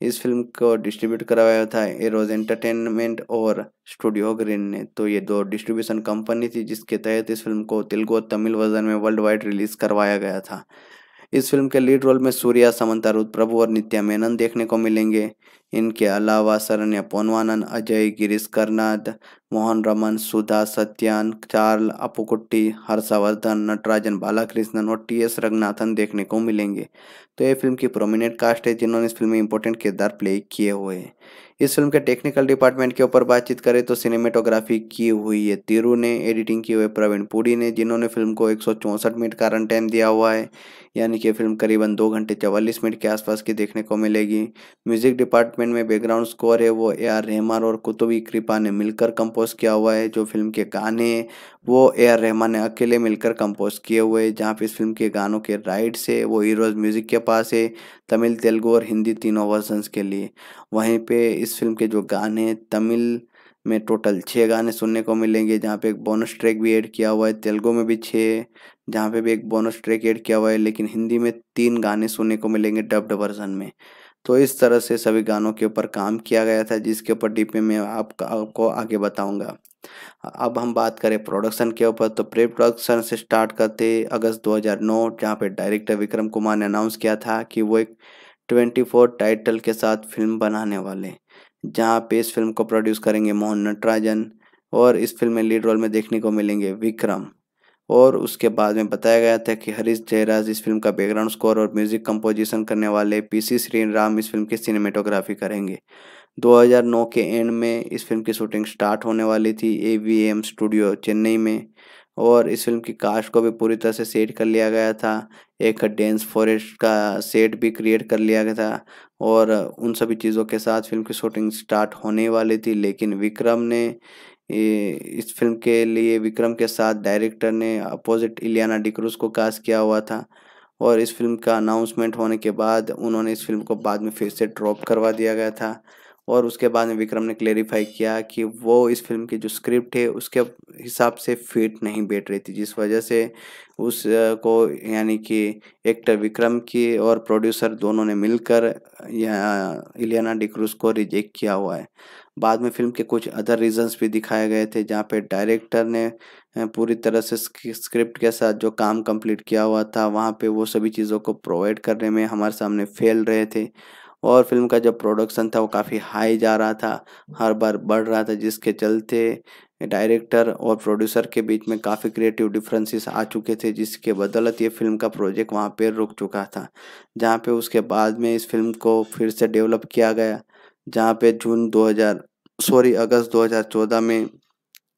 Speaker 1: इस फिल्म को डिस्ट्रीब्यूट करवाया था एरोज एंटरटेनमेंट और स्टूडियो ग्रीन ने तो ये दो डिस्ट्रीब्यूशन कंपनी थी जिसके तहत इस फिल्म को तेलुगु और तमिल वर्जन में वर्ल्ड वाइड रिलीज करवाया गया था इस फिल्म के लीड रोल में सूर्या समंता रुद प्रभु और नित्या मेनन देखने को मिलेंगे इनके अलावा सरण्य पोनवानन अजय गिरीश कर्नाद मोहन रमन सुधा सत्यान चार्ल अपुकुट्टी हर्षवर्धन नटराजन बालाकृष्णन और टी एस रंगनाथन देखने को मिलेंगे तो ये फिल्म की प्रोमिनेंट कास्ट है जिन्होंने इस फिल्म में इंपॉर्टेंट किरदार प्ले किए हुए हैं इस फिल्म के टेक्निकल डिपार्टमेंट के ऊपर बातचीत करें तो सिनेमेटोग्राफी की हुई है तिरु ने एडिटिंग की हुई प्रवीण पुरी ने जिन्होंने फिल्म को एक मिनट का रन टाइम दिया हुआ है यानी कि फिल्म करीबन दो घंटे चवालीस मिनट के आसपास की देखने को मिलेगी म्यूजिक डिपार्टमेंट में बैकग्राउंड स्कोर है वो ए आर रहमान और कुतुबी कृपा ने मिलकर कंपोज किया हुआ है जो फिल्म के गाने वो ए आर रहमान ने अकेले मिलकर कंपोज किए हुए जहाँ पे इस फिल्म के गानों के राइट्स है वो हीरोज म्यूज़िक के पास है तमिल तेलुगू और हिंदी तीनों वर्जन्स के लिए वहीं पे इस फिल्म के जो गाने तमिल में टोटल छः गाने सुनने को मिलेंगे जहाँ पे एक बोनस ट्रैक भी ऐड किया हुआ है तेलुगू में भी छः जहाँ पे भी एक बोनस ट्रैक ऐड किया हुआ है लेकिन हिंदी में तीन गाने सुनने को मिलेंगे डब्ड वर्जन में तो इस तरह से सभी गानों के ऊपर काम किया गया था जिसके ऊपर डीपी में आपका आपको आगे बताऊंगा अब हम बात करें प्रोडक्शन के ऊपर तो प्री प्रोडक्शन से स्टार्ट करते अगस्त 2009 जहाँ पे डायरेक्टर विक्रम कुमार ने अनाउंस किया था कि वो एक 24 टाइटल के साथ फिल्म बनाने वाले जहाँ पे इस फिल्म को प्रोड्यूस करेंगे मोहन नटराजन और इस फिल्म में लीड रोल में देखने को मिलेंगे विक्रम और उसके बाद में बताया गया था कि हरीश जयराज इस फिल्म का बैकग्राउंड स्कोर और म्यूजिक कंपोजिशन करने वाले पीसी श्रीराम इस फिल्म की सिनेमेटोग्राफी करेंगे 2009 के एंड में इस फिल्म की शूटिंग स्टार्ट होने वाली थी A V M studio Chennai में और इस फिल्म की कास्ट को भी पूरी तरह से सेट कर लिया गया था एक डेंस फॉरेस्ट का सेट भी क्रिएट कर लिया गया था और उन सभी चीज़ों के साथ फिल्म की शूटिंग स्टार्ट होने वाली थी लेकिन विक्रम ने इस फिल्म के लिए विक्रम के साथ डायरेक्टर ने अपोजिट इलियाना डिक्रूज को कास्ट किया हुआ था और इस फिल्म का अनाउंसमेंट होने के बाद उन्होंने इस फिल्म को बाद में फिर से ड्रॉप करवा दिया गया था और उसके बाद में विक्रम ने क्लेरिफाई किया कि वो इस फिल्म की जो स्क्रिप्ट है उसके हिसाब से फिट नहीं बैठ रही थी जिस वजह से उस को यानी कि एक्टर विक्रम की और प्रोड्यूसर दोनों ने मिलकर इलियाना डिक्रूज को रिजेक्ट किया हुआ है बाद में फिल्म के कुछ अदर रीजंस भी दिखाए गए थे जहाँ पे डायरेक्टर ने पूरी तरह से स्क्रिप्ट के साथ जो काम कंप्लीट किया हुआ था वहाँ पे वो सभी चीज़ों को प्रोवाइड करने में हमारे सामने फेल रहे थे और फिल्म का जब प्रोडक्शन था वो काफ़ी हाई जा रहा था हर बार बढ़ रहा था जिसके चलते डायरेक्टर और प्रोड्यूसर के बीच में काफ़ी क्रिएटिव डिफरेंसेस आ चुके थे जिसके बदौलत ये फिल्म का प्रोजेक्ट वहाँ पर रुक चुका था जहाँ पे उसके बाद में इस फिल्म को फिर से डेवलप किया गया जहाँ पे जून 2000 सॉरी अगस्त 2014 में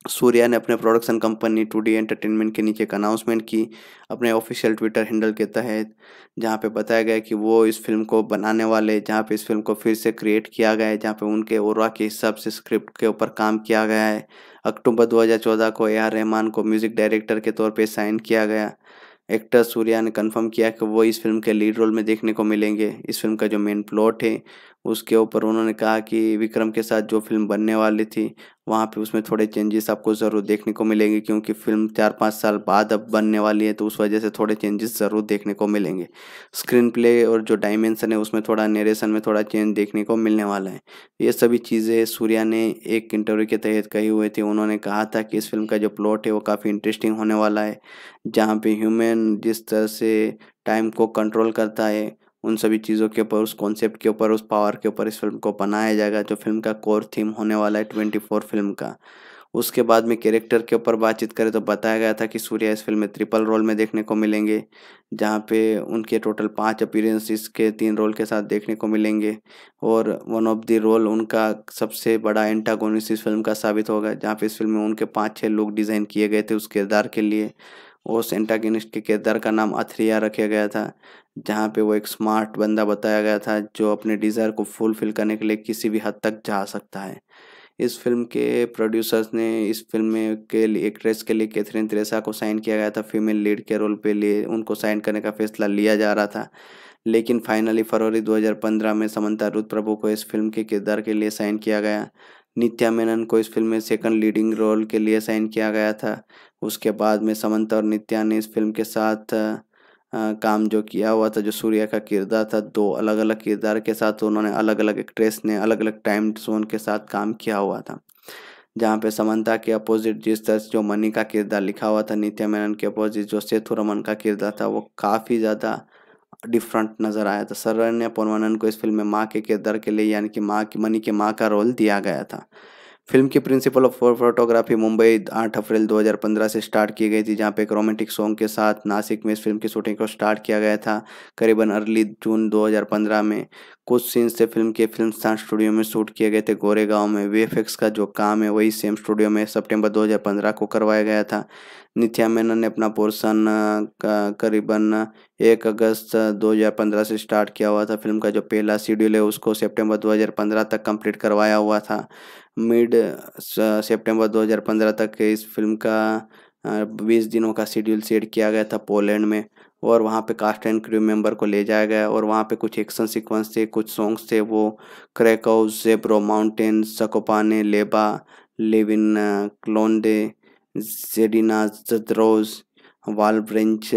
Speaker 1: सूर्या ने अपने production company two D entertainment के नीचे एक अनाउंसमेंट की अपने ऑफिशियल ट्विटर हैंडल के तहत जहाँ पे बताया गया कि वो इस फिल्म को बनाने वाले जहाँ पे इस फिल्म को फिर से क्रिएट किया गया है जहाँ पे उनके और के हिसाब से स्क्रिप्ट के ऊपर काम किया गया है अक्टूबर 2014 को ए आर रहमान को म्यूज़िक डायरेक्टर के तौर पर साइन किया गया एक्टर सूर्या ने कन्फर्म किया कि वो इस फिल्म के लीड रोल में देखने को मिलेंगे इस फिल्म का जो मेन प्लॉट है उसके ऊपर उन्होंने कहा कि विक्रम के साथ जो फिल्म बनने वाली थी वहाँ पे उसमें थोड़े चेंजेस आपको ज़रूर देखने को मिलेंगे क्योंकि फिल्म चार पाँच साल बाद अब बनने वाली है तो उस वजह से थोड़े चेंजेस ज़रूर देखने को मिलेंगे स्क्रीन प्ले और जो डायमेंसन है उसमें थोड़ा नरेशन में थोड़ा चेंज देखने को मिलने वाला है ये सभी चीज़ें सूर्या ने एक इंटरव्यू के तहत कही हुई थी उन्होंने कहा था कि इस फिल्म का जो प्लॉट है वो काफ़ी इंटरेस्टिंग होने वाला है जहाँ पे ह्यूमन जिस तरह से टाइम को कंट्रोल करता है उन सभी चीज़ों के ऊपर उस कॉन्सेप्ट के ऊपर उस पावर के ऊपर इस फिल्म को बनाया जाएगा जो फिल्म का कोर थीम होने वाला है ट्वेंटी फोर फिल्म का उसके बाद में कैरेक्टर के ऊपर बातचीत करें तो बताया गया था कि सूर्या इस फिल्म में ट्रिपल रोल में देखने को मिलेंगे जहाँ पे उनके टोटल पांच अपीरेंस के तीन रोल के साथ देखने को मिलेंगे और वन ऑफ द रोल उनका सबसे बड़ा एंटागोनिस्ट इस फिल्म का साबित होगा जहाँ पे इस फिल्म में उनके पाँच छः लोग डिज़ाइन किए गए थे उस किरदार के लिए ओस एंटागनिस्ट के किरदार का नाम अथरिया रखा गया था जहाँ पे वो एक स्मार्ट बंदा बताया गया था जो अपने डिज़ायर को फुलफिल करने के लिए किसी भी हद तक जा सकता है इस फिल्म के प्रोड्यूसर्स ने इस फिल्म में के लिए एक्ट्रेस के लिए कैथरीन त्रेसा को साइन किया गया था फीमेल लीड के रोल पे लिए उनको साइन करने का फैसला लिया जा रहा था लेकिन फाइनली फरवरी 2015 में समंता रुद प्रभु को इस फिल्म के किरदार के लिए साइन किया गया नित्या मेनन को इस फिल्म में सेकंड लीडिंग रोल के लिए साइन किया गया था उसके बाद में समंता और नित्या ने इस फिल्म के साथ आ, काम जो किया हुआ था जो सूर्या का किरदार था दो अलग अलग किरदार के साथ उन्होंने अलग अलग एक्ट्रेस ने अलग अलग टाइम जोन के साथ काम किया हुआ था जहाँ पे समंता के अपोजिट जिस तरह जो मनी का किरदार लिखा हुआ था नित्या मेनन के अपोजिट जो सेतु रमन का किरदार था वो काफ़ी ज़्यादा डिफरेंट नज़र आया था सरण्य पोनवानन को इस फिल्म में माँ के किरदार के लिए यानी कि माँ की मनी के माँ का रोल दिया गया था फिल्म की प्रिंसिपल ऑफ फोटोग्राफी मुंबई 8 अप्रैल 2015 से स्टार्ट की गई थी जहां पे एक रोमांटिक सॉन्ग के साथ नासिक में इस फिल्म की शूटिंग को स्टार्ट किया गया था करीबन अर्ली जून 2015 में कुछ सीन्स से फिल्म के फिल्म स्थान स्टूडियो में शूट किए गए थे गोरेगांव में वी का जो काम है वही सेम स्टूडियो में सेप्टेम्बर दो को करवाया गया था नित्या मेनन ने अपना पोर्शन करीबन एक अगस्त 2015 से स्टार्ट किया हुआ था फिल्म का जो पहला शेड्यूल है उसको सितंबर 2015 तक कंप्लीट करवाया हुआ था मिड सितंबर 2015 तक इस फिल्म का बीस दिनों का शेड्यूल सेट किया गया था पोलैंड में और वहाँ पे कास्ट एंड क्रू मेंबर को ले जाया गया और वहाँ पे कुछ एक्शन सीक्वेंस थे कुछ सॉन्ग्स थे वो क्रेकआउस जेब्रो माउंटेन सकोपाने लेबा लिव इन Zedina, वाल ब्रिंच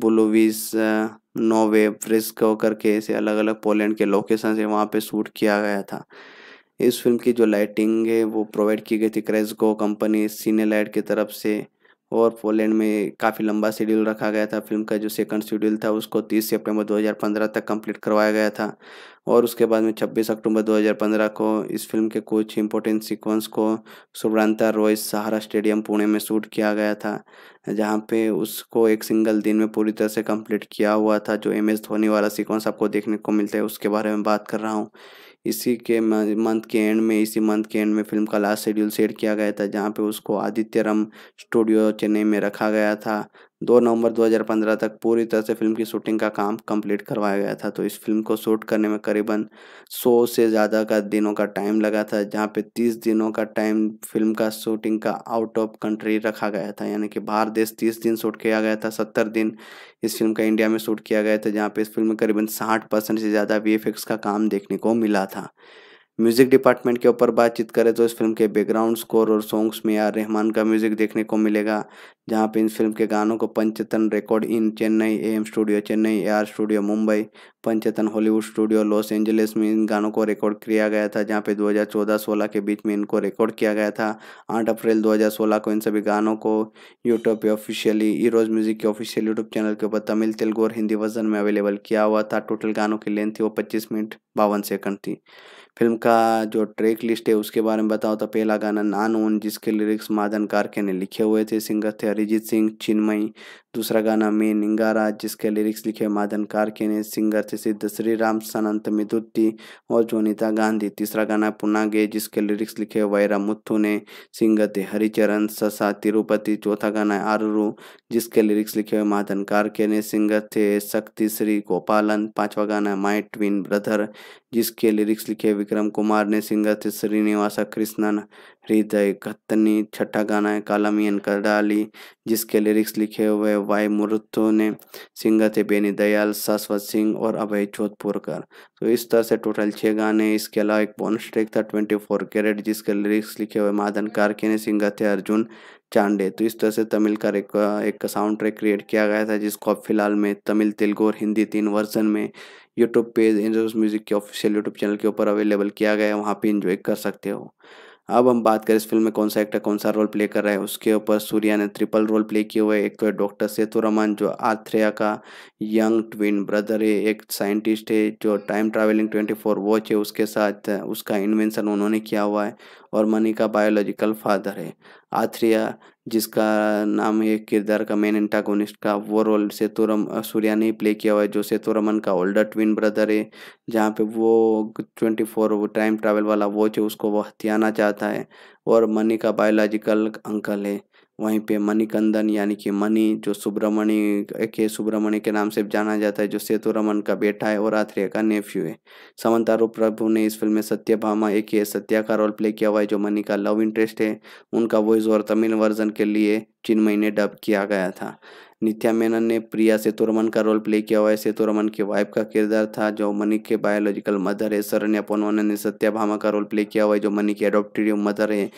Speaker 1: बुलोविस नोवे फ्रिस्को करके ऐसे अलग अलग पोलैंड के लोकेशन से वहाँ पे शूट किया गया था इस फिल्म की जो लाइटिंग है वो प्रोवाइड की गई थी क्रेजको कंपनी सीने लाइट की तरफ से और पोलैंड में काफ़ी लंबा शेड्यूल रखा गया था फिल्म का जो सेकंड शेड्यूल था उसको 30 सितंबर 2015 तक कंप्लीट करवाया गया था और उसके बाद में 26 अक्टूबर 2015 को इस फिल्म के कुछ इंपॉर्टेंट सीक्वेंस को सुब्रांता रॉयस सहारा स्टेडियम पुणे में शूट किया गया था जहाँ पे उसको एक सिंगल दिन में पूरी तरह से कम्प्लीट किया हुआ था जो एम एस धोनी वाला सिक्वेंस आपको देखने को मिलता है उसके बारे में बात कर रहा हूँ इसी के मंथ के एंड में इसी मंथ के एंड में फिल्म का लास्ट शेड्यूल सेट किया गया था जहाँ पे उसको आदित्यरम स्टूडियो चेन्नई में रखा गया था दो नवंबर 2015 तक पूरी तरह से फिल्म की शूटिंग का काम कंप्लीट करवाया गया था तो इस फिल्म को शूट करने में करीबन 100 से ज़्यादा का दिनों का टाइम लगा था जहाँ पे 30 दिनों का टाइम फिल्म का शूटिंग का आउट ऑफ कंट्री रखा गया था यानी कि बाहर देश 30 दिन शूट किया गया था 70 दिन इस फिल्म का इंडिया में शूट किया गया था जहाँ पे इस फिल्म में करीबन साठ से ज़्यादा वी का काम देखने को मिला था म्यूजिक डिपार्टमेंट के ऊपर बातचीत करें तो इस फिल्म के बैकग्राउंड स्कोर और सॉन्ग्स में आर रहमान का म्यूजिक देखने को मिलेगा जहां पे इन फिल्म के गानों को पंचतन रिकॉर्ड इन Chennai M studio Chennai R studio Mumbai Panchathan Hollywood studio Los Angeles में इन गानों को रिकॉर्ड किया गया था जहाँ पे चौदह सोलह के बीच में इनको रिकॉर्ड किया गया था आठ अप्रैल सोलह को इन सभी गानों को यूट्यूब पे ऑफिशियली ईरोज म्यूजिक के ऑफिशियल यूट्यूब चैनल के ऊपर तमिल तेलुगु और हिंदी वर्जन में अवेलेबल किया हुआ था टोटल गानों की लेंथ थी वो पच्चीस मिनट बावन सेकंड थी फिल्म का जो ट्रैक लिस्ट है उसके बारे में बताओ तो पहला गाना नान ओन जिसके लिरिक्स मादन कारके ने लिखे हुए थे सिंगर थे अरिजीत सिंह चिन्मयी दूसरा गाना मे निंगारा जिसके लिरिक्स लिखे माधन कारके ने सिंगर थे सिद्ध श्री राम सनंत मिदुट्टी और जोनिता गांधी तीसरा गाना पुनागे जिसके लिरिक्स लिखे वैरा मुथु ने सिंगर थे हरिचरण ससा तिरुपति चौथा गाना आरुरु जिसके लिरिक्स लिखे हुए माधन कारके ने सिंगर थे शक्ति श्री गोपालन पांचवा गाना माई ट्विन ब्रदर जिसके लिरिक्स लिखे विक्रम कुमार ने सिंगर थे श्रीनिवासा कृष्णन हृदय कत्तनी छठा गाना है कालामियन कर डाली जिसके लिरिक्स लिखे हुए वाई मुरुत्तो ने सिंगर थे बेनी दयाल शाश्वत सिंह और अभय जोधपुरकर तो इस तरह से टोटल छः गाने इसके अलावा एक बोनस ट्रैक था ट्वेंटी फोर कैरेट जिसके लिरिक्स लिखे हुए माधन कारके ने सिंगर थे अर्जुन चांडे तो इस तरह से तमिल का एक, एक साउंड ट्रैक क्रिएट किया गया था जिसको अब फिलहाल में तमिल तेलुगु और हिंदी तीन वर्जन में यूट्यूब पेज इंजोस म्यूज़िक के ऑफिशियल यूट्यूब चैनल के ऊपर अवेलेबल किया गया है वहाँ पर इंजॉय कर सकते हो अब हम बात करें इस फिल्म में कौन सा एक्टर कौन सा रोल प्ले कर रहा है उसके ऊपर सूर्या ने ट्रिपल रोल प्ले किए हुए एक तो है डॉक्टर सेतुरमन जो आथ्रेया का यंग ट्विन ब्रदर है एक साइंटिस्ट है जो time travelling twenty four watch है उसके साथ उसका इन्वेंशन उन्होंने किया हुआ है और मनी का बायोलॉजिकल फादर है आथ्रिया जिसका नाम है किरदार का मेन एंटागोनिस्ट का वो रोल सेतुरम सूर्या ने प्ले किया हुआ है जो सेतुरमन का ओल्डर ट्विन ब्रदर है जहाँ पे वो ट्वेंटी फोर वो टाइम ट्रैवल वाला वो जो उसको वो हथियाना चाहता है और मनी का बायोलॉजिकल अंकल है वहीं पे मणिकंदन यानी कि मणि जो सुब्रमणि के सुब्रमण्य के नाम से जाना जाता है जो सेतु रमन का बेटा है और आथ्रेय का नेफ्यू है समंतारू प्रभु ने इस फिल्म में सत्यभामा ए ही सत्या का रोल प्ले किया हुआ है जो मणि का लव इंटरेस्ट है उनका वॉइस और तमिल वर्जन के लिए चिन्मई ने डब किया गया था नित्या मेनन ने प्रिया सेतुरमन का रोल प्ले किया हुआ है सेतुरमन की वाइफ का किरदार था जो मनी के बायोलॉजिकल मदर है सरण्या पोनवन ने सत्याभामा का रोल प्ले किया हुआ है जो मनी की एडोप्टेड मदर है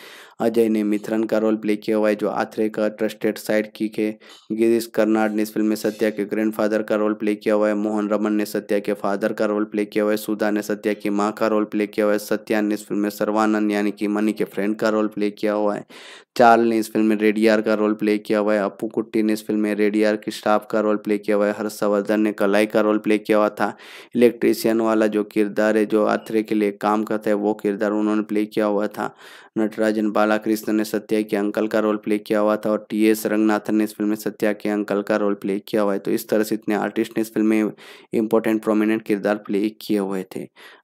Speaker 1: अजय ने मिथरन का रोल प्ले किया हुआ है जो आथरे का ट्रस्टेड साइड की है गिरीश कर्नाड ने इस फिल्म में सत्या के ग्रैंड का रोल प्ले किया हुआ है मोहन रमन ने सत्या के फादर का रोल प्ले किया हुआ है सुधा ने सत्या की माँ का रोल प्ले किया हुआ है सत्या ने इस फिल्म में सर्वानंद यानी कि मनी के फ्रेंड का रोल प्ले किया हुआ है चार्ल ने इस फिल्म में रेडियार का रोल प्ले किया हुआ है अपू कुट्टी ने इस फिल्म में रेडियार डी आर स्टाफ का रोल प्ले किया हुआ है हर्षवर्धन ने कलाई का रोल प्ले किया हुआ था इलेक्ट्रीशियन वाला जो किरदार है जो आथरे के लिए काम करता है वो किरदार उन्होंने प्ले किया हुआ था नटराजन बालाकृष्ण ने सत्या के अंकल का रोल प्ले किया हुआ था और टी एस रंगनाथन ने इस फिल्म में सत्या के अंकल का रोल प्ले किया हुआ है तो इस तरह से इतने आर्टिस्ट ने इस फिल्म में इंपॉर्टेंट प्रोमिनेंट किरदार प्ले किए हुए थे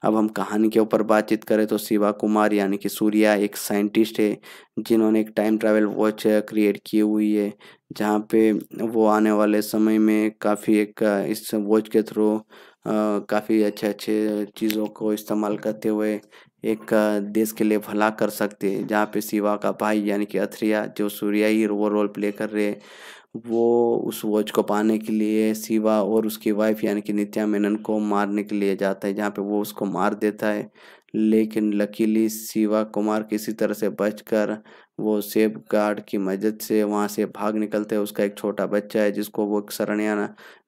Speaker 1: अब हम कहानी के ऊपर बातचीत करें तो शिवा कुमार यानी कि सूर्या एक साइंटिस्ट है जिन्होंने एक टाइम ट्रैवल वॉच क्रिएट की हुई है जहाँ पे वो आने वाले समय में काफ़ी एक इस वॉच के थ्रू काफ़ी अच्छे अच्छे चीज़ों को इस्तेमाल करते हुए एक देश के लिए भला कर सकते हैं जहाँ पे शिवा का भाई यानी कि अथरिया जो सूर्या ही वो रोल प्ले कर रहे वो उस वॉच को पाने के लिए शिवा और उसकी वाइफ यानी कि नित्या मेनन को मारने के लिए जाता है जहाँ पे वो उसको मार देता है लेकिन लकीली शिवा कुमार किसी तरह से बचकर वो सेफ गार्ड की मदद से वहाँ से भाग निकलते हैं उसका एक छोटा बच्चा है जिसको वो शरण्या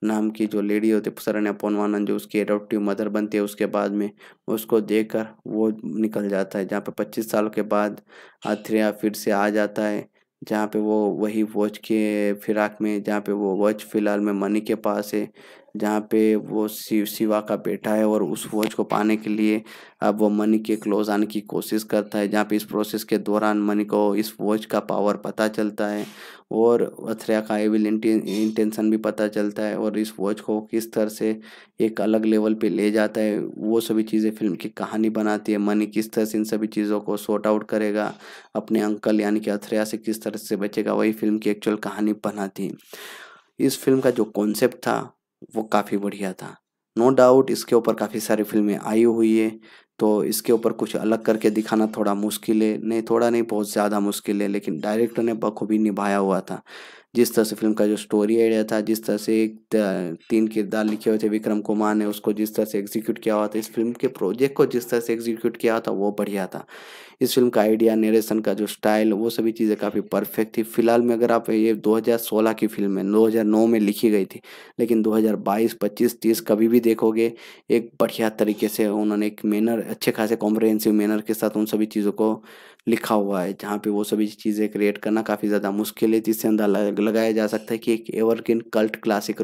Speaker 1: नाम की जो लेडी होती है शरण्या पोनवानंद जो उसकी एडोप्टिव मदर बनती है उसके बाद में उसको देखकर वो निकल जाता है जहाँ पे पच्चीस साल के बाद अथ्रिया फिर से आ जाता है जहाँ पे वो वही वॉच के फिराक में जहाँ पे वो वॉच फिलहाल में मनी के पास है जहाँ पे वो शिव शिवा का बेटा है और उस वॉच को पाने के लिए अब वो मनी के क्लोज आने की कोशिश करता है जहाँ पे इस प्रोसेस के दौरान मनी को इस वॉच का पावर पता चलता है और अथ्रया का एविल इंटेंशन भी पता चलता है और इस वॉच को किस तरह से एक अलग लेवल पे ले जाता है वो सभी चीज़ें फिल्म की कहानी बनाती है मनी किस तरह से इन सभी चीज़ों को शॉर्ट आउट करेगा अपने अंकल यानी कि अथरिया से किस तरह से बचेगा वही फिल्म की एक्चुअल कहानी बनाती है इस फिल्म का जो कॉन्सेप्ट था वो काफ़ी बढ़िया था नो no डाउट इसके ऊपर काफ़ी सारी फिल्में आई हुई है तो इसके ऊपर कुछ अलग करके दिखाना थोड़ा मुश्किल है नहीं थोड़ा नहीं बहुत ज़्यादा मुश्किल है लेकिन डायरेक्टर ने बखूबी निभाया हुआ था जिस तरह से फिल्म का जो स्टोरी आइडिया था जिस तरह से एक तीन किरदार लिखे हुए थे विक्रम कुमार ने उसको जिस तरह से एग्जीक्यूट किया हुआ था इस फिल्म के प्रोजेक्ट को जिस तरह से एग्जीक्यूट किया हुआ था वो बढ़िया था इस फिल्म का आइडिया नरेशन का जो स्टाइल वो सभी चीज़ें काफ़ी परफेक्ट थी फिलहाल में अगर आप ये 2016 की फिल्म है 2009 में लिखी गई थी लेकिन 2022 25 30 कभी भी देखोगे एक बढ़िया तरीके से उन्होंने एक मैनर अच्छे खासे कॉम्प्रहेंसिव मैनर के साथ उन सभी चीज़ों को लिखा हुआ है जहाँ पे वो सभी चीज़ें क्रिएट करना काफ़ी ज़्यादा मुश्किल है जिससे अंदाजा लगाया जा सकता है कि एक evergreen cult classic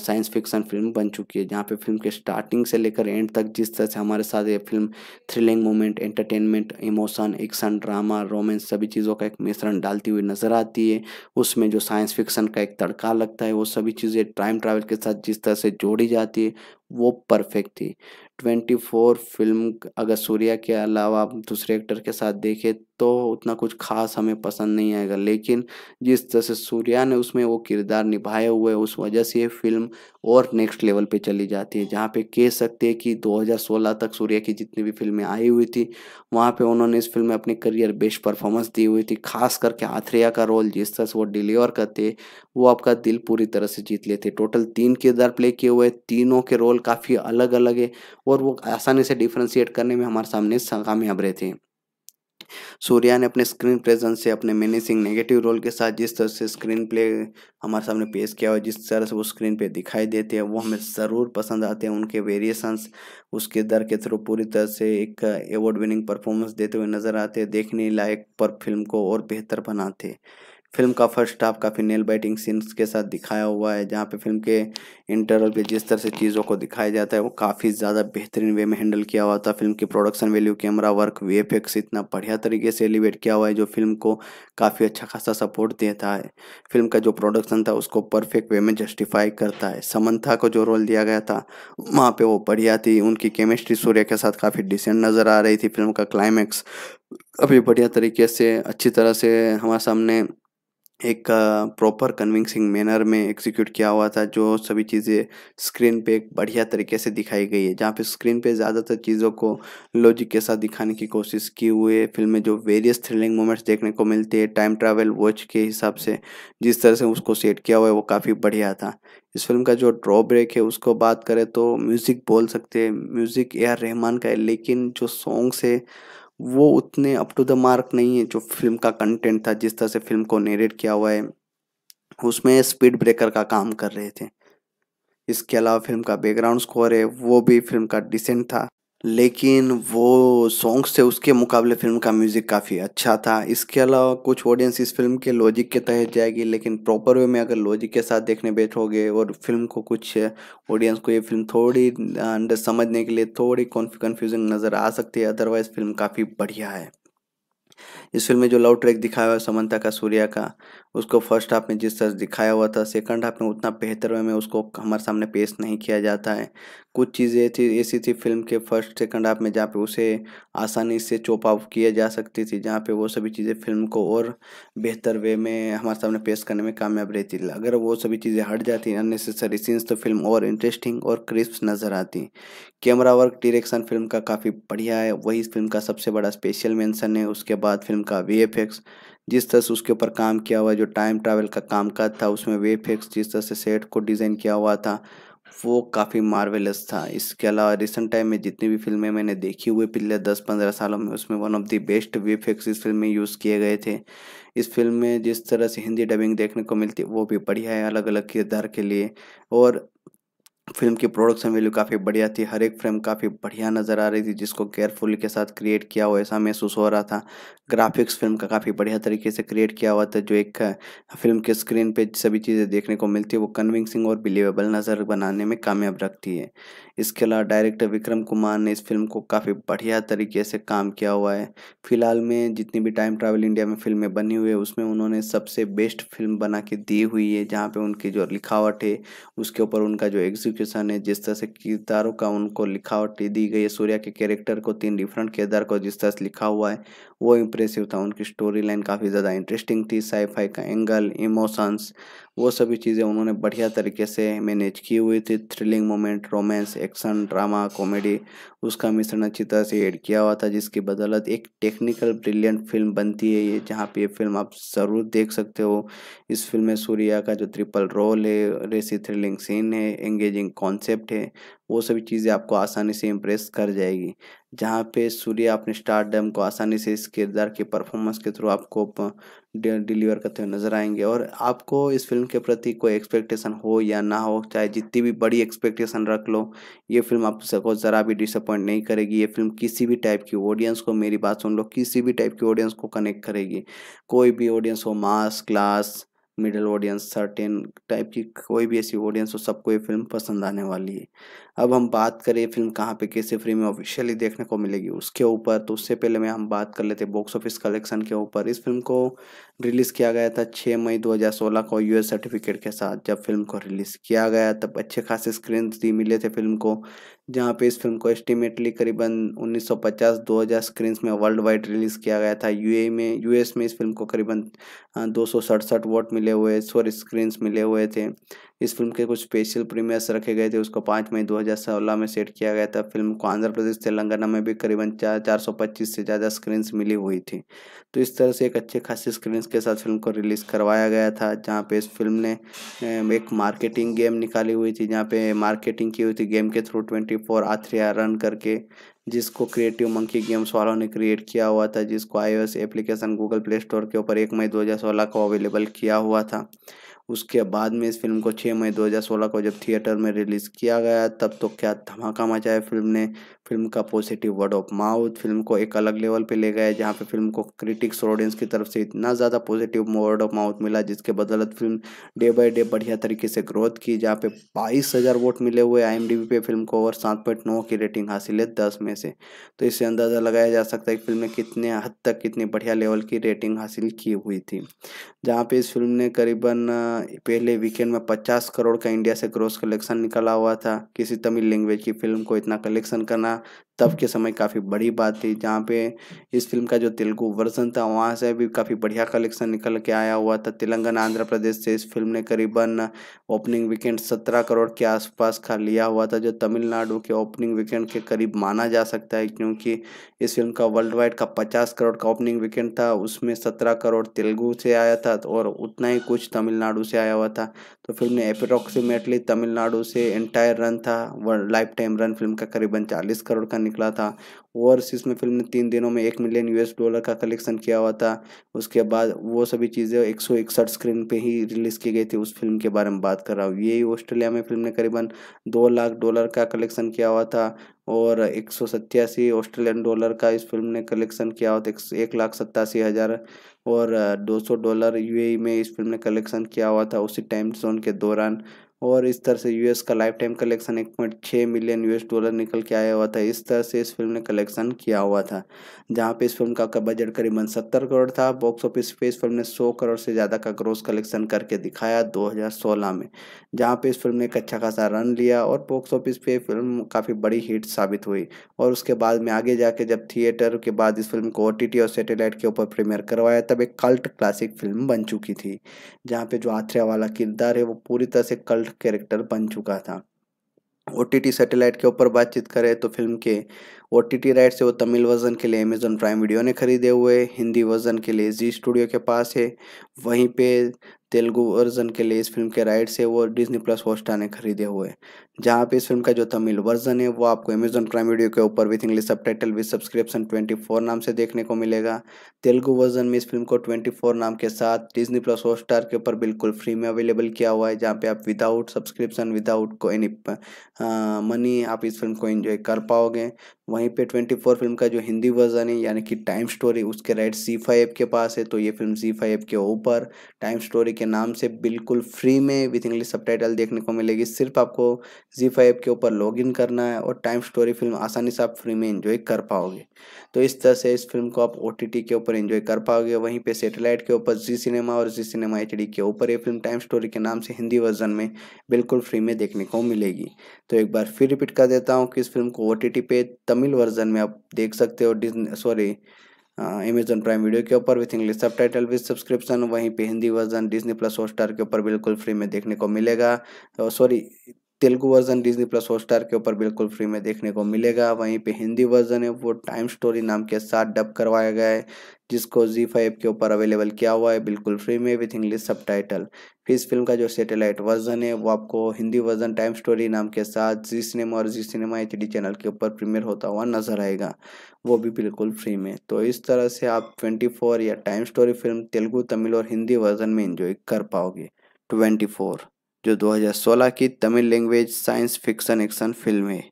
Speaker 1: science fiction film बन चुकी है जहाँ पे फिल्म के स्टार्टिंग से लेकर एंड तक जिस तरह से हमारे साथ ये film thrilling moment entertainment emotion action drama romance सभी चीज़ों का एक मिश्रण डालती हुई नज़र आती है उसमें जो साइंस फिक्सन का एक तड़का लगता है वो सभी चीज़ें टाइम ट्रैवल के साथ जिस तरह से जोड़ी जाती है वो परफेक्ट थी ट्वेंटी फोर फिल्म अगर सूर्या के अलावा आप दूसरे एक्टर के साथ देखें तो उतना कुछ खास हमें पसंद नहीं आएगा लेकिन जिस तरह से सूर्या ने उसमें वो किरदार निभाए हुए उस वजह से ये फिल्म और नेक्स्ट लेवल पे चली जाती है जहाँ पे कह सकते हैं कि 2016 तक सूर्या की जितनी भी फिल्में आई हुई थी वहाँ पे उन्होंने इस फिल्म में अपने करियर बेस्ट परफॉर्मेंस दी हुई थी खास करके आथ्रिया का रोल जिस तरह से वो डिलीवर करते वो आपका दिल पूरी तरह से जीत लेते टोटल तीन किरदार प्ले किए हुए तीनों के रोल काफ़ी अलग अलग है और वो आसानी से डिफ्रेंशिएट करने में हमारे सामने कामयाब रहे थे सूर्या ने अपने स्क्रीन प्रेजेंस से अपने मैनेसिंग नेगेटिव रोल के साथ जिस तरह से स्क्रीन प्ले हमारे सामने पेश किया और जिस तरह से वो स्क्रीन पे दिखाई देते हैं वो हमें ज़रूर पसंद आते हैं उनके वेरिएशंस उसके दर के थ्रू पूरी तरह से एक अवार्ड विनिंग परफॉर्मेंस देते हुए नज़र आते हैं देखने लायक पर फिल्म को और बेहतर बनाते हैं फिल्म का फर्स्ट हाफ काफ़ी नेल बाइटिंग सीन्स के साथ दिखाया हुआ है जहाँ पे फिल्म के इंटरवल पे जिस तरह से चीज़ों को दिखाया जाता है वो काफ़ी ज़्यादा बेहतरीन वे में हैंडल किया हुआ था फिल्म की प्रोडक्शन वैल्यू कैमरा वर्क वे एफेक्स इतना बढ़िया तरीके से एलिवेट किया हुआ है जो फिल्म को काफ़ी अच्छा खासा सपोर्ट देता है फिल्म का जो प्रोडक्शन था उसको परफेक्ट वे में जस्टिफाई करता है समन्था को जो रोल दिया गया था वहाँ पर वो बढ़िया थी उनकी केमिस्ट्री सूर्य के साथ काफ़ी डिसेंट नज़र आ रही थी फिल्म का क्लाइमैक्स अभी बढ़िया तरीके से अच्छी तरह से हमारे सामने एक प्रॉपर कन्विंसिंग मैनर में एग्जीक्यूट किया हुआ था जो सभी चीज़ें स्क्रीन पे एक बढ़िया तरीके से दिखाई गई है जहाँ पे स्क्रीन पे ज़्यादातर चीज़ों को लॉजिक के साथ दिखाने की कोशिश की हुई है फिल्म में जो वेरियस थ्रिलिंग मोमेंट्स देखने को मिलते हैं टाइम ट्रैवल वॉच के हिसाब से जिस तरह से उसको सेट किया हुआ है वो काफ़ी बढ़िया था इस फिल्म का जो ड्रॉब्रेक है उसको बात करें तो म्यूज़िक बोल सकते हैं म्यूज़िक ए आर रहमान का है लेकिन जो सॉन्ग्स है वो उतने अप टू द मार्क नहीं है जो फिल्म का कंटेंट था जिस तरह से फिल्म को नेरेट किया हुआ है उसमें स्पीड ब्रेकर का काम कर रहे थे इसके अलावा फिल्म का बैकग्राउंड स्कोर है वो भी फिल्म का डिसेंट था लेकिन वो सॉन्ग्स थे उसके मुकाबले फ़िल्म का म्यूज़िक काफ़ी अच्छा था इसके अलावा कुछ ऑडियंस इस फिल्म के लॉजिक के तहत जाएगी लेकिन प्रॉपर वे में अगर लॉजिक के साथ देखने बैठोगे और फिल्म को कुछ ऑडियंस को ये फिल्म थोड़ी अंडर समझने के लिए थोड़ी कन्फ्यूजन नज़र आ सकती है अदरवाइज़ फिल्म काफ़ी बढ़िया है इस फिल्म में जो लव ट्रैक दिखाया हुआ है समंता का सूर्या का उसको फर्स्ट हाफ में जिस तरह दिखाया हुआ था सेकंड हाफ में उतना बेहतर वे में उसको हमारे सामने पेश नहीं किया जाता है कुछ चीज़ें थी ऐसी थी फिल्म के फर्स्ट सेकंड हाफ में जहाँ पे उसे आसानी से चोप आउट किया जा सकती थी जहाँ पे वो सभी चीज़ें फिल्म को और बेहतर वे में हमारे सामने पेश करने में कामयाब रहती अगर वो सभी चीज़ें हट जाती अननेसेसरी सीन्स तो फिल्म और इंटरेस्टिंग और क्रिस्प नज़र आती कैमरा वर्क डिरेक्शन फिल्म का काफ़ी बढ़िया है वही फिल्म का सबसे बड़ा स्पेशल मैंसन है उसके बाद फिल्म उनका वेफ एक्स जिस तरह से उसके ऊपर काम किया हुआ जो टाइम ट्रैवल का काम का था उसमें वेफ एक्स जिस तरह से सेट को डिज़ाइन किया हुआ था वो काफ़ी मार्वेलस था इसके अलावा रिसेंट टाइम में जितनी भी फिल्में मैंने देखी हुई पिछले दस पंद्रह सालों में उसमें one of the best x इस फिल्म में यूज़ किए गए थे इस फिल्म में जिस तरह से हिंदी डबिंग देखने को मिलती वो भी बढ़िया है अलग अलग किरदार के लिए और फिल्म की प्रोडक्शन वैल्यू काफ़ी बढ़िया थी हर एक फ्रेम काफ़ी बढ़िया नज़र आ रही थी जिसको केयरफुली के साथ क्रिएट किया हुआ ऐसा महसूस हो रहा था ग्राफिक्स फिल्म का काफ़ी बढ़िया तरीके से क्रिएट किया हुआ था जो एक फिल्म के स्क्रीन पे सभी चीज़ें देखने को मिलती है वो कन्विंसिंग और बिलीवेबल नज़र बनाने में कामयाब रखती है इसके अलावा डायरेक्टर विक्रम कुमार ने इस फिल्म को काफ़ी बढ़िया तरीके से काम किया हुआ है फिलहाल में जितनी भी टाइम ट्रैवल इंडिया में फिल्में बनी हुई है उसमें उन्होंने सबसे बेस्ट फिल्म बना के दी हुई है जहाँ पर उनकी जो लिखावट है उसके ऊपर उनका जो एग्जीक्यूशन है जिस तरह से किरदारों का उनको लिखावट दी गई है सूर्या के कैरेक्टर को तीन डिफरेंट किरदार को जिस तरह से लिखा हुआ है वो इम्प्रेसिव था उनकी स्टोरी लाइन काफ़ी ज़्यादा इंटरेस्टिंग थी साईफाई का एंगल इमोशंस वो सभी चीज़ें उन्होंने बढ़िया तरीके से मैनेज की हुई थी thrilling moment romance action drama comedy उसका मिश्रण अच्छी तरह से एड किया हुआ था जिसकी बदौलत एक टेक्निकल ब्रिलियंट फिल्म बनती है ये जहाँ पे ये फिल्म आप ज़रूर देख सकते हो इस फिल्म में सूर्या का जो ट्रिपल रोल है रेसी थ्रिलिंग सीन है एंगेजिंग कॉन्सेप्ट है वो सभी चीज़ें आपको आसानी से इम्प्रेस कर जाएगी जहाँ पे सूर्य अपने स्टार डैम को आसानी से इस किरदार के परफॉर्मेंस के थ्रू आपको डिलीवर करते हुए नजर आएंगे और आपको इस फिल्म के प्रति कोई एक्सपेक्टेशन हो या ना हो चाहे जितनी भी बड़ी एक्सपेक्टेशन रख लो ये फिल्म आपको ज़रा भी डिसअपॉइंट नहीं करेगी ये फिल्म किसी भी टाइप की ऑडियंस को मेरी बात सुन लो किसी भी टाइप की ऑडियंस को कनेक्ट करेगी कोई भी ऑडियंस हो mass class middle audience certain type की कोई भी ऐसी ऑडियंस हो सबको ये फिल्म पसंद आने वाली है अब हम बात करें फिल्म कहाँ पे कैसे फ्री में ऑफिशियली देखने को मिलेगी उसके ऊपर तो उससे पहले मैं हम बात कर लेते बॉक्स ऑफिस कलेक्शन के ऊपर इस फिल्म को रिलीज़ किया गया था 6 मई 2016 को यूएस सर्टिफिकेट के साथ जब फिल्म को रिलीज़ किया गया तब अच्छे खासे स्क्रीन भी मिले थे फिल्म को जहाँ पे इस फिल्म को एस्टिमेटली करीबन उन्नीस सौ पचास दो हज़ार स्क्रीन्स में वर्ल्ड वाइड रिलीज़ किया गया था यूए में यूएस में इस फिल्म को करीबन दो सौ सड़सठ वोट मिले हुए सॉरी स्क्रीन्स मिले हुए थे इस फिल्म के कुछ स्पेशल प्रीमियर्स रखे गए थे उसको पाँच मई 2016 में सेट किया गया था फिल्म को आंध्र प्रदेश तेलंगाना में भी करीबन चार चार सौ पच्चीस से ज़्यादा स्क्रीन्स मिली हुई थी तो इस तरह से एक अच्छे खासी स्क्रीन्स के साथ फिल्म को रिलीज़ करवाया गया था जहाँ पे इस फिल्म ने एक मार्केटिंग गेम निकाली हुई थी जहाँ पे मार्केटिंग की हुई थी गेम के through twenty four R run करके जिसको क्रिएटिव मंकी गेम्स वालों ने क्रिएट किया हुआ था जिसको iOS application Google play store के ऊपर एक मई 2016 को अवेलेबल किया हुआ था उसके बाद में इस फिल्म को 6 मई 2016 को जब थिएटर में रिलीज़ किया गया तब तो क्या धमाका मचाया फिल्म ने फिल्म का positive word of mouth film को एक अलग लेवल पे ले गए जहाँ पे फिल्म को क्रिटिक्स और ऑडियंस की तरफ से इतना ज़्यादा पॉजिटिव वर्ड ऑफ माउथ मिला जिसके बदौलत फिल्म डे बाई डे बढ़िया तरीके से ग्रोथ की जहाँ पे बाईस हज़ार वोट मिले हुए आई पे फिल्म को और सात पॉइंट नौ की रेटिंग हासिल है दस में से तो इससे अंदाज़ा लगाया जा सकता है कि फिल्म ने कितने हद तक कितनी बढ़िया लेवल की रेटिंग हासिल की हुई थी जहाँ पे इस फिल्म ने करीबन पहले वीकेंड में 50 करोड़ का इंडिया से ग्रॉस कलेक्शन निकला हुआ था किसी तमिल लैंग्वेज की फिल्म को इतना कलेक्शन करना तब के समय काफ़ी बड़ी बात थी जहाँ पे इस फिल्म का जो तेलुगु वर्जन था वहाँ से भी काफ़ी बढ़िया कलेक्शन निकल के आया हुआ था तेलंगाना आंध्र प्रदेश से इस फिल्म ने करीबन ओपनिंग वीकेंड सत्रह करोड़ के आसपास का लिया हुआ था जो तमिलनाडु के ओपनिंग वीकेंड के करीब माना जा सकता है क्योंकि इस फिल्म का वर्ल्ड वाइड का पचास करोड़ का ओपनिंग वीकेंड था उसमें सत्रह करोड़ तेलुगु से आया था और उतना ही कुछ तमिलनाडु से आया हुआ था तो फिल्म ने अप्रोक्सीमेटली तमिलनाडु से एंटायर रन था लाइफ टाइम रन फिल्म का करीबन चालीस करोड़ का निकला था ओवरसीज में फिल्म ने तीन दिनों में एक मिलियन यूएस डॉलर का कलेक्शन किया हुआ था उसके बाद वो सभी चीज़ें एक सौ इकसठ स्क्रीन पे ही रिलीज़ की गई थी उस फिल्म के बारे में बात कर रहा हूँ यही ऑस्ट्रेलिया में फिल्म ने करीबन दो लाख डॉलर का कलेक्शन किया हुआ था और एक सौ सत्तासी ऑस्ट्रेलियन डॉलर का इस फिल्म ने कलेक्शन किया हुआ था एक लाख सत्तासी हज़ार और दो सौ डॉलर ए e में इस फिल्म ने कलेक्शन किया हुआ था उसी टाइम जोन के दौरान और इस तरह से यूएस का लाइफ टाइम कलेक्शन एक पॉइंट छः मिलियन यूएस डॉलर निकल के आया हुआ था इस तरह से इस फिल्म ने कलेक्शन किया हुआ था जहाँ पे इस फिल्म का बजट करीबन सत्तर करोड़ था बॉक्स ऑफिस पे इस फिल्म ने सौ करोड़ से ज़्यादा का ग्रोस कलेक्शन करके दिखाया दो में जहाँ पर इस फिल्म ने एक अच्छा खासा रन लिया और बॉक्स ऑफिस पे फिल्म काफ़ी बड़ी हिट साबित हुई और उसके बाद में आगे जाके जब थिएटर के बाद इस फिल्म को ओ और सेटेलाइट के ऊपर प्रीमियर करवाया तब एक कल्ट क्लासिक फिल्म बन चुकी थी जहाँ पे जो आथ्रिया वाला किरदार है वो पूरी तरह से कल्ट कैरेक्टर बन चुका था ओ टी सैटेलाइट के ऊपर बातचीत करें तो फिल्म के ओ टी टी राइट से वो तमिल वर्जन के लिए अमेजन प्राइम वीडियो ने खरीदे हुए हिंदी वर्जन के लिए जी स्टूडियो के पास है वहीं पे तेलुगु वर्जन के लिए इस फिल्म के राइट्स है वो डिज्नी प्लस हॉटस्टार ने खरीदे हुए जहाँ पे इस फिल्म का जो तमिल वर्जन है वो आपको अमेजन प्राइम वीडियो के ऊपर with English subtitle with subscription twenty four नाम से देखने को मिलेगा तेलुगु वर्जन में इस फिल्म को ट्वेंटी फोर नाम के साथ डिज्नी प्लस हॉटस्टार के ऊपर बिल्कुल फ्री में अवेलेबल किया हुआ है जहाँ पे आप विदाउट सब्सक्रिप्शन विदाउट को एनी मनी आप इस फिल्म को इन्जॉय कर पाओगे वहीं पे ट्वेंटी फोर फिल्म का जो हिंदी वर्जन है यानी कि टाइम स्टोरी उसके राइट सी फाइव के पास है तो ये फिल्म सी फाइव के ऊपर टाइम स्टोरी के के नाम से बिल्कुल फ्री में विथ इंग्लिश सब देखने को मिलेगी सिर्फ आपको जी फाइव के ऊपर लॉग इन करना है और टाइम स्टोरी फिल्म आसानी से आप फ्री में इन्जॉय कर पाओगे तो इस तरह से इस फिल्म को आप ओ के ऊपर इन्जॉय कर पाओगे वहीं पर सेटेलाइट के ऊपर जी सिनेमा और जी सिनेमा एच के ऊपर ये फिल्म टाइम स्टोरी के नाम से हिंदी वर्जन में बिल्कुल फ्री में देखने को मिलेगी तो एक बार फिर रिपीट कर देता हूँ कि इस फिल्म को ओ पे तमिल वर्जन में आप देख सकते हो सॉरी अमेजन प्राइम वीडियो के ऊपर with English subtitle with subscription वहीं पे Hindi version Disney plus hot के ऊपर बिल्कुल फ्री में देखने को मिलेगा सॉरी तो Telugu version Disney plus Hotstar के ऊपर बिल्कुल फ्री में देखने को मिलेगा वहीं पे हिंदी वर्जन है वो टाइम स्टोरी नाम के साथ डब करवाया गया है जिसको जी फाइव के ऊपर अवेलेबल किया हुआ है बिल्कुल फ्री में विथ इंग्लिश सब टाइटल फिर इस फिल्म का जो सेटेलाइट वर्जन है वो आपको हिंदी वर्जन टाइम स्टोरी नाम के साथ जी सिनेमा और जी सिनेमा एच चैनल के ऊपर प्रीमियर होता हुआ नजर आएगा वो भी बिल्कुल फ्री में तो इस तरह से आप ट्वेंटी फोर या time story film Telugu Tamil और हिंदी वर्जन में इंजॉय कर पाओगे ट्वेंटी फोर जो 2016 की Tamil language science fiction action film है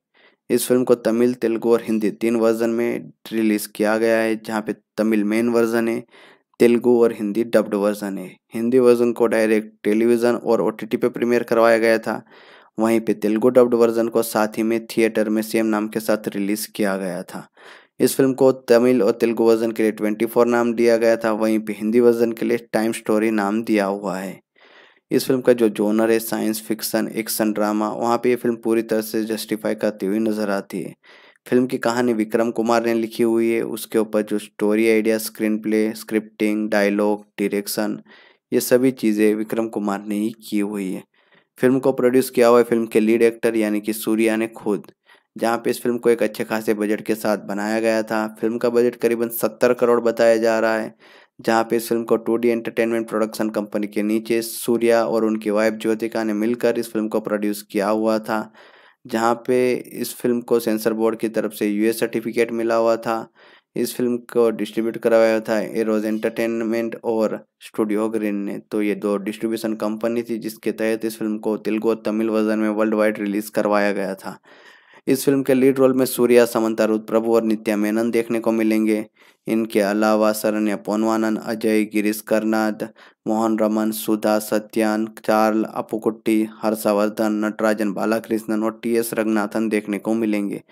Speaker 1: इस फिल्म को तमिल तेलुगु और हिंदी तीन वर्जन में रिलीज़ किया गया है जहाँ पे तमिल मेन वर्जन है तेलुगु और हिंदी डब्ड वर्जन है हिंदी वर्जन को डायरेक्ट टेलीविज़न और ओ पे प्रीमियर करवाया गया था वहीं पे तेलुगु डब्ड वर्जन को साथ ही में थिएटर में सेम नाम के साथ रिलीज़ किया गया था इस फिल्म को तमिल और तेलुगु वर्जन के लिए 24 नाम दिया गया था वहीं पे हिंदी वर्जन के लिए टाइम स्टोरी नाम दिया हुआ है इस फिल्म का जो जोनर है साइंस फिक्सन एक्शन ड्रामा वहाँ पे ये फिल्म पूरी तरह से जस्टिफाई करती हुई नज़र आती है फिल्म की कहानी विक्रम कुमार ने लिखी हुई है उसके ऊपर जो story idea screenplay scripting dialogue direction ये सभी चीज़ें विक्रम कुमार ने ही की हुई है फिल्म को प्रोड्यूस किया हुआ है फिल्म के लीड एक्टर यानी कि सूर्या ने खुद जहाँ पे इस फिल्म को एक अच्छे खासे बजट के साथ बनाया गया था फिल्म का बजट करीबन सत्तर करोड़ बताया जा रहा है जहां पे इस फिल्म को टू एंटरटेनमेंट प्रोडक्शन कंपनी के नीचे सूर्या और उनकी वाइफ ज्योतिका ने मिलकर इस फिल्म को प्रोड्यूस किया हुआ था जहां पे इस फिल्म को सेंसर बोर्ड की तरफ से यूएस सर्टिफिकेट मिला हुआ था इस फिल्म को डिस्ट्रीब्यूट करवाया था एरोज एंटरटेनमेंट और स्टूडियो ग्रीन ने तो ये दो डिस्ट्रीब्यूशन कंपनी थी जिसके तहत इस फिल्म को तेलुगु और तमिल वर्जन में वर्ल्ड वाइड रिलीज करवाया गया था इस फिल्म के लीड रोल में सूर्या समंता रुद प्रभु और नित्या मेनन देखने को मिलेंगे इनके अलावा सरण्य पोनवानन अजय गिरीश कर्नाद मोहन रमन सुधा सत्यान चार्ल अपुकुट्टी हर्षवर्धन नटराजन बालाकृष्णन और टी एस रंगनाथन देखने को मिलेंगे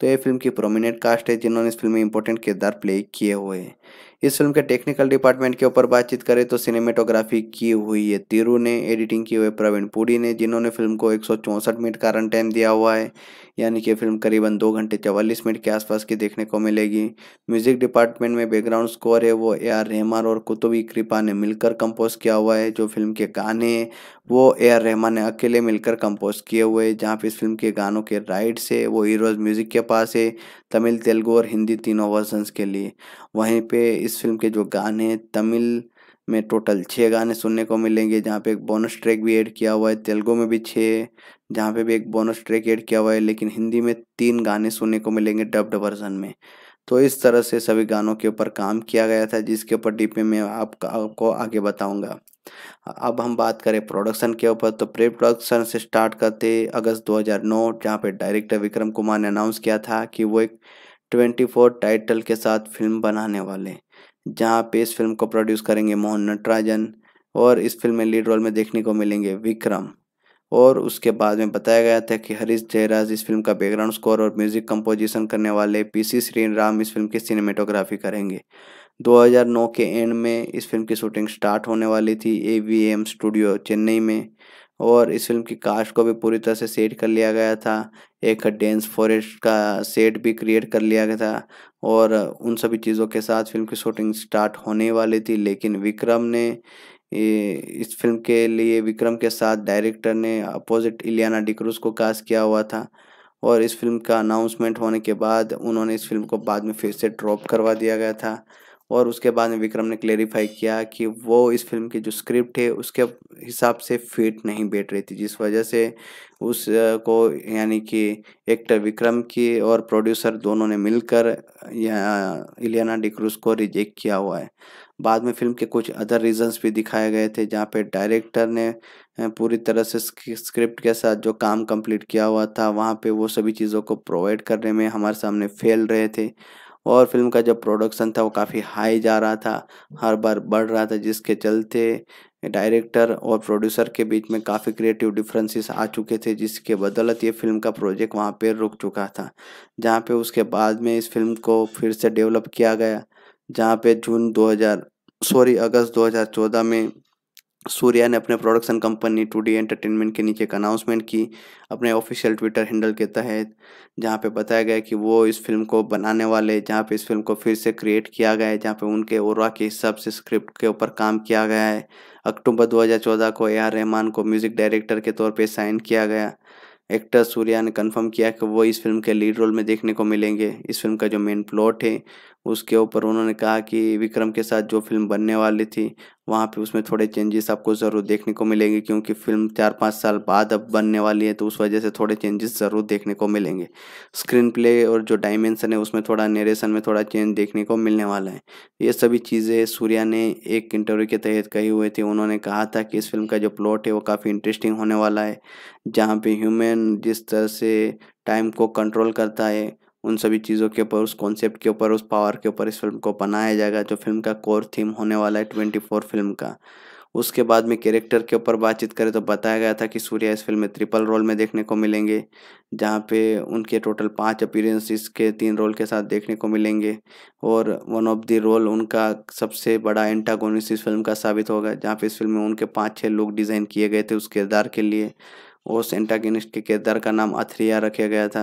Speaker 1: तो ये फिल्म की प्रोमिनेंट कास्ट है जिन्होंने इस फिल्म में इंपॉर्टेंट किरदार प्ले किए हुए हैं इस फिल्म के टेक्निकल डिपार्टमेंट के ऊपर बातचीत करें तो सिनेमेटोग्राफी की हुई है तिरु ने एडिटिंग की हुई प्रवीण पुरी ने जिन्होंने फिल्म को एक मिनट का रन टाइम दिया हुआ है यानी कि फिल्म करीबन दो घंटे चवालीस मिनट के आसपास की देखने को मिलेगी म्यूजिक डिपार्टमेंट में बैकग्राउंड स्कोर है वो ए आर रहमान और कुतुबी कृपा ने मिलकर कंपोज किया हुआ है जो फिल्म के गाने वो ए आर रहमान ने अकेले मिलकर कंपोज किए हुए जहाँ पे इस फिल्म के गानों के राइट्स है वो हीरोज म्यूज़िक के पास है तमिल तेलुगू और हिंदी तीनों वर्जन्स के लिए वहीं पे इस फिल्म के जो गाने तमिल में टोटल छः गाने सुनने को मिलेंगे जहाँ पे एक बोनस ट्रैक भी ऐड किया हुआ है तेलुगू में भी छः जहाँ पे भी एक बोनस ट्रैक ऐड किया हुआ है लेकिन हिंदी में तीन गाने सुनने को मिलेंगे डब्ड वर्जन में तो इस तरह से सभी गानों के ऊपर काम किया गया था जिसके ऊपर डीपे में आपका आपको आगे बताऊंगा अब हम बात करें प्रोडक्शन के ऊपर तो प्री प्रोडक्शन से स्टार्ट करते अगस्त 2009 जहाँ पे डायरेक्टर विक्रम कुमार ने अनाउंस किया था कि वो एक 24 टाइटल के साथ फिल्म बनाने वाले जहाँ पे इस फिल्म को प्रोड्यूस करेंगे मोहन नटराजन और इस फिल्म में लीड रोल में देखने को मिलेंगे विक्रम और उसके बाद में बताया गया था कि हरीश जयराज इस फिल्म का बैकग्राउंड स्कोर और म्यूजिक कंपोजिशन करने वाले पीसी राम इस फिल्म की सिनेमेटोग्राफी करेंगे 2009 के एंड में इस फिल्म की शूटिंग स्टार्ट होने वाली थी A V M studio Chennai में और इस फिल्म की कास्ट को भी पूरी तरह से सेट कर लिया गया था एक डेंस फॉरेस्ट का सेट भी क्रिएट कर लिया गया था और उन सभी चीज़ों के साथ फिल्म की शूटिंग स्टार्ट होने वाली थी लेकिन विक्रम ने इस फिल्म के लिए विक्रम के साथ डायरेक्टर ने अपोजिट इलियाना डिक्रूज को कास्ट किया हुआ था और इस फिल्म का अनाउंसमेंट होने के बाद उन्होंने इस फिल्म को बाद में फिर से ड्रॉप करवा दिया गया था और उसके बाद में विक्रम ने क्लेरिफाई किया कि वो इस फिल्म की जो स्क्रिप्ट है उसके हिसाब से फिट नहीं बैठ रही थी जिस वजह से उस को यानी कि एक्टर विक्रम की और प्रोड्यूसर दोनों ने मिलकर इलियाना डिक्रूज को रिजेक्ट किया हुआ है बाद में फिल्म के कुछ अदर रीजंस भी दिखाए गए थे जहाँ पे डायरेक्टर ने पूरी तरह से स्क्रिप्ट के साथ जो काम कंप्लीट किया हुआ था वहाँ पे वो सभी चीज़ों को प्रोवाइड करने में हमारे सामने फेल रहे थे और फिल्म का जब प्रोडक्शन था वो काफ़ी हाई जा रहा था हर बार बढ़ रहा था जिसके चलते डायरेक्टर और प्रोड्यूसर के बीच में काफ़ी क्रिएटिव डिफरेंसेस आ चुके थे जिसके बदौलत ये फिल्म का प्रोजेक्ट वहाँ पर रुक चुका था जहाँ पे उसके बाद में इस फिल्म को फिर से डेवलप किया गया जहाँ पे जून 2000 सॉरी अगस्त 2014 में सूर्या ने अपने production company two D entertainment के नीचे एक अनाउंसमेंट की अपने ऑफिशियल ट्विटर हैंडल के तहत जहाँ पे बताया गया कि वो इस फिल्म को बनाने वाले जहाँ पे इस फिल्म को फिर से क्रिएट किया गया है जहाँ पे उनके और के हिसाब से स्क्रिप्ट के ऊपर काम किया गया है अक्टूबर 2014 को ए आर रहमान को म्यूज़िक डायरेक्टर के तौर पर साइन किया गया एक्टर सूर्या ने कंफर्म किया कि वो इस फिल्म के लीड रोल में देखने को मिलेंगे इस फिल्म का जो मेन प्लॉट है उसके ऊपर उन्होंने कहा कि विक्रम के साथ जो फिल्म बनने वाली थी वहाँ पे उसमें थोड़े चेंजेस आपको ज़रूर देखने को मिलेंगे क्योंकि फिल्म चार पाँच साल बाद अब बनने वाली है तो उस वजह से थोड़े चेंजेस ज़रूर देखने को मिलेंगे स्क्रीन प्ले और जो डायमेंसन है उसमें थोड़ा नरेशन में थोड़ा चेंज देखने को मिलने वाला है ये सभी चीज़ें सूर्या ने एक इंटरव्यू के तहत कही हुई थी उन्होंने कहा था कि इस फिल्म का जो प्लॉट है वो काफ़ी इंटरेस्टिंग होने वाला है जहाँ पे ह्यूमन जिस तरह से टाइम को कंट्रोल करता है उन सभी चीज़ों के ऊपर उस कॉन्सेप्ट के ऊपर उस पावर के ऊपर इस फिल्म को बनाया जाएगा जो फिल्म का कोर थीम होने वाला है ट्वेंटी फोर फिल्म का उसके बाद में कैरेक्टर के ऊपर बातचीत करें तो बताया गया था कि सूर्या इस फिल्म में ट्रिपल रोल में देखने को मिलेंगे जहाँ पे उनके टोटल पांच अपीरेंस के तीन रोल के साथ देखने को मिलेंगे और वन ऑफ द रोल उनका सबसे बड़ा एंटागोनिस इस फिल्म का साबित होगा जहाँ पे इस फिल्म में उनके पाँच छः लोग डिज़ाइन किए गए थे उस किरदार के लिए ओस एंटागनिस्ट के किरदार का नाम अथरिया रखा गया था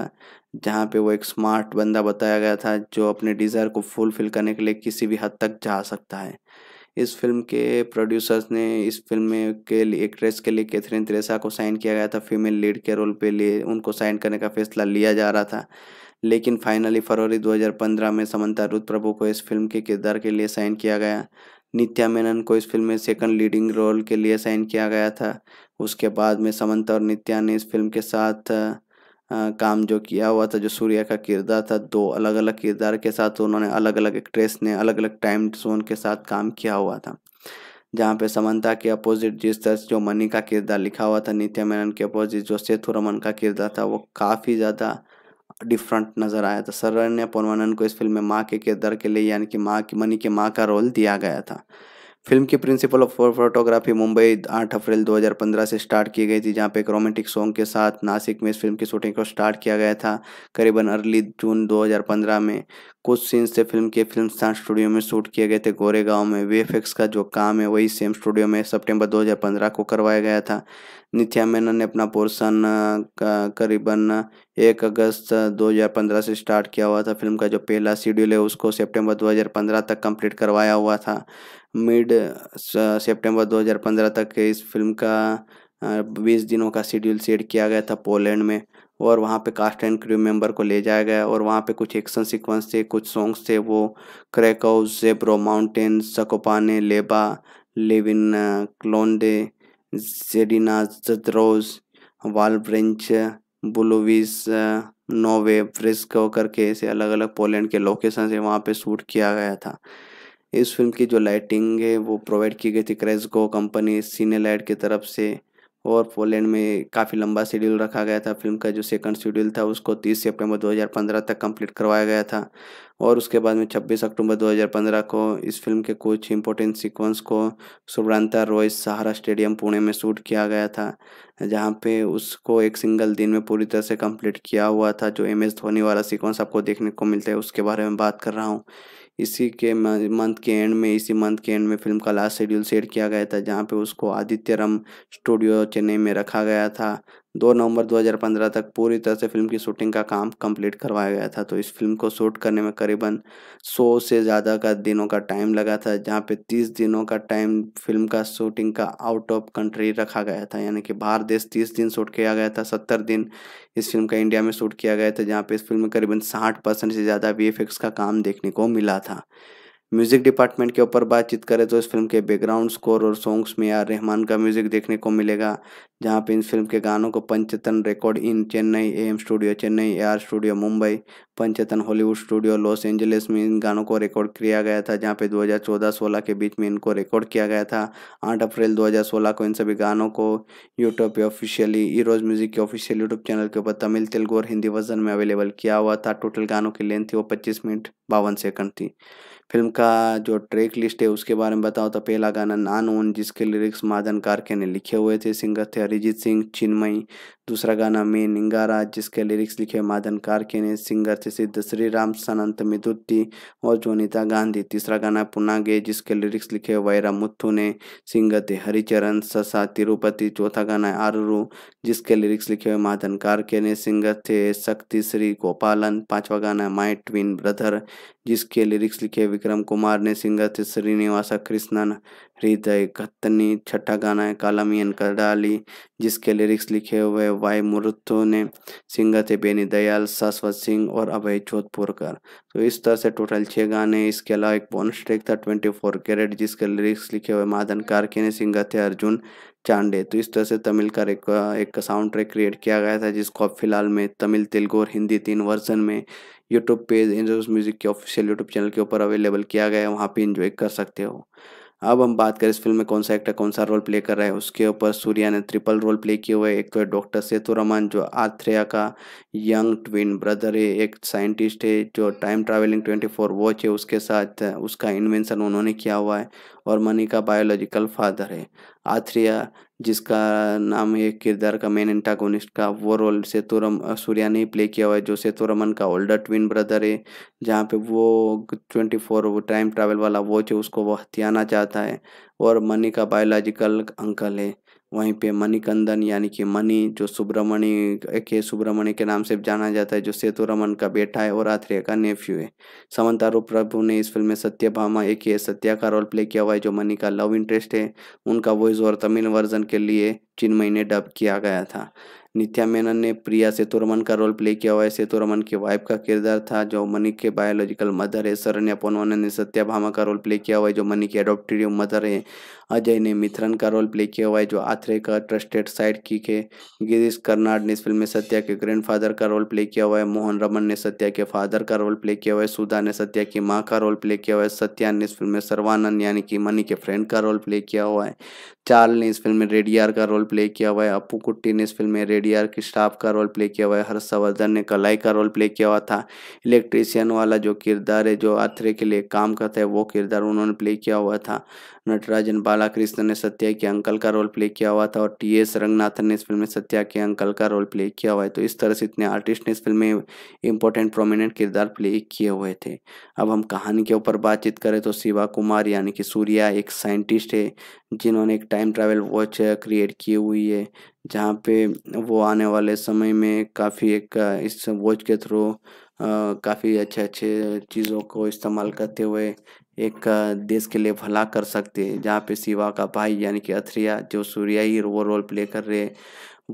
Speaker 1: जहाँ पे वो एक स्मार्ट बंदा बताया गया था जो अपने डिज़ायर को फुलफिल करने के लिए किसी भी हद तक जा सकता है इस फिल्म के प्रोड्यूसर्स ने इस फिल्म में के लिए एक्ट्रेस के लिए कैथरीन त्रेसा को साइन किया गया था फीमेल लीड के रोल पे लिए उनको साइन करने का फैसला लिया जा रहा था लेकिन फाइनली फरवरी 2015 में समंता रुद्र प्रभु को इस फिल्म के किरदार के लिए साइन किया गया नित्या मेनन को इस फिल्म में सेकंड लीडिंग रोल के लिए साइन किया गया था उसके बाद में समंता और नित्या ने इस फिल्म के साथ आ, काम जो किया हुआ था जो सूर्या का किरदार था दो अलग अलग किरदार के साथ उन्होंने अलग अलग एक्ट्रेस ने अलग अलग टाइम जोन के साथ काम किया हुआ था जहाँ पे समंता के अपोजिट जिस तरह जो मनी का किरदार लिखा हुआ था नित्या मेनन के अपोजिट जो सेतु रमन का किरदार था वो काफ़ी ज़्यादा डिफरेंट नज़र आया था सरण्य पोनवानन को इस फिल्म में माँ के किरदार के लिए यानी कि माँ की मनी के माँ का रोल दिया गया था फिल्म की प्रिंसिपल ऑफ फोटोग्राफी मुंबई 8 अप्रैल 2015 से स्टार्ट की गई थी जहां पे एक रोमांटिक सॉन्ग के साथ नासिक में इस फिल्म की शूटिंग को स्टार्ट किया गया था करीबन अर्ली जून 2015 में कुछ सीन्स से फिल्म के फिल्म स्थान स्टूडियो में शूट किए गए थे गोरेगांव में वी का जो काम है वही सेम स्टूडियो में सेप्टेम्बर दो को करवाया गया था नित्या मेनन ने अपना पोर्शन करीबन एक अगस्त 2015 से स्टार्ट किया हुआ था फिल्म का जो पहला शेड्यूल है उसको सितंबर 2015 तक कंप्लीट करवाया हुआ था मिड सितंबर 2015 तक इस फिल्म का बीस दिनों का शेड्यूल सेट किया गया था पोलैंड में और वहाँ पे कास्ट एंड क्रू मेंबर को ले जाया गया और वहाँ पे कुछ एक्शन सीक्वेंस थे कुछ सॉन्ग्स थे वो क्रैकहाउस जेब्रो माउंटेन सकोपाने लेबा लिव इन Zedina, वाल वालब्रेंच बुलोविस नोवे फ्रिस्को करके ऐसे अलग अलग पोलैंड के लोकेशन से वहाँ पे शूट किया गया था इस फिल्म की जो लाइटिंग है वो प्रोवाइड की गई थी क्रेजको कंपनी सीने लाइट की तरफ से और पोलैंड में काफ़ी लंबा शेड्यूल रखा गया था फिल्म का जो सेकंड शेड्यूल था उसको 30 सितंबर 2015 तक कंप्लीट करवाया गया था और उसके बाद में 26 अक्टूबर 2015 को इस फिल्म के कुछ इम्पोर्टेंट सीक्वेंस को सुब्रांता रॉय सहारा स्टेडियम पुणे में शूट किया गया था जहाँ पे उसको एक सिंगल दिन में पूरी तरह से कंप्लीट किया हुआ था जो एम एस धोनी वाला सीक्वेंस आपको देखने को मिलता है उसके बारे में बात कर रहा हूँ इसी के मंथ के एंड में इसी मंथ के एंड में फिल्म का लास्ट शेड्यूल सेट किया गया था जहाँ पे उसको आदित्य रम स्टूडियो चेन्नई में रखा गया था दो नवंबर 2015 तक पूरी तरह से फिल्म की शूटिंग का काम कंप्लीट करवाया गया था तो इस फिल्म को शूट करने में करीबन 100 से ज़्यादा का दिनों का टाइम लगा था जहाँ पे 30 दिनों का टाइम फिल्म का शूटिंग का आउट ऑफ कंट्री रखा गया था यानी कि बाहर देश 30 दिन शूट किया गया था 70 दिन इस फिल्म का इंडिया में शूट किया गया था जहाँ पे इस फिल्म में करीबन साठ से ज़्यादा वी का काम देखने को मिला था म्यूजिक डिपार्टमेंट के ऊपर बातचीत करें तो इस फिल्म के बैकग्राउंड स्कोर और सॉन्ग्स में आर रहमान का म्यूजिक देखने को मिलेगा जहां पे इस फिल्म के गानों को Panchathan record in Chennai M studio Chennai A R studio Mumbai Panchathan Hollywood studio Los Angeles में इन गानों को रिकॉर्ड किया गया था जहाँ पे 2014-16 के बीच में इनको रिकॉर्ड किया गया था 8 अप्रैल 2016 को इन सभी गानों को यूट्यूब पे ऑफिशियली ईरोज म्यूजिक के ऑफिशियल यूट्यूब चैनल के ऊपर तमिल तेलुगु और हिंदी वर्जन में अवेलेबल किया हुआ था टोटल गानों की लेंथ थी वो पच्चीस मिनट बावन सेकंड थी फिल्म का जो ट्रैक लिस्ट है उसके बारे में बताओ तो पहला गाना नान ओन जिसके लिरिक्स मादन कारके ने लिखे हुए थे सिंगर थे अरिजीत सिंह चिन्मयी दूसरा गाना मे निंगारा जिसके लिरिक्स लिखे माधन कारके ने सिंगर थे सिद्ध श्री राम सनंत मिदुट्टी और जोनिता गांधी तीसरा गाना पुनागे जिसके लिरिक्स लिखे वैरा मुथु ने सिंगर थे हरिचरण ससा तिरुपति चौथा गाना आरुरु जिसके लिरिक्स लिखे हुए माधन कारके ने सिंगर थे शक्ति श्री गोपालन पांचवा गाना माई ट्विन ब्रदर जिसके लिरिक्स लिखे विक्रम कुमार ने सिंगर थे श्रीनिवासा कृष्णन हृदय कत्तनी छठा गाना है कालामियन कर डाली जिसके लिरिक्स लिखे हुए वाई मुरुत्तो ने सिंगर थे बेनी दयाल शाश्वत सिंह और अभय जोधपुरकर तो इस तरह से टोटल छः गाने इसके अलावा एक बोनस ट्रैक था ट्वेंटी फोर कैरेट जिसके लिरिक्स लिखे हुए माधन कारके ने सिंगर थे अर्जुन चांडे तो इस तरह से तमिल का एक, एक साउंड ट्रैक क्रिएट किया गया था जिसको अब फिलहाल में तमिल तेलुगु और हिंदी तीन वर्जन में यूट्यूब पेज इंजोस म्यूज़िक के ऑफिशियल यूट्यूब चैनल के ऊपर अवेलेबल किया गया है वहाँ पर इंजॉय कर सकते हो अब हम बात करें इस फिल्म में कौन सा एक्टर कौन सा रोल प्ले कर रहा है उसके ऊपर सूर्या ने ट्रिपल रोल प्ले किए हुए एक तो है डॉक्टर सेतुरमन जो आथ्रेया का यंग ट्विन ब्रदर है एक साइंटिस्ट है जो time travelling twenty four watch है उसके साथ उसका इन्वेंशन उन्होंने किया हुआ है और मनी का बायोलॉजिकल फादर है आथ्रिया जिसका नाम है किरदार का मेन एंटागोनिस्ट का वो रोल सेतुरम सूर्या ने प्ले किया हुआ है जो सेतुरमन का ओल्डर ट्विन ब्रदर है जहाँ पे वो ट्वेंटी फोर वो टाइम ट्रैवल वाला वो जो उसको वो हथियाना चाहता है और मनी का बायोलॉजिकल अंकल है वहीं पे मणिकंदन यानी कि मणि जो सुब्रमणि के सुब्रमण्य के नाम से जाना जाता है जो सेतु रमन का बेटा है और आथ्रेय का नेफ्यू है समंतारू प्रभु ने इस फिल्म में सत्यभामा एक सत्या का रोल प्ले किया हुआ है जो मणि का लव इंटरेस्ट है उनका वॉइस और तमिल वर्जन के लिए चिन्मई ने डब किया गया था नित्या मेनन ने प्रिया सेतुरमन का रोल प्ले किया हुआ है सेतुरमन की वाइफ का किरदार था जो मनी के बायोलॉजिकल मदर है सरण्या पोनवन ने सत्या भामा का रोल प्ले किया हुआ है जो मनी की एडोप्टिव मदर है अजय ने मिथरन का रोल प्ले किया हुआ है जो आथरे का ट्रस्टेड साइड किक है गिरीश कर्नाड ने इस फिल्म में सत्या के ग्रैंड का रोल प्ले किया हुआ है मोहन रमन ने सत्या के फादर का रोल प्ले किया हुआ है सुधा ने सत्या की माँ का रोल प्ले किया हुआ है सत्या ने इस फिल्म में सर्वानंद यानी कि मनी के फ्रेंड का रोल प्ले किया हुआ है चार्ल ने इस फिल्म में रेडियार का रोल प्ले किया हुआ है अपू कुट्टी ने इस फिल्म में रेडियार डीआर आर स्टाफ का रोल प्ले किया हुआ है हर्षवर्धन ने कलाई का रोल प्ले किया हुआ था इलेक्ट्रीशियन वाला जो किरदार है जो आथरे के लिए काम करता है वो किरदार उन्होंने प्ले किया हुआ था नटराजन बालाकृष्ण ने सत्या के अंकल का रोल प्ले किया हुआ था और टी एस रंगनाथन ने इस फिल्म में सत्या के अंकल का रोल प्ले किया हुआ है तो इस तरह से इतने आर्टिस्ट ने इस फिल्म में इंपॉर्टेंट प्रोमिनेंट किरदार प्ले किए हुए थे अब हम कहानी के ऊपर बातचीत करें तो शिवा कुमार यानी कि सूर्या एक साइंटिस्ट है जिन्होंने एक टाइम ट्रैवल वॉच क्रिएट की हुई है जहाँ पे वो आने वाले समय में काफ़ी एक इस वॉच के थ्रू काफ़ी अच्छे अच्छे चीज़ों को इस्तेमाल करते हुए एक देश के लिए भला कर सकते हैं जहाँ पे शिवा का भाई यानी कि अथरिया जो सूर्या ही वो रोल प्ले कर रहे हैं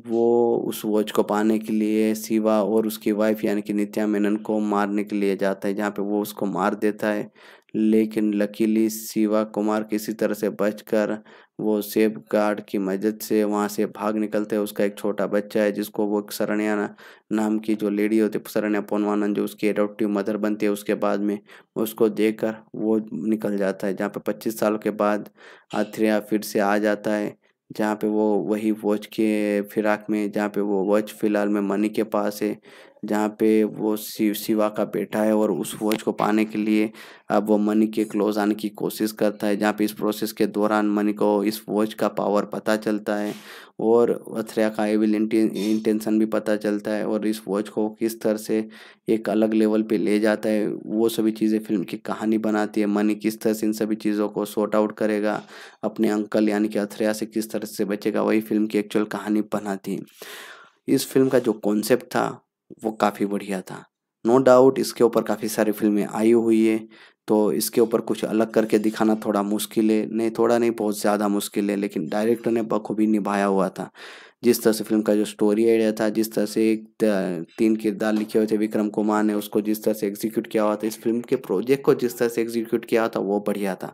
Speaker 1: वो उस वॉच को पाने के लिए शिवा और उसकी वाइफ यानी कि नित्या मेनन को मारने के लिए जाता है जहाँ पे वो उसको मार देता है लेकिन लकीली शिवा कुमार किसी तरह से बचकर वो सेफ गार्ड की मदद से वहाँ से भाग निकलते हैं उसका एक छोटा बच्चा है जिसको वो सरण्या नाम की जो लेडी होती है सरण्या पोनवानंद जो उसकी एडोप्टिव मदर बनती है उसके बाद में उसको देखकर वो निकल जाता है जहाँ पे पच्चीस साल के बाद आथ्रिया फिर से आ जाता है जहाँ पे वो वही वॉच के फिराक में जहाँ पे वो वॉच फिलहाल में मनी के पास है जहाँ पे वो शिव शिवा का बेटा है और उस वॉच को पाने के लिए अब वो मनी के क्लोज आने की कोशिश करता है जहाँ पे इस प्रोसेस के दौरान मनी को इस वॉच का पावर पता चलता है और अथ्रया का एविल इंटेंशन भी पता चलता है और इस वॉच को किस तरह से एक अलग लेवल पे ले जाता है वो सभी चीज़ें फिल्म की कहानी बनाती है मनी किस तरह से इन सभी चीज़ों को शॉर्ट आउट करेगा अपने अंकल यानी कि अथरिया से किस तरह से बचेगा वही फिल्म की एक्चुअल कहानी बनाती है इस फिल्म का जो कॉन्सेप्ट था वो काफ़ी बढ़िया था नो no डाउट इसके ऊपर काफ़ी सारी फिल्में आई हुई है तो इसके ऊपर कुछ अलग करके दिखाना थोड़ा मुश्किल है नहीं थोड़ा नहीं बहुत ज़्यादा मुश्किल है लेकिन डायरेक्टर ने बखूबी निभाया हुआ था जिस तरह से फिल्म का जो स्टोरी आइडिया था जिस तरह से एक तीन किरदार लिखे हुए थे विक्रम कुमार ने उसको जिस तरह से एग्जीक्यूट किया हुआ था इस फिल्म के प्रोजेक्ट को जिस तरह से एग्जीक्यूट किया हुआ था वो बढ़िया था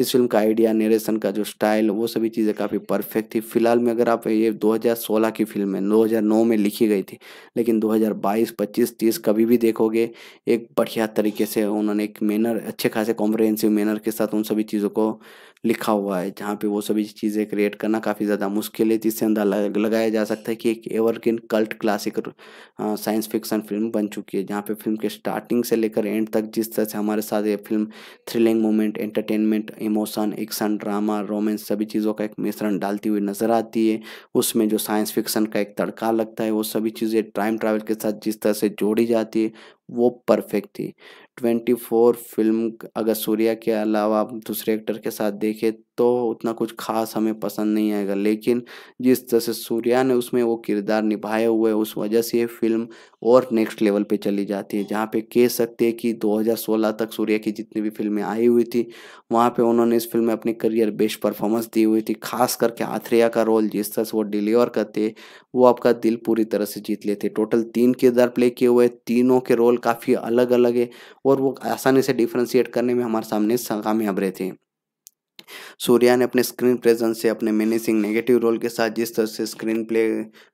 Speaker 1: इस फिल्म का आइडिया नरेशन का जो स्टाइल वो सभी चीज़ें काफ़ी परफेक्ट थी फिलहाल में अगर आप ये 2016 की फिल्म है 2009 में लिखी गई थी लेकिन 2022 25 30 कभी भी देखोगे एक बढ़िया तरीके से उन्होंने एक मैनर अच्छे खासे कॉम्प्रहेंसिव मैनर के साथ उन सभी चीज़ों को लिखा हुआ है जहाँ पे वो सभी चीज़ें क्रिएट करना काफ़ी ज़्यादा मुश्किल है जिससे अंदाजा लगाया जा सकता है कि एक evergreen cult classic science fiction film बन चुकी है जहाँ पे फिल्म के स्टार्टिंग से लेकर एंड तक जिस तरह से हमारे साथ ये film thrilling moment entertainment emotion action drama romance सभी चीज़ों का एक मिश्रण डालती हुई नज़र आती है उसमें जो साइंस फिक्शन का एक तड़का लगता है वो सभी चीज़ें टाइम ट्रैवल के साथ जिस तरह से जोड़ी जाती है वो परफेक्ट थी ट्वेंटी फोर फिल्म अगर सूर्या के अलावा आप दूसरे एक्टर के साथ देखें तो उतना कुछ खास हमें पसंद नहीं आएगा लेकिन जिस तरह से सूर्या ने उसमें वो किरदार निभाए हुए उस वजह से ये फिल्म और नेक्स्ट लेवल पे चली जाती है जहाँ पे कह सकते हैं कि 2016 तक सूर्या की जितनी भी फिल्में आई हुई थी वहाँ पे उन्होंने इस फिल्म में अपने करियर बेस्ट परफॉर्मेंस दी हुई थी खास करके आथ्रिया का रोल जिस तरह से वो डिलीवर करते वो आपका दिल पूरी तरह से जीत लेते टोटल तीन किरदार प्ले किए हुए तीनों के रोल काफ़ी अलग अलग है और वो आसानी से डिफ्रेंशिएट करने में हमारे सामने कामयाब रहे थे सूर्या ने अपने स्क्रीन प्रेजेंस से अपने मैनेजिंग नेगेटिव रोल के साथ जिस तरह से स्क्रीन प्ले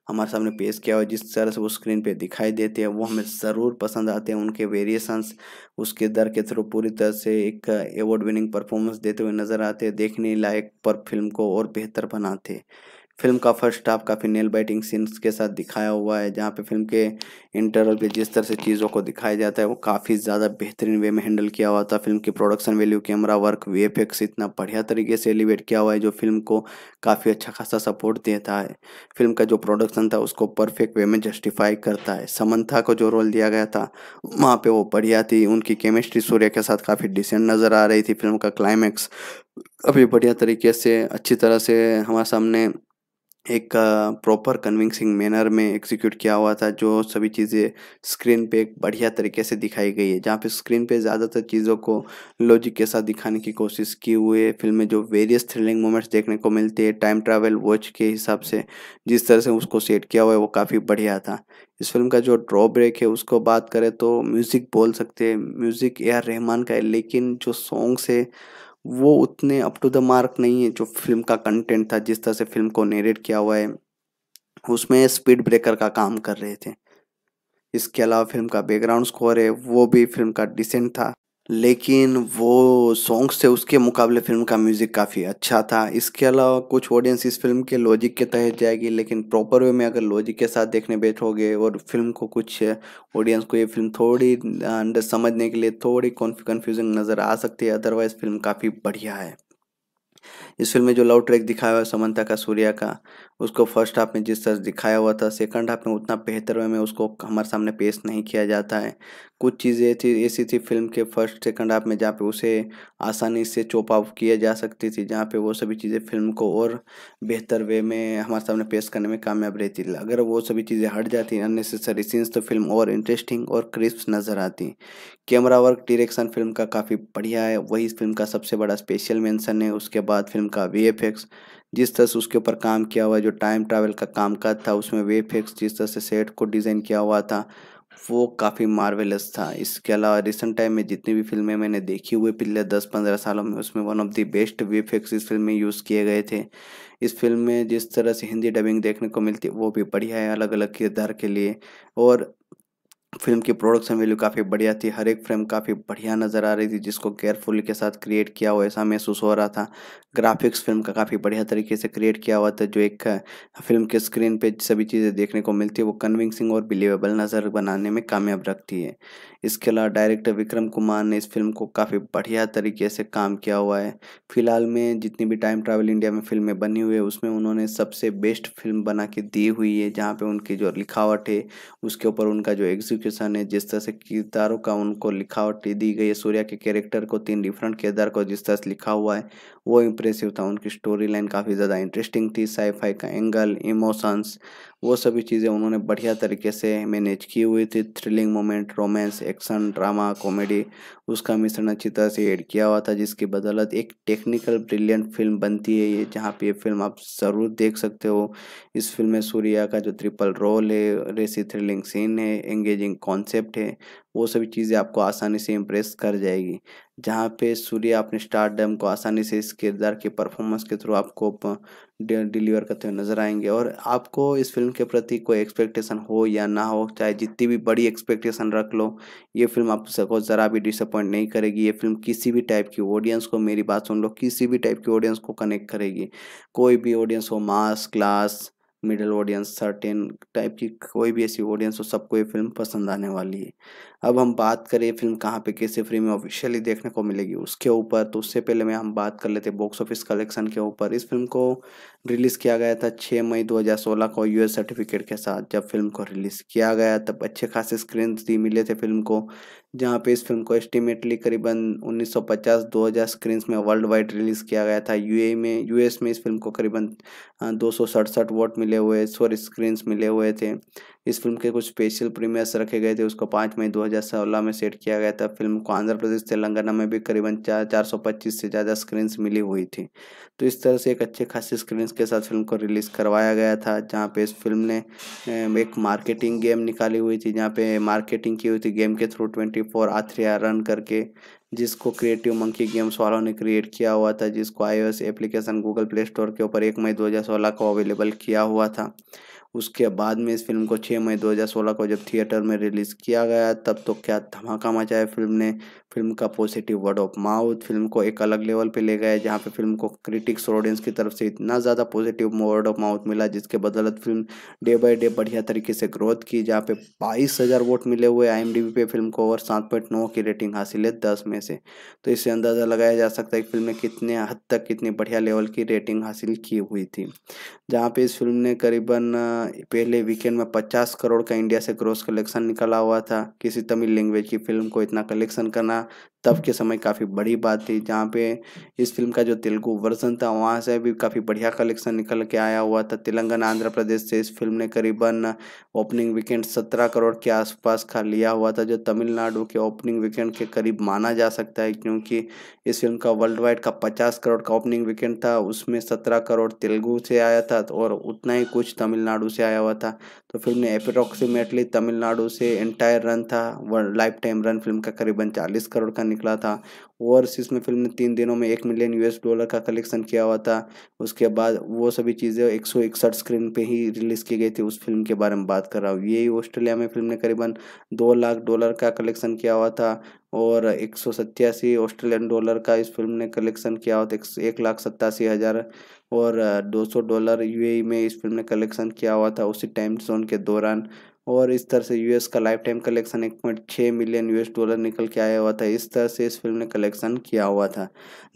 Speaker 1: हमारे सामने पेश किया और जिस तरह से वो स्क्रीन पे दिखाई देते हैं वो हमें ज़रूर पसंद आते हैं उनके वेरिएशंस उसके दर के थ्रू पूरी तरह से एक अवार्ड विनिंग परफॉर्मेंस देते हुए नज़र आते हैं देखने लायक पर फिल्म को और बेहतर बनाते हैं फिल्म का फर्स्ट हाफ काफ़ी नेल बाइटिंग सीन्स के साथ दिखाया हुआ है जहाँ पे फिल्म के इंटरवल पे जिस तरह से चीज़ों को दिखाया जाता है वो काफ़ी ज़्यादा बेहतरीन वे में हैंडल किया हुआ था फिल्म की production value camera work V F इतना बढ़िया तरीके से एलिवेट किया हुआ है जो फिल्म को काफ़ी अच्छा खासा सपोर्ट देता है फिल्म का जो प्रोडक्शन था उसको परफेक्ट वे में जस्टिफाई करता है समन्था को जो रोल दिया गया था वहाँ पर वो बढ़िया थी उनकी केमिस्ट्री सूर्य के साथ काफ़ी डिसेंट नज़र आ रही थी फिल्म का क्लाइमैक्स अभी बढ़िया तरीके से अच्छी तरह से हमारे सामने एक प्रॉपर कन्विंसिंग मैनर में एग्जीक्यूट किया हुआ था जो सभी चीज़ें स्क्रीन पे एक बढ़िया तरीके से दिखाई गई है जहाँ पे स्क्रीन पे ज़्यादातर चीज़ों को लॉजिक के साथ दिखाने की कोशिश की हुई है फिल्म में जो वेरियस थ्रिलिंग मोमेंट्स देखने को मिलते हैं टाइम ट्रैवल वॉच के हिसाब से जिस तरह से उसको सेट किया हुआ है वो काफ़ी बढ़िया था इस फिल्म का जो ड्रॉब्रेक है उसको बात करें तो म्यूज़िक बोल सकते हैं म्यूज़िक ए आर रहमान का है लेकिन जो सॉन्ग्स है वो उतने अप टू द मार्क नहीं है जो फिल्म का कंटेंट था जिस तरह से फिल्म को नेरेट किया हुआ है उसमें स्पीड ब्रेकर का काम कर रहे थे इसके अलावा फिल्म का बैकग्राउंड स्कोर है वो भी फिल्म का डिसेंट था लेकिन वो सॉन्ग्स से उसके मुकाबले फ़िल्म का म्यूज़िक काफ़ी अच्छा था इसके अलावा कुछ ऑडियंस इस फिल्म के लॉजिक के तहत जाएगी लेकिन प्रॉपर वे में अगर लॉजिक के साथ देखने बैठोगे और फिल्म को कुछ ऑडियंस को ये फिल्म थोड़ी अंडर समझने के लिए थोड़ी कन्फ्यूजन नज़र आ सकती है अदरवाइज़ फिल्म काफ़ी बढ़िया है इस फिल्म में जो लव ट्रैक दिखाया हुआ है समंता का सूर्या का उसको फर्स्ट हाफ में जिस तरह दिखाया हुआ था सेकंड हाफ में उतना बेहतर वे में उसको हमारे सामने पेश नहीं किया जाता है कुछ चीज़ें थी ऐसी थी फिल्म के फर्स्ट सेकंड हाफ में जहाँ पे उसे आसानी से चोप आउट किया जा सकती थी जहाँ पे वो सभी चीज़ें फिल्म को और बेहतर वे में हमारे सामने पेश करने में कामयाब रहती अगर वो सभी चीज़ें हट जाती अननेसेसरी सीन्स तो फिल्म और इंटरेस्टिंग और क्रिस्प नज़र आती कैमरा वर्क डिरेक्शन फिल्म का काफ़ी बढ़िया है वही इस फिल्म का सबसे बड़ा स्पेशल मैंसन है उसके बाद फिल्म उनका वेफ एक्स जिस तरह से उसके ऊपर काम किया हुआ जो टाइम ट्रैवल का काम का था उसमें वेफ एक्स जिस तरह से सेट को डिज़ाइन किया हुआ था वो काफ़ी मार्वेलस था इसके अलावा रिसेंट टाइम में जितनी भी फिल्में मैंने देखी हुई पिछले दस पंद्रह सालों में उसमें one of the best x इस फिल्म में यूज़ किए गए थे इस फिल्म में जिस तरह से हिंदी डबिंग देखने को मिलती वो भी बढ़िया है अलग अलग किरदार के लिए और फिल्म की प्रोडक्शन वैल्यू काफ़ी बढ़िया थी हर एक फ्रेम काफ़ी बढ़िया नज़र आ रही थी जिसको केयरफुली के साथ क्रिएट किया हुआ ऐसा महसूस हो रहा था ग्राफिक्स फिल्म का काफ़ी बढ़िया तरीके से क्रिएट किया हुआ था जो एक फिल्म के स्क्रीन पे सभी चीज़ें देखने को मिलती है वो कन्विंसिंग और बिलीवेबल नज़र बनाने में कामयाब रखती है इसके अलावा डायरेक्टर विक्रम कुमार ने इस फिल्म को काफ़ी बढ़िया तरीके से काम किया हुआ है फिलहाल में जितनी भी टाइम ट्रैवल इंडिया में फिल्में बनी हुई है उसमें उन्होंने सबसे बेस्ट फिल्म बना के दी हुई है जहाँ पर उनकी जो लिखावट है उसके ऊपर उनका जो एग्जीक्यूशन है जिस तरह से किरदारों का उनको लिखावट दी गई है सूर्या के कैरेक्टर को तीन डिफरेंट किरदार को जिस तरह से लिखा हुआ है वो इम्प्रेसिव था उनकी स्टोरी लाइन काफ़ी ज़्यादा इंटरेस्टिंग थी साईफाई का एंगल इमोशंस वो सभी चीज़ें उन्होंने बढ़िया तरीके से मैनेज की हुई थी thrilling moment romance action drama comedy उसका मिश्रण अच्छी तरह से एड किया हुआ था जिसकी बदौलत एक टेक्निकल ब्रिलियंट फिल्म बनती है ये जहाँ पे ये फिल्म आप ज़रूर देख सकते हो इस फिल्म में सूर्या का जो ट्रिपल रोल है रेसी थ्रिलिंग सीन है एंगेजिंग कॉन्सेप्ट है वो सभी चीज़ें आपको आसानी से इम्प्रेस कर जाएगी जहाँ पे सूर्य अपने स्टार डैम को आसानी से इस किरदार के परफॉर्मेंस के थ्रू आपको डिलीवर करते हुए नजर आएंगे और आपको इस फिल्म के प्रति कोई एक्सपेक्टेशन हो या ना हो चाहे जितनी भी बड़ी एक्सपेक्टेशन रख लो ये फिल्म आप सबको ज़रा भी डिसअपॉइंट डिसअपॉइंट नहीं करेगी ये फिल्म किसी भी टाइप की ऑडियंस को मेरी बात सुन लो किसी भी टाइप की ऑडियंस को कनेक्ट करेगी कोई भी ऑडियंस हो mass class middle audience certain type की कोई भी ऐसी ऑडियंस हो सबको ये फिल्म पसंद आने वाली है अब हम बात करें फिल्म कहाँ पे कैसे फ्री में ऑफिशियली देखने को मिलेगी उसके ऊपर तो उससे पहले मैं हम बात कर लेते बॉक्स ऑफिस कलेक्शन के ऊपर इस फिल्म को रिलीज़ किया गया था 6 मई 2016 को यूएस सर्टिफिकेट के साथ जब फिल्म को रिलीज़ किया गया तब अच्छे खासे स्क्रीन मिले थे फिल्म को जहाँ पे इस फिल्म को एस्टिमेटली करीबन दो हज़ार स्क्रीन्स में वर्ल्ड वाइड रिलीज़ किया गया था यू में यू में इस फिल्म को करीबन दो सौ वोट मिले हुए सॉरी स्क्रीन्स मिले हुए थे इस फिल्म के कुछ स्पेशल प्रीमियर्स रखे गए थे उसको पाँच मई 2016 में सेट किया गया था फिल्म को आंध्र प्रदेश तेलंगाना में भी करीबन चार चार सौ पच्चीस से ज़्यादा स्क्रीन्स मिली हुई थी तो इस तरह से एक अच्छे खासी स्क्रीन्स के साथ फिल्म को रिलीज़ करवाया गया था जहाँ पे इस फिल्म ने एक मार्केटिंग गेम निकाली हुई थी जहाँ पे मार्केटिंग की हुई थी गेम के through twenty four Athreya run करके जिसको क्रिएटिव मंकी गेम्स वालों ने क्रिएट किया हुआ था जिसको iOS application Google play store के ऊपर एक मई 2016 को अवेलेबल किया हुआ था उसके बाद में इस फिल्म को 6 मई 2016 को जब थिएटर में रिलीज़ किया गया तब तो क्या धमाका मचाया फिल्म ने फिल्म का positive word of mouth film को एक अलग लेवल पे ले गए जहाँ पे फिल्म को क्रिटिक्स और ऑडियंस की तरफ से इतना ज़्यादा पॉजिटिव वर्ड ऑफ माउथ मिला जिसके बदौलत फिल्म डे बाय डे बढ़िया तरीके से ग्रोथ की जहाँ पे बाईस हज़ार वोट मिले हुए आई पे फिल्म को और सात पॉइंट नौ की रेटिंग हासिल है दस में से तो इससे अंदाज़ा लगाया जा सकता है कि फिल्म ने कितने हद तक कितनी बढ़िया लेवल की रेटिंग हासिल की हुई थी जहाँ पे इस फिल्म ने करीबन पहले वीकेंड में 50 करोड़ का इंडिया से ग्रोस कलेक्शन निकला हुआ था किसी तमिल लैंग्वेज की फिल्म को इतना कलेक्शन करना तब के समय काफ़ी बड़ी बात थी जहाँ पे इस फिल्म का जो तेलुगु वर्जन था वहाँ से भी काफ़ी बढ़िया कलेक्शन निकल के आया हुआ था तेलंगाना आंध्र प्रदेश से इस फिल्म ने करीबन ओपनिंग वीकेंड सत्रह करोड़ के आसपास का लिया हुआ था जो तमिलनाडु के ओपनिंग वीकेंड के करीब माना जा सकता है क्योंकि इस फिल्म का वर्ल्ड वाइड का पचास करोड़ का ओपनिंग वीकेंड था उसमें सत्रह करोड़ तेलुगू से आया था और उतना ही कुछ तमिलनाडु से आया हुआ था तो फिल्म ने अप्रोक्सीमेटली तमिलनाडु से एंटायर रन था लाइफ टाइम रन फिल्म का करीबन चालीस करोड़ का निकला था ओवरसीज में फिल्म ने तीन दिनों में एक मिलियन यूएस डॉलर का कलेक्शन किया हुआ था उसके बाद वो सभी चीज़ें एक सौ इकसठ स्क्रीन पे ही रिलीज़ की गई थी उस फिल्म के बारे में बात कर रहा हूँ यही ऑस्ट्रेलिया में फिल्म ने करीबन दो लाख डॉलर का कलेक्शन किया हुआ था और एक सौ सत्तासी ऑस्ट्रेलियन डॉलर का इस फिल्म ने कलेक्शन किया हुआ था एक लाख सत्तासी हज़ार और दो सौ डॉलर ए e में इस फिल्म ने कलेक्शन किया हुआ था उसी टाइम जोन के दौरान और इस तरह से यूएस का लाइफ टाइम कलेक्शन एक पॉइंट छः मिलियन यूएस डॉलर निकल के आया हुआ था इस तरह से इस फिल्म ने कलेक्शन किया हुआ था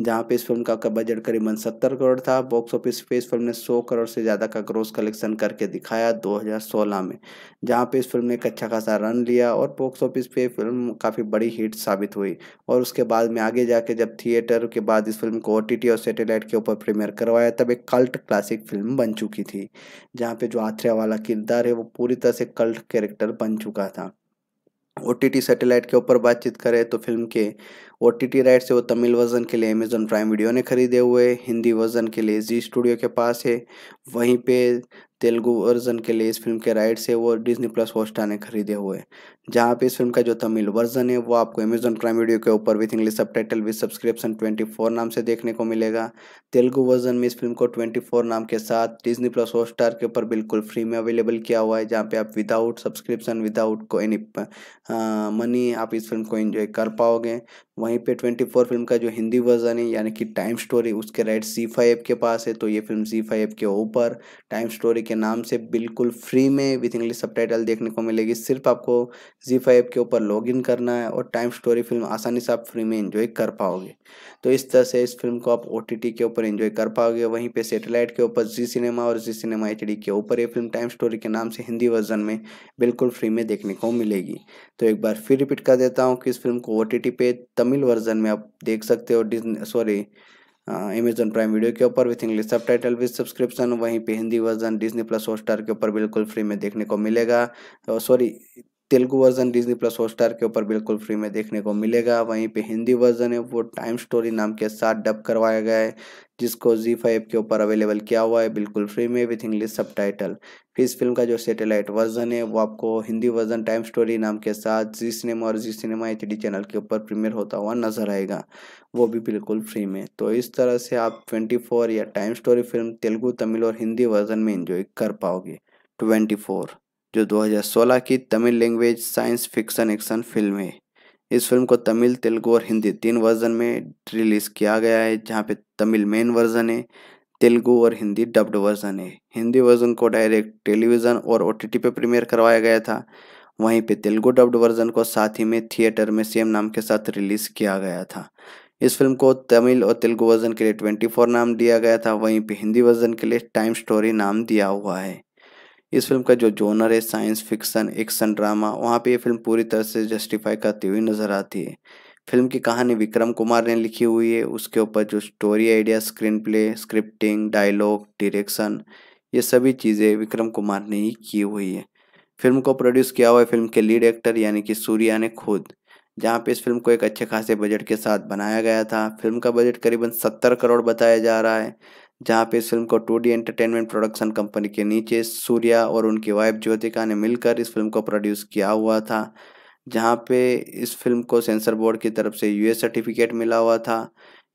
Speaker 1: जहाँ पे इस फिल्म का बजट करीबन सत्तर करोड़ था बॉक्स ऑफिस पे इस फिल्म ने सौ करोड़ से ज़्यादा का ग्रोस कलेक्शन करके दिखाया 2016 में जहाँ पे इस फिल्म ने एक अच्छा खासा रन लिया और बॉक्स ऑफिस पे फिल्म काफ़ी बड़ी हिट साबित हुई और उसके बाद में आगे जाके जब थिएटर के बाद इस फिल्म को ओ और सेटेलाइट के ऊपर प्रीमियर करवाया तब एक कल्ट क्लासिक फिल्म बन चुकी थी जहाँ पे जो आथ्रिया वाला किरदार है वो पूरी तरह से कल्ट कैरेक्टर बन चुका था ओ टी टी सैटेलाइट के ऊपर बातचीत करें तो फिल्म के ओ टी टी राइट से वो तमिल वर्जन के लिए अमेजोन प्राइम वीडियो ने खरीदे हुए हिंदी वर्जन के लिए जी स्टूडियो के पास है वहीं पे तेलुगु वर्जन के लिए इस फिल्म के राइट्स है वो डिज्नी प्लस हॉटस्टार ने खरीदे हुए जहाँ पे इस फिल्म का जो तमिल वर्जन है वो आपको अमेजन प्राइम वीडियो के ऊपर with English subtitle with subscription twenty four नाम से देखने को मिलेगा तेलुगु वर्जन में इस फिल्म को ट्वेंटी फोर नाम के साथ डिज्नी प्लस हॉटस्टार के ऊपर बिल्कुल फ्री में अवेलेबल किया हुआ है जहाँ पे आप विदाउट सब्सक्रिप्शन विदाउट को एनी मनी आप इस फिल्म को एंजॉय कर पाओगे वहीं पे ट्वेंटी फोर फिल्म का जो हिंदी वर्जन है यानी कि टाइम स्टोरी उसके राइट जी फाइव के पास है तो ये फिल्म जी फाइव के ऊपर टाइम स्टोरी के के नाम से बिल्कुल फ्री में विथ इंग्लिश सब देखने को मिलेगी सिर्फ आपको जी फाइव के ऊपर लॉग इन करना है और टाइम स्टोरी फिल्म आसानी से आप फ्री में इन्जॉय कर पाओगे तो इस तरह से इस फिल्म को आप ओ के ऊपर इन्जॉय कर पाओगे वहीं पर सेटेलाइट के ऊपर जी सिनेमा और जी सिनेमा एच के ऊपर ये फिल्म टाइम स्टोरी के नाम से हिंदी वर्जन में बिल्कुल फ्री में देखने को मिलेगी तो एक बार फिर रिपीट कर देता हूँ कि इस फिल्म को ओ पे तमिल वर्जन में आप देख सकते हो Disney sorry Amazon prime video के ऊपर with English subtitle with subscription वहीं पे Hindi version Disney plus hot के ऊपर बिल्कुल फ्री में देखने को मिलेगा sorry Telugu version Disney plus Hotstar के ऊपर बिल्कुल फ्री में देखने को मिलेगा वहीं पे हिंदी वर्जन है वो टाइम स्टोरी नाम के साथ डब करवाया गया है जिसको जी फाइव के ऊपर अवेलेबल किया हुआ है बिल्कुल फ्री में विथ इंग्लिश सब टाइटल फिर इस फिल्म का जो सेटेलाइट वर्जन है वो आपको हिंदी वर्जन टाइम स्टोरी नाम के साथ जी सिनेमा और जी सिनेमा एच चैनल के ऊपर प्रीमियर होता हुआ नजर आएगा वो भी बिल्कुल फ्री में तो इस तरह से आप ट्वेंटी फोर या time story film Telugu Tamil और हिंदी वर्जन में इंजॉय कर पाओगे ट्वेंटी फोर जो 2016 की Tamil language science fiction action film है इस फिल्म को तमिल तेलुगु और हिंदी तीन वर्जन में रिलीज़ किया गया है जहाँ पे तमिल मेन वर्जन है तेलुगु और हिंदी डब्ड वर्जन है हिंदी वर्जन को डायरेक्ट टेलीविज़न और ओ पे प्रीमियर करवाया गया था वहीं पे तेलुगु डब्ड वर्जन को साथ ही में थिएटर में सेम नाम के साथ रिलीज़ किया गया था इस फिल्म को तमिल और तेलुगु वर्जन के लिए 24 नाम दिया गया था वहीं पे हिंदी वर्जन के लिए टाइम स्टोरी नाम दिया हुआ है इस फिल्म का जो जोनर है साइंस फिक्सन एक्शन ड्रामा वहाँ पे ये फिल्म पूरी तरह से जस्टिफाई करती हुई नज़र आती है फिल्म की कहानी विक्रम कुमार ने लिखी हुई है उसके ऊपर जो story idea screenplay scripting dialogue direction ये सभी चीज़ें विक्रम कुमार ने ही की हुई है फिल्म को प्रोड्यूस किया हुआ है फिल्म के लीड एक्टर यानी कि सूर्या ने खुद जहाँ पे इस फिल्म को एक अच्छे खासे बजट के साथ बनाया गया था फिल्म का बजट करीबन सत्तर करोड़ बताया जा रहा है जहां पे इस फिल्म को two D entertainment production company के नीचे सूर्या और उनकी वाइफ ज्योतिका ने मिलकर इस फिल्म को प्रोड्यूस किया हुआ था जहां पे इस फिल्म को सेंसर बोर्ड की तरफ से यूएस सर्टिफिकेट मिला हुआ था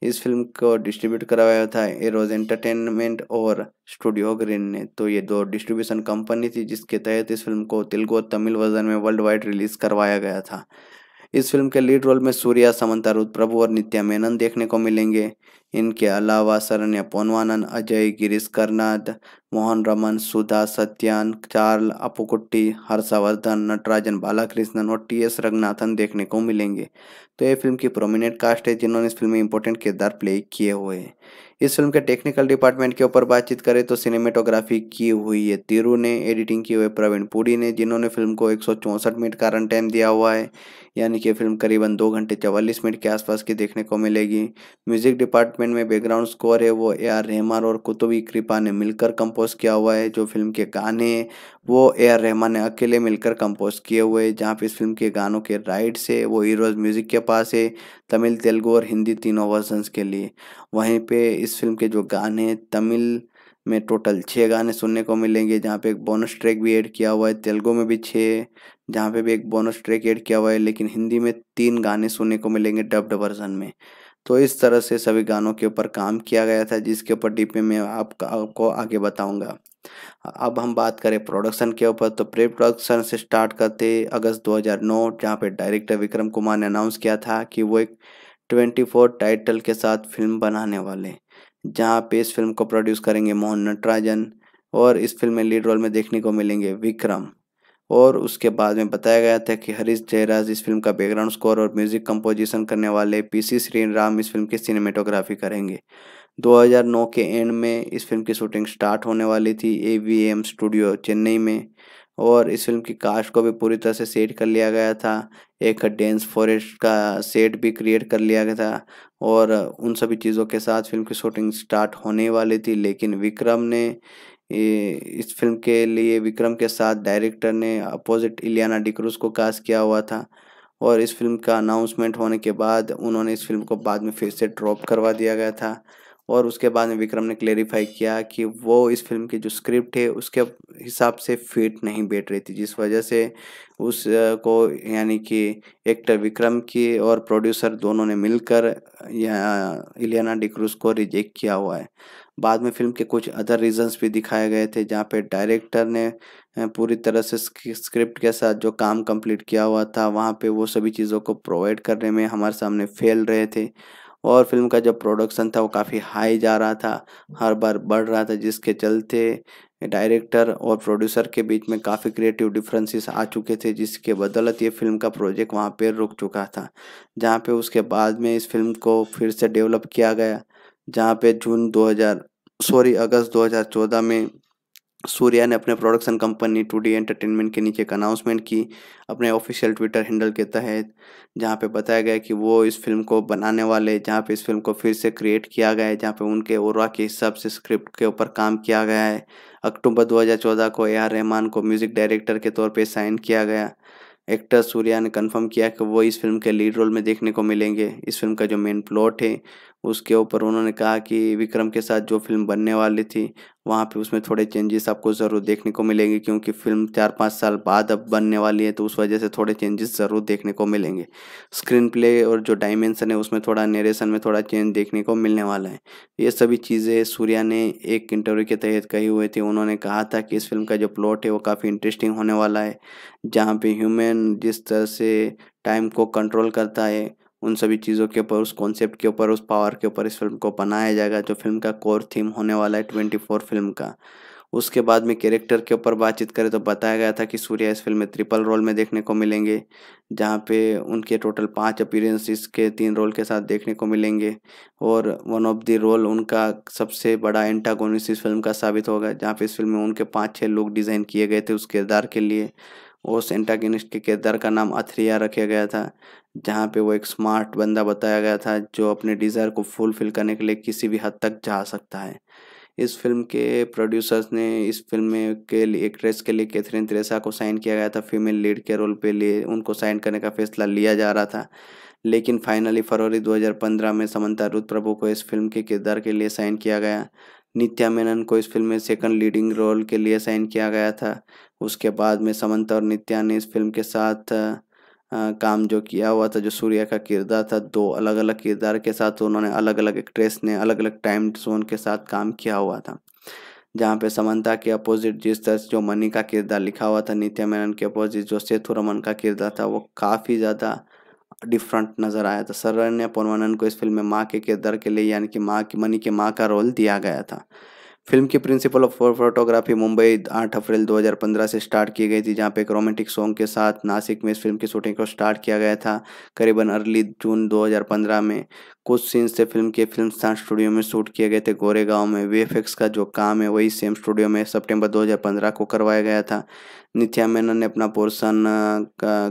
Speaker 1: इस फिल्म को डिस्ट्रीब्यूट करवाया था एरोज एंटरटेनमेंट और स्टूडियो ग्रीन ने तो ये दो डिस्ट्रीब्यूशन कंपनी थी जिसके तहत इस फिल्म को तेलुगु और तमिल वर्जन में वर्ल्ड वाइड रिलीज करवाया गया था इस फिल्म के लीड रोल में सूर्या समंता रुद प्रभु और नित्या मेनन देखने को मिलेंगे इनके अलावा सरण्य पोनवानन अजय गिरीश कर्नाद मोहन रमन सुधा सत्यान चार्ल अपुकुट्टी हर्षवर्धन नटराजन बालाकृष्णन और टी एस रंगनाथन देखने को मिलेंगे तो ये फिल्म की प्रोमिनेंट कास्ट है जिन्होंने इस फिल्म में इंपॉर्टेंट किरदार प्ले किए हुए हैं इस फिल्म के टेक्निकल डिपार्टमेंट के ऊपर बातचीत करें तो सिनेमेटोग्राफी की हुई है तिरु ने एडिटिंग की हुई है प्रवीण पुरी ने जिन्होंने फिल्म को एक मिनट का रन टाइम दिया हुआ है यानी कि फिल्म करीबन दो घंटे चवालीस मिनट के आसपास की देखने को मिलेगी म्यूजिक डिपार्टमेंट में बैकग्राउंड स्कोर है वो ए आर रहमान और कुतुबी कृपा ने मिलकर कंपोज किया हुआ है जो फिल्म के गाने वो ए आर रहमान ने अकेले मिलकर कंपोज किए हुए जहाँ पे इस फिल्म के गानों के राइट्स है वो हीरोज म्यूज़िक के पास है तमिल तेलुगू और हिंदी तीनों वर्जन्स के लिए वहीं पे इस फिल्म के जो गाने तमिल में टोटल छः गाने सुनने को मिलेंगे जहाँ पे एक बोनस ट्रैक भी ऐड किया हुआ है तेलुगू में भी छः जहाँ पे भी एक बोनस ट्रैक ऐड किया हुआ है लेकिन हिंदी में तीन गाने सुनने को मिलेंगे डब्ड वर्जन में तो इस तरह से सभी गानों के ऊपर काम किया गया था जिसके ऊपर डीपी में आपका आपको आगे बताऊंगा अब हम बात करें प्रोडक्शन के ऊपर तो प्री प्रोडक्शन से स्टार्ट करते अगस्त 2009 जहां पे डायरेक्टर विक्रम कुमार ने अनाउंस किया था कि वो एक 24 टाइटल के साथ फिल्म बनाने वाले जहां पे इस फिल्म को प्रोड्यूस करेंगे मोहन नटराजन और इस फिल्म में लीड रोल में देखने को मिलेंगे विक्रम और उसके बाद में बताया गया था कि हरीश जयराज इस फिल्म का बैकग्राउंड स्कोर और म्यूजिक कंपोजिशन करने वाले पीसी राम इस फिल्म की सिनेमेटोग्राफी करेंगे 2009 के एंड में इस फिल्म की शूटिंग स्टार्ट होने वाली थी A V M studio Chennai में और इस फिल्म की कास्ट को भी पूरी तरह से सेट कर लिया गया था एक डेंस फॉरेस्ट का सेट भी क्रिएट कर लिया गया था और उन सभी चीज़ों के साथ फिल्म की शूटिंग स्टार्ट होने वाली थी लेकिन विक्रम ने इस फिल्म के लिए विक्रम के साथ डायरेक्टर ने अपोजिट इलियाना डिक्रूज को कास्ट किया हुआ था और इस फिल्म का अनाउंसमेंट होने के बाद उन्होंने इस फिल्म को बाद में फिर से ड्रॉप करवा दिया गया था और उसके बाद में विक्रम ने क्लेरिफाई किया कि वो इस फिल्म की जो स्क्रिप्ट है उसके हिसाब से फिट नहीं बैठ रही थी जिस वजह से उस को यानी कि एक्टर विक्रम की और प्रोड्यूसर दोनों ने मिलकर इलियाना डिक्रूज को रिजेक्ट किया हुआ है बाद में फिल्म के कुछ अदर रीजंस भी दिखाए गए थे जहाँ पे डायरेक्टर ने पूरी तरह से स्क्रिप्ट के साथ जो काम कंप्लीट किया हुआ था वहाँ पे वो सभी चीज़ों को प्रोवाइड करने में हमारे सामने फेल रहे थे और फिल्म का जब प्रोडक्शन था वो काफ़ी हाई जा रहा था हर बार बढ़ रहा था जिसके चलते डायरेक्टर और प्रोड्यूसर के बीच में काफ़ी क्रिएटिव डिफरेंसेस आ चुके थे जिसके बदौलत ये फिल्म का प्रोजेक्ट वहाँ पर रुक चुका था जहाँ पे उसके बाद में इस फिल्म को फिर से डेवलप किया गया जहाँ पे जून 2000 सॉरी अगस्त 2014 में सूर्या ने अपने production company two D entertainment के नीचे एक अनाउंसमेंट की अपने ऑफिशियल ट्विटर हैंडल के तहत जहाँ पे बताया गया कि वो इस फिल्म को बनाने वाले जहाँ पे इस फिल्म को फिर से क्रिएट किया गया है जहाँ पे उनके और के हिसाब से स्क्रिप्ट के ऊपर काम किया गया है अक्टूबर 2014 को ए आर रहमान को म्यूज़िक डायरेक्टर के तौर पर साइन किया गया एक्टर सूर्या ने कंफर्म किया कि वो इस फिल्म के लीड रोल में देखने को मिलेंगे इस फिल्म का जो मेन प्लॉट है उसके ऊपर उन्होंने कहा कि विक्रम के साथ जो फिल्म बनने वाली थी वहाँ पे उसमें थोड़े चेंजेस आपको ज़रूर देखने को मिलेंगे क्योंकि फिल्म चार पाँच साल बाद अब बनने वाली है तो उस वजह से थोड़े चेंजेस ज़रूर देखने को मिलेंगे स्क्रीन प्ले और जो डायमेंसन है उसमें थोड़ा नरेशन में थोड़ा चेंज देखने को मिलने वाला है ये सभी चीज़ें सूर्या ने एक इंटरव्यू के तहत कही हुई थी उन्होंने कहा था कि इस फिल्म का जो प्लॉट है वो काफ़ी इंटरेस्टिंग होने वाला है जहाँ पे ह्यूमन जिस तरह से टाइम को कंट्रोल करता है उन सभी चीज़ों के ऊपर उस कॉन्सेप्ट के ऊपर उस पावर के ऊपर इस फिल्म को बनाया जाएगा जो फिल्म का कोर थीम होने वाला है ट्वेंटी फोर फिल्म का उसके बाद में कैरेक्टर के ऊपर बातचीत करें तो बताया गया था कि सूर्या इस फिल्म में ट्रिपल रोल में देखने को मिलेंगे जहाँ पे उनके टोटल पांच अपीरेंस के तीन रोल के साथ देखने को मिलेंगे और वन ऑफ द रोल उनका सबसे बड़ा एंटागोनिस इस फिल्म का साबित होगा जहाँ पे इस फिल्म में उनके पाँच छः लोग डिज़ाइन किए गए थे उस किरदार के लिए ओस एंटागनिस्ट के किरदार का नाम अथरिया रखा गया था जहाँ पे वो एक स्मार्ट बंदा बताया गया था जो अपने डिज़ायर को फुलफिल करने के लिए किसी भी हद तक जा सकता है इस फिल्म के प्रोड्यूसर्स ने इस फिल्म के लिए एक्ट्रेस के लिए कैथरीन त्रेसा को साइन किया गया था फीमेल लीड के रोल पे लिए उनको साइन करने का फैसला लिया जा रहा था लेकिन फाइनली फरवरी 2015 में समंता रुद्र प्रभु को इस फिल्म के किरदार के लिए साइन किया गया नित्या मेनन को इस फिल्म में सेकंड लीडिंग रोल के लिए साइन किया गया था उसके बाद में समंता और नित्या ने इस फिल्म के साथ काम जो किया हुआ था जो सूर्या का किरदार था दो अलग अलग किरदार के साथ उन्होंने अलग अलग एक्ट्रेस ने अलग अलग टाइम जोन के साथ काम किया हुआ था जहाँ पे समंता के अपोजिट जिस तरह से जो मनी का किरदार लिखा हुआ था नित्या मेनन के अपोजिट जो सेतु रमन का किरदार था वो काफ़ी ज़्यादा डिफरेंट नज़र आया था सरण्य पुनवनन को इस फिल्म में माँ के किरदार के लिए यानी कि माँ की मनी के माँ का रोल दिया गया था फिल्म की प्रिंसिपल ऑफ फोटोग्राफी मुंबई 8 अप्रैल 2015 से स्टार्ट की गई थी जहां पे एक रोमांटिक सॉन्ग के साथ नासिक में इस फिल्म की शूटिंग को स्टार्ट किया गया था करीबन अर्ली जून 2015 में कुछ सीन्स से फिल्म के फिल्म स्थान स्टूडियो में शूट किए गए थे गोरेगांव में वी का जो काम है वही सेम स्टूडियो में सेप्टेम्बर दो को करवाया गया था नित्या मेनन ने अपना पोर्शन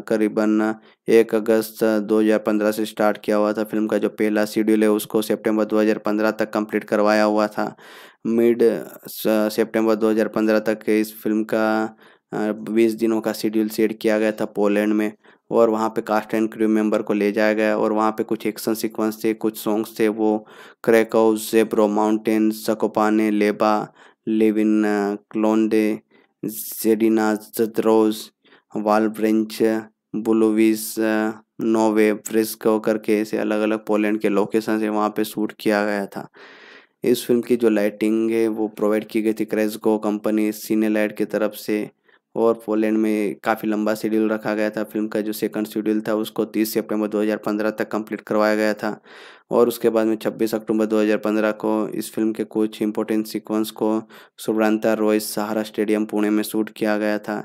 Speaker 1: करीबन एक अगस्त 2015 से स्टार्ट किया हुआ था फिल्म का जो पहला शेड्यूल है उसको सितंबर 2015 तक कंप्लीट करवाया हुआ था मिड सितंबर 2015 तक इस फिल्म का बीस दिनों का शेड्यूल सेट किया गया था पोलैंड में और वहाँ पे कास्ट एंड क्रू मेंबर को ले जाया गया और वहाँ पे कुछ एक्शन सीक्वेंस थे कुछ सॉन्ग्स थे वो क्रैकआउस जेब्रो माउंटेन सकोपाने लेबा लिव इन Zedina, वाल वालब्रेंच बुलोविस नोवे फ्रिस्को करके ऐसे अलग अलग पोलैंड के लोकेशन से वहाँ पे शूट किया गया था इस फिल्म की जो लाइटिंग है वो प्रोवाइड की गई थी क्रेजगो कंपनी सीने लाइट की तरफ से और पोलैंड में काफ़ी लंबा शेड्यूल रखा गया था फिल्म का जो सेकंड शेड्यूल था उसको 30 सितंबर 2015 तक कंप्लीट करवाया गया था और उसके बाद में 26 अक्टूबर 2015 को इस फिल्म के कुछ इम्पोर्टेंट सीक्वेंस को सुब्रांता रॉय सहारा स्टेडियम पुणे में शूट किया गया था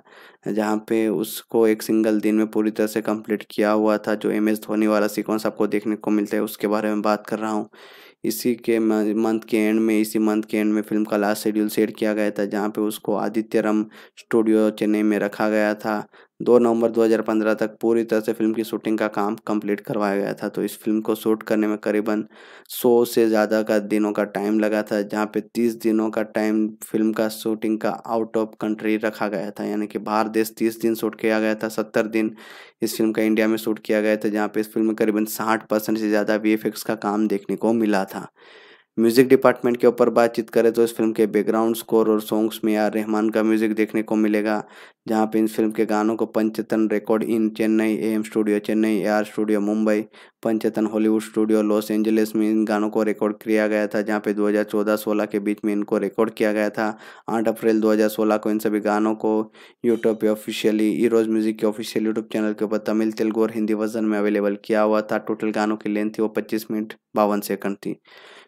Speaker 1: जहाँ पे उसको एक सिंगल दिन में पूरी तरह से कंप्लीट किया हुआ था जो एम एस धोनी वाला सीक्वेंस आपको देखने को मिलता है उसके बारे में बात कर रहा हूँ इसी के मंथ के एंड में इसी मंथ के एंड में फिल्म का लास्ट शेड्यूल सेट किया गया था जहाँ पे उसको आदित्य रम स्टूडियो चेन्नई में रखा गया था दो नवंबर 2015 तक पूरी तरह से फिल्म की शूटिंग का काम कंप्लीट करवाया गया था तो इस फिल्म को शूट करने में करीबन 100 से ज़्यादा का दिनों का टाइम लगा था जहाँ पे 30 दिनों का टाइम फिल्म का शूटिंग का आउट ऑफ कंट्री रखा गया था यानी कि बाहर देश 30 दिन शूट किया गया था 70 दिन इस फिल्म का इंडिया में शूट किया गया था जहाँ पे इस फिल्म में करीबन साठ से ज़्यादा वी का काम देखने को मिला था म्यूजिक डिपार्टमेंट के ऊपर बातचीत करें तो इस फिल्म के बैकग्राउंड स्कोर और सॉन्ग्स में आर रहमान का म्यूजिक देखने को मिलेगा जहां पे इस फिल्म के गानों को Panchathan record in Chennai M studio Chennai A R studio Mumbai Panchathan Hollywood studio Los Angeles में इन गानों को रिकॉर्ड किया गया था जहाँ पे चौदह सोलह के बीच में इनको रिकॉर्ड किया गया था आठ अप्रैल सोलह को इन सभी गानों को यूट्यूब पे ऑफिशियली ईरोज म्यूजिक के ऑफिशियल यूट्यूब चैनल के ऊपर तमिल तेलुगु और हिंदी वर्जन में अवेलेबल किया हुआ था टोटल गानों की लेंथ थी वो पच्चीस मिनट बावन सेकंड थी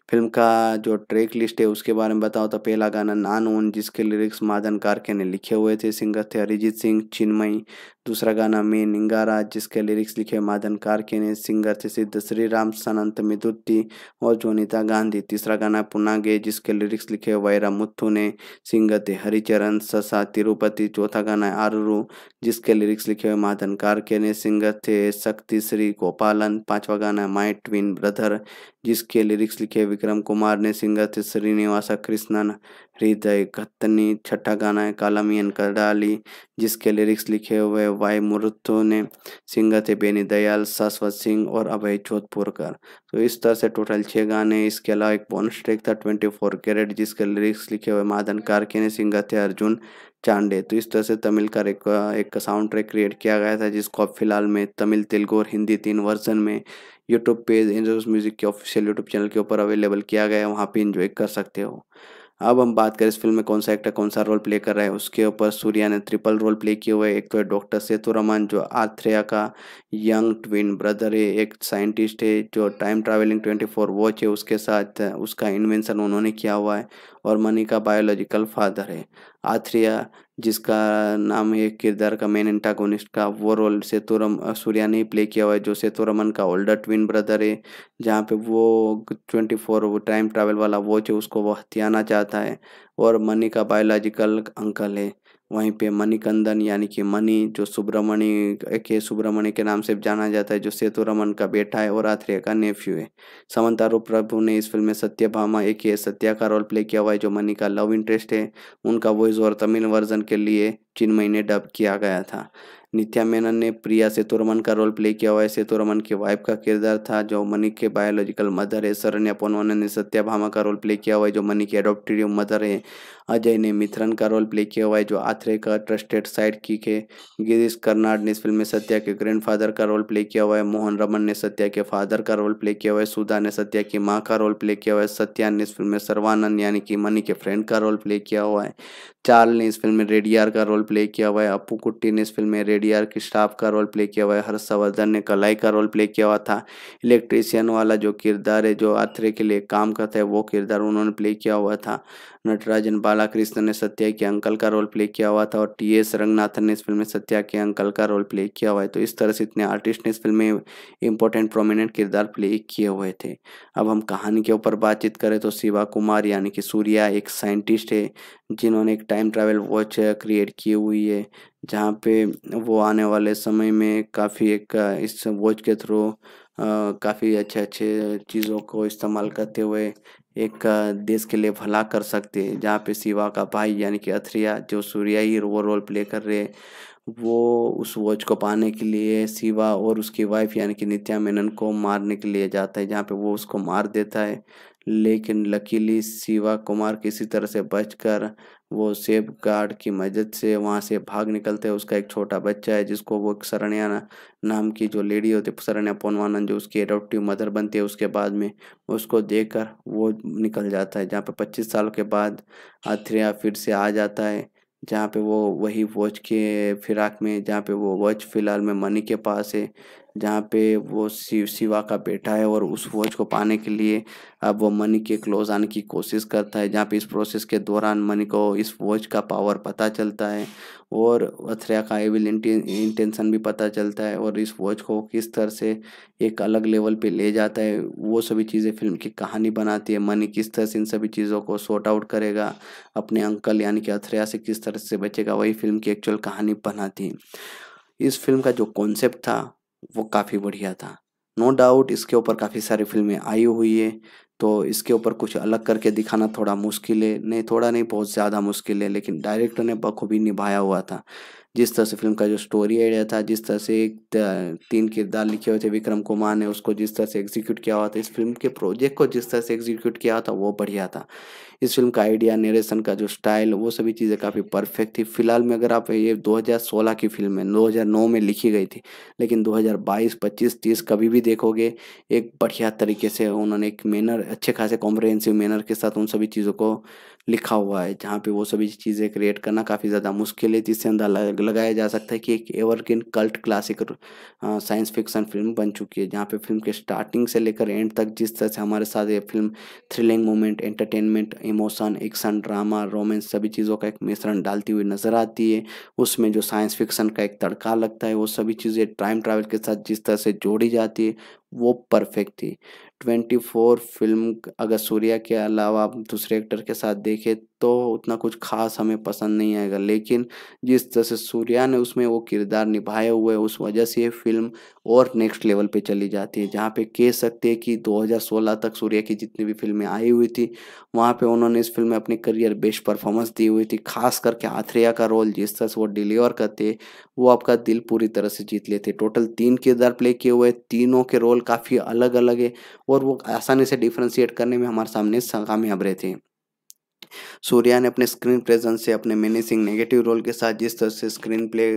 Speaker 1: फिल्म का जो ट्रैक लिस्ट है उसके बारे में बताओ तो पहला गाना नान ओन जिसके लिरिक्स मादन कारके ने लिखे हुए थे सिंगर थे अरिजीत सिंह चिन्मई दूसरा गाना मे निंगारा जिसके लिरिक्स लिखे माधन कारके ने सिंगर थे सिद्ध श्री राम सनंत मिदुट्टी और जोनिता गांधी तीसरा गाना पुनागे जिसके लिरिक्स लिखे वैरा मुथु ने सिंगर थे हरिचरण ससा तिरुपति चौथा गाना आरुरु जिसके लिरिक्स लिखे हुए माधन कारके ने सिंगर थे शक्ति श्री गोपालन पांचवा गाना माई ट्विन ब्रदर जिसके लिरिक्स लिखे विक्रम कुमार ने सिंगर थे श्रीनिवासा कृष्णन हृदय कत्तनी छठा गाना है कालामियन कर डाली जिसके लिरिक्स लिखे हुए वाई मुरुतो ने सिंगर थे बेनी दयाल शाश्वत सिंह और अभय जोधपुरकर तो इस तरह से टोटल छः गाने इसके अलावा एक बोनस ट्रैक था ट्वेंटी फोर कैरेट जिसके लिरिक्स लिखे हुए माधन कारके ने सिंगर थे अर्जुन चांडे तो इस तरह से तमिल का एक, एक साउंड ट्रैक क्रिएट किया गया था जिसको अब फिलहाल में तमिल तेलुगु और हिंदी तीन वर्जन में यूट्यूब पेज इंजोस म्यूज़िक के ऑफिशियल यूट्यूब चैनल के ऊपर अवेलेबल किया गया है वहाँ पर इंजॉय कर सकते हो अब हम बात करें इस फिल्म में कौन सा एक्टर कौन सा रोल प्ले कर रहा है उसके ऊपर सूर्या ने ट्रिपल रोल प्ले किए हुए एक तो है डॉक्टर सेतुरमन जो आथ्रेया का यंग ट्विन ब्रदर है एक साइंटिस्ट है जो time travelling twenty four watch है उसके साथ उसका इन्वेंशन उन्होंने किया हुआ है और मनी का बायोलॉजिकल फादर है आथ्रिया जिसका नाम है किरदार का मेन एंटागोनिस्ट का वो रोल सेतुरम सूर्या ने प्ले किया हुआ है जो सेतुरमन का ओल्डर ट्विन ब्रदर है जहाँ पे वो ट्वेंटी फोर वो टाइम ट्रैवल वाला वो है उसको वो हत्याना चाहता है और मनी का बायोलॉजिकल अंकल है वहीं पे मणिकंदन यानी कि मणि जो सुब्रमण्य के सुब्रमण्य के नाम से जाना जाता है जो सेतु रमन का बेटा है और आथ्रेय का नेफ्यू है रूप प्रभु ने इस फिल्म में सत्यभामा एक सत्या का रोल प्ले किया हुआ है जो मणि का लव इंटरेस्ट है उनका वॉइस और तमिल वर्जन के लिए चिन्मई ने डब किया गया था नित्या मेनन ने प्रिया सेतुरमन का रोल प्ले किया हुआ है सेतुरमन की वाइफ का किरदार था जो मनी के बायोलॉजिकल मदर है सरन्या पोनवन ने सत्याभामा का रोल प्ले किया हुआ है जो मनी की एडोप्टिव मदर है अजय ने मिथरन का रोल प्ले किया हुआ है जो आथरे का ट्रस्टेड साइड की है गिरीश कर्नाड ने इस फिल्म में सत्या के ग्रैंड का रोल प्ले किया हुआ है मोहन रमन ने सत्या के फादर का रोल प्ले किया हुआ है सुधा ने सत्या की माँ का रोल प्ले किया हुआ है सत्या ने इस फिल्म में सर्वानंद यानी कि मनी के फ्रेंड का रोल प्ले किया हुआ है चार्ल ने इस फिल्म में रेडियार का रोल प्ले किया हुआ है अपू कुट्टी ने इस फिल्म में डीआर आर स्टाफ का रोल प्ले किया हुआ है हर्षवर्धन ने कलाई का रोल प्ले किया हुआ था इलेक्ट्रीशियन वाला जो किरदार है जो आथरे के लिए काम करता है वो किरदार उन्होंने प्ले किया हुआ था नटराजन बालाकृष्ण ने सत्या के अंकल का रोल प्ले किया हुआ था और टी एस रंगनाथन ने इस फिल्म में सत्या के अंकल का रोल प्ले किया हुआ है तो इस तरह से इतने आर्टिस्ट ने इस फिल्म में इम्पोर्टेंट प्रोमिनेंट किरदार प्ले किए हुए थे अब हम कहानी के ऊपर बातचीत करें तो शिवा कुमार यानी कि सूर्या एक साइंटिस्ट है जिन्होंने एक टाइम ट्रैवल वॉच क्रिएट की हुई है जहाँ पे वो आने वाले समय में काफ़ी एक इस वॉच के थ्रू काफ़ी अच्छे अच्छे चीज़ों को इस्तेमाल करते हुए एक देश के लिए भला कर सकते हैं जहाँ पे शिवा का भाई यानी कि अथरिया जो सूर्या ही वो रोल प्ले कर रहे हैं वो उस वॉच को पाने के लिए शिवा और उसकी वाइफ यानी कि नित्या मेनन को मारने के लिए जाता है जहाँ पे वो उसको मार देता है लेकिन लकीली शिवा कुमार किसी तरह से बचकर वो सेफ गार्ड की मदद से वहाँ से भाग निकलते हैं उसका एक छोटा बच्चा है जिसको वो शरण्या नाम की जो लेडी होती है शरण्या पोनवानंद जो उसकी एडोप्टिव मदर बनती है उसके बाद में उसको देखकर वो निकल जाता है जहाँ पे पच्चीस साल के बाद अथ्रिया फिर से आ जाता है जहाँ पे वो वही वॉच के फिराक में जहाँ पे वो वॉच फिलहाल में मनी के पास है जहाँ पे वो शिव शिवा का बेटा है और उस वॉच को पाने के लिए अब वो मनी के क्लोज आने की कोशिश करता है जहाँ पे इस प्रोसेस के दौरान मनी को इस वॉच का पावर पता चलता है और अथ्रया का एविल इंटेंशन भी पता चलता है और इस वॉच को किस तरह से एक अलग लेवल पे ले जाता है वो सभी चीज़ें फिल्म की कहानी बनाती है मनी किस तरह से इन सभी चीज़ों को शॉर्ट आउट करेगा अपने अंकल यानी कि अथरिया से किस तरह से बचेगा वही फिल्म की एक्चुअल कहानी बनाती है इस फिल्म का जो कॉन्सेप्ट था वो काफ़ी बढ़िया था नो no डाउट इसके ऊपर काफ़ी सारी फिल्में आई हुई है तो इसके ऊपर कुछ अलग करके दिखाना थोड़ा मुश्किल है नहीं थोड़ा नहीं बहुत ज़्यादा मुश्किल है लेकिन डायरेक्टर ने बखूबी निभाया हुआ था जिस तरह से फिल्म का जो स्टोरी आइडिया था जिस तरह से एक तीन किरदार लिखे हुए थे विक्रम कुमार ने उसको जिस तरह से एग्जीक्यूट किया हुआ था इस फिल्म के प्रोजेक्ट को जिस तरह से एग्जीक्यूट किया हुआ था वो बढ़िया था इस फिल्म का आइडिया नरेशन का जो स्टाइल वो सभी चीज़ें काफ़ी परफेक्ट थी फिलहाल में अगर आप ये 2016 की फिल्म है 2009 में लिखी गई थी लेकिन 2022 25 30 कभी भी देखोगे एक बढ़िया तरीके से उन्होंने एक मैनर अच्छे खासे कॉम्प्रहेंसिव मैनर के साथ उन सभी चीज़ों को लिखा हुआ है जहाँ पे वो सभी चीज़ें क्रिएट करना काफ़ी ज़्यादा मुश्किल है जिससे अंदाजा लगाया जा सकता है कि एक evergreen cult classic science fiction film बन चुकी है जहाँ पे फिल्म के स्टार्टिंग से लेकर एंड तक जिस तरह से हमारे साथ ये film thrilling moment entertainment emotion action drama romance सभी चीज़ों का एक मिश्रण डालती हुई नज़र आती है उसमें जो साइंस फिक्शन का एक तड़का लगता है वो सभी चीज़ें टाइम ट्रैवल के साथ जिस तरह से जोड़ी जाती है वो परफेक्ट थी ट्वेंटी फोर फिल्म अगर सूर्या के अलावा आप दूसरे एक्टर के साथ देखें तो उतना कुछ खास हमें पसंद नहीं आएगा लेकिन जिस तरह से सूर्या ने उसमें वो किरदार निभाए हुए उस वजह से ये फिल्म और नेक्स्ट लेवल पे चली जाती है जहाँ पे कह सकते हैं कि 2016 तक सूर्या की जितनी भी फिल्में आई हुई थी वहाँ पे उन्होंने इस फिल्म में अपने करियर बेस्ट परफॉर्मेंस दी हुई थी खास करके आथ्रिया का रोल जिस तरह से वो डिलीवर करते वो आपका दिल पूरी तरह से जीत लेते टोटल तीन किरदार प्ले किए हुए तीनों के रोल काफ़ी अलग अलग है और वो आसानी से डिफ्रेंशिएट करने में हमारे सामने कामयाब रहे थे सूर्या ने अपने स्क्रीन प्रेजेंस से अपने मैनेजिंग नेगेटिव रोल के साथ जिस तरह से स्क्रीन प्ले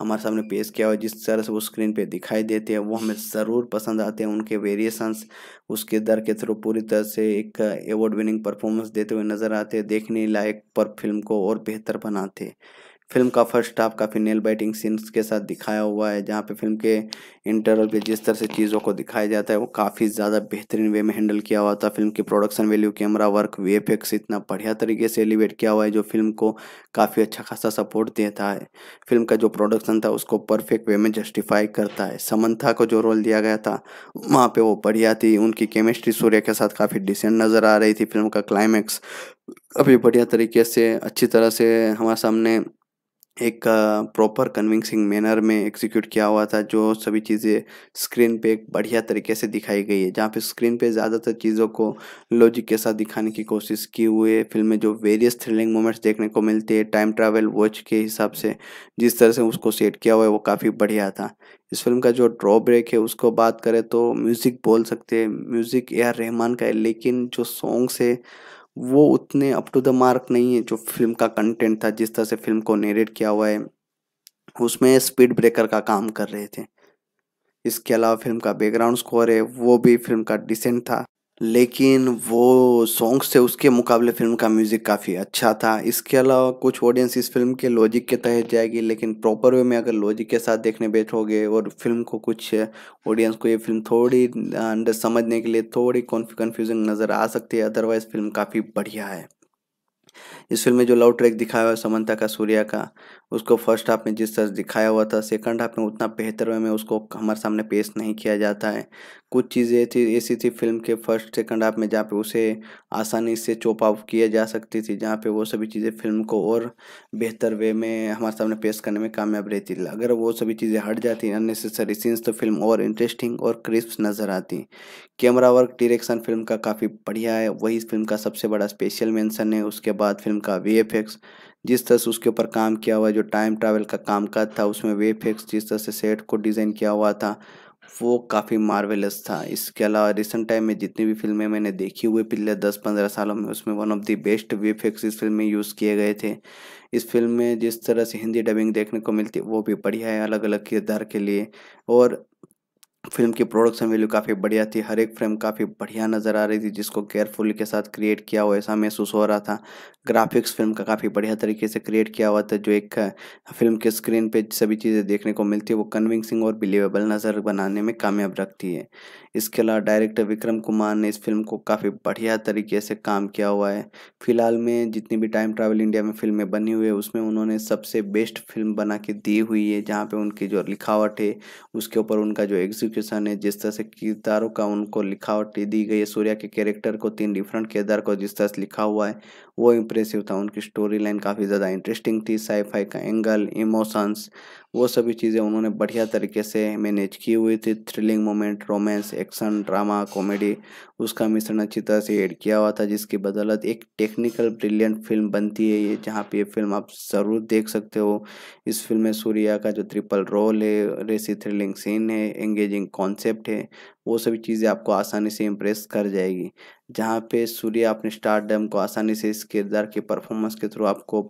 Speaker 1: हमारे सामने पेश किया और जिस तरह से वो स्क्रीन पे दिखाई देते हैं वो हमें ज़रूर पसंद आते हैं उनके वेरिएशंस उसके दर के थ्रू पूरी तरह से एक अवार्ड विनिंग परफॉर्मेंस देते हुए नज़र आते देखने लायक पर फिल्म को और बेहतर बनाते हैं फिल्म का फर्स्ट हाफ काफ़ी नेल बाइटिंग सीन्स के साथ दिखाया हुआ है जहाँ पे फिल्म के इंटरवल पे जिस तरह से चीज़ों को दिखाया जाता है वो काफ़ी ज़्यादा बेहतरीन वे में हैंडल किया हुआ था फिल्म की production value camera work V F इतना बढ़िया तरीके से एलिवेट किया हुआ है जो फिल्म को काफ़ी अच्छा खासा सपोर्ट देता है फिल्म का जो प्रोडक्शन था उसको परफेक्ट वे में जस्टिफाई करता है समन्था को जो रोल दिया गया था वहाँ पर वो बढ़िया थी उनकी केमिस्ट्री सूर्य के साथ काफ़ी डिसेंट नज़र आ रही थी फिल्म का क्लाइमैक्स अभी बढ़िया तरीके से अच्छी तरह से हमारे सामने एक प्रॉपर कन्विंसिंग मैनर में एग्जीक्यूट किया हुआ था जो सभी चीज़ें स्क्रीन पे एक बढ़िया तरीके से दिखाई गई है जहाँ पे स्क्रीन पे ज़्यादातर चीज़ों को लॉजिक के साथ दिखाने की कोशिश की हुई है फिल्म में जो वेरियस थ्रिलिंग मोमेंट्स देखने को मिलते हैं टाइम ट्रैवल वॉच के हिसाब से जिस तरह से उसको सेट किया हुआ है वो काफ़ी बढ़िया था इस फिल्म का जो ड्रॉब्रेक है उसको बात करें तो म्यूज़िक बोल सकते हैं म्यूज़िक ए आर रहमान का है लेकिन जो सॉन्ग्स है वो उतने अप टू द मार्क नहीं है जो फिल्म का कंटेंट था जिस तरह से फिल्म को नेरेट किया हुआ है उसमें स्पीड ब्रेकर का काम कर रहे थे इसके अलावा फिल्म का बैकग्राउंड स्कोर है वो भी फिल्म का डिसेंट था लेकिन वो सॉन्ग्स से उसके मुकाबले फ़िल्म का म्यूज़िक काफ़ी अच्छा था इसके अलावा कुछ ऑडियंस इस फिल्म के लॉजिक के तहत जाएगी लेकिन प्रॉपर वे में अगर लॉजिक के साथ देखने बैठोगे और फिल्म को कुछ ऑडियंस को ये फिल्म थोड़ी अंडर समझने के लिए थोड़ी कन्फ्यूजन नज़र आ सकती है अदरवाइज़ फिल्म काफ़ी बढ़िया है इस फिल्म में जो लव ट्रैक दिखाया हुआ है समंता का सूर्या का उसको फर्स्ट हाफ में जिस तरह दिखाया हुआ था सेकंड हाफ में उतना बेहतर वे में उसको हमारे सामने पेश नहीं किया जाता है कुछ चीज़ें थी ऐसी थी फिल्म के फर्स्ट सेकंड हाफ में जहाँ पे उसे आसानी से चोप आउट किया जा सकती थी जहाँ पे वो सभी चीज़ें फिल्म को और बेहतर वे में हमारे सामने पेश करने में कामयाब रहती अगर वो सभी चीज़ें हट जाती अननेसेसरी सीन्स तो फिल्म और इंटरेस्टिंग और क्रिस्प नज़र आती कैमरा वर्क डिरेक्शन फिल्म का काफ़ी बढ़िया है वही फिल्म का सबसे बड़ा स्पेशल मैंसन है उसके बाद फिल्म उनका वे एक्स जिस तरह से उसके ऊपर काम किया हुआ जो टाइम ट्रैवल का काम का था उसमें वे एक्स जिस तरह से सेट को डिज़ाइन किया हुआ था वो काफ़ी मार्वेलस था इसके अलावा रिसेंट टाइम में जितनी भी फिल्में मैंने देखी हुई पिछले दस पंद्रह सालों में उसमें one of the best x इस फिल्म में यूज़ किए गए थे इस फिल्म में जिस तरह से हिंदी डबिंग देखने को मिलती वो भी बढ़िया है अलग अलग किरदार के लिए और फिल्म की प्रोडक्शन वैल्यू काफ़ी बढ़िया थी हर एक फ्रेम काफ़ी बढ़िया नज़र आ रही थी जिसको केयरफुली के साथ क्रिएट किया हुआ ऐसा महसूस हो रहा था ग्राफिक्स फिल्म का काफ़ी बढ़िया तरीके से क्रिएट किया हुआ था जो एक फिल्म के स्क्रीन पे सभी चीज़ें देखने को मिलती है वो कन्विंसिंग और बिलीवेबल नज़र बनाने में कामयाब रखती है इसके अलावा डायरेक्टर विक्रम कुमार ने इस फिल्म को काफ़ी बढ़िया तरीके से काम किया हुआ है फिलहाल में जितनी भी टाइम ट्रैवल इंडिया में फिल्में बनी हुई है उसमें उन्होंने सबसे बेस्ट फिल्म बना के दी हुई है जहाँ पर उनकी जो लिखावट है उसके ऊपर उनका जो एग्जीक्यूशन है जिस तरह से किरदारों का उनको लिखावट दी गई है सूर्या के कैरेक्टर को तीन डिफरेंट किरदार को जिस तरह से लिखा हुआ है वो इम्प्रेसिव था उनकी स्टोरी लाइन काफ़ी ज़्यादा इंटरेस्टिंग थी साईफाई का एंगल इमोशंस वो सभी चीज़ें उन्होंने बढ़िया तरीके से मैनेज की हुई थी thrilling moment romance action drama comedy उसका मिश्रण अच्छी तरह से एड किया हुआ था जिसकी बदौलत एक टेक्निकल ब्रिलियंट फिल्म बनती है ये जहाँ पर ये फिल्म आप ज़रूर देख सकते हो इस फिल्म में सूर्या का जो ट्रिपल रोल है रेसी थ्रिलिंग सीन है एंगेजिंग कॉन्सेप्ट है वो सभी चीज़ें आपको आसानी से इम्प्रेस कर जाएगी जहाँ पे सूर्य अपने स्टार डैम को आसानी से इस किरदार के परफॉर्मेंस के थ्रू आपको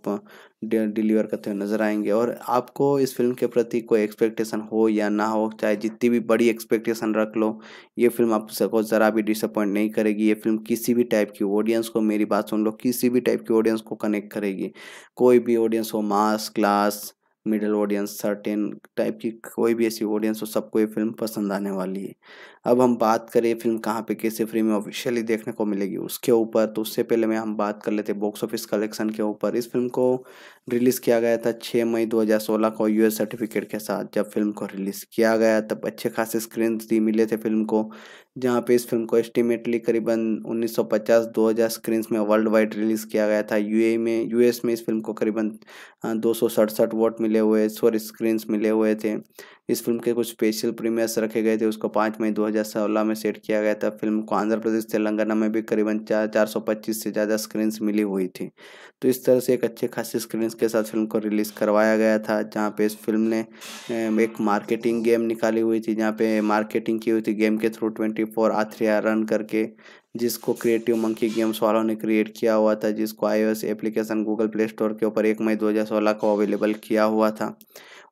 Speaker 1: डिलीवर करते हुए नजर आएंगे और आपको इस फिल्म के प्रति कोई एक्सपेक्टेशन हो या ना हो चाहे जितनी भी बड़ी एक्सपेक्टेशन रख लो ये फिल्म आपको ज़रा भी डिसअपॉइंट नहीं करेगी ये फिल्म किसी भी टाइप की ऑडियंस को मेरी बात सुन लो किसी भी टाइप की ऑडियंस को कनेक्ट करेगी कोई भी ऑडियंस हो mass class middle audience certain type की कोई भी ऐसी ऑडियंस हो सबको ये फिल्म पसंद आने वाली है अब हम बात करें फिल्म कहाँ पे कैसे फ्री में ऑफिशियली देखने को मिलेगी उसके ऊपर तो उससे पहले मैं हम बात कर लेते बॉक्स ऑफिस कलेक्शन के ऊपर इस फिल्म को रिलीज़ किया गया था 6 मई 2016 को यूएस सर्टिफिकेट के साथ जब फिल्म को रिलीज़ किया गया तब अच्छे खासे स्क्रीन मिले थे फिल्म को जहाँ पे इस फिल्म को एस्टिमेटली करीबन 1950-2000 स्क्रीन्स में वर्ल्ड वाइड रिलीज किया गया था यू में यू में इस फिल्म को करीबन दो सौ वोट मिले हुए सॉरी स्क्रीन्स मिले हुए थे इस फिल्म के कुछ स्पेशल प्रीमियर्स रखे गए थे उसको पाँच मई 2016 में सेट किया गया था फिल्म को आंध्र प्रदेश तेलंगाना में भी करीबन चार चार सौ पच्चीस से ज़्यादा स्क्रीन्स मिली हुई थी तो इस तरह से एक अच्छे खासी स्क्रीन्स के साथ फिल्म को रिलीज़ करवाया गया था जहाँ पे इस फिल्म ने एक मार्केटिंग गेम निकाली हुई थी जहाँ पे मार्केटिंग की हुई थी गेम के through twenty four R run करके जिसको क्रिएटिव मंकी गेम्स वालों ने क्रिएट किया हुआ था जिसको iOS application Google play store के ऊपर एक मई 2016 को अवेलेबल किया हुआ था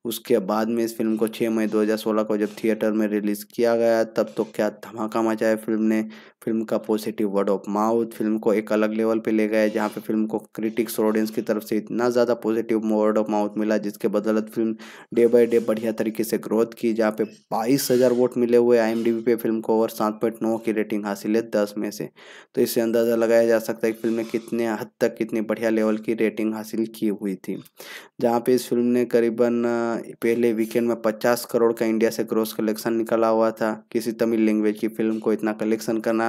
Speaker 1: उसके बाद में इस फिल्म को 6 मई 2016 को जब थिएटर में रिलीज़ किया गया तब तो क्या धमाका मचाया फिल्म ने फिल्म का positive word of mouth film को एक अलग लेवल पे ले गए जहाँ पे फिल्म को क्रिटिक्स और ऑडियंस की तरफ से इतना ज़्यादा पॉजिटिव वर्ड ऑफ माउथ मिला जिसके बदौलत फिल्म डे बाय डे बढ़िया तरीके से ग्रोथ की जहाँ पे बाईस हज़ार वोट मिले हुए आई पे फिल्म को और सात पॉइंट नौ की रेटिंग हासिल है दस में से तो इससे अंदाज़ा लगाया जा सकता है कि फिल्म ने कितने हद तक कितनी बढ़िया लेवल की रेटिंग हासिल की हुई थी जहाँ पे इस फिल्म ने करीबन पहले वीकेंड में पचास करोड़ का इंडिया से ग्रोस कलेक्शन निकला हुआ था किसी तमिल लैंग्वेज की फिल्म को इतना कलेक्शन करना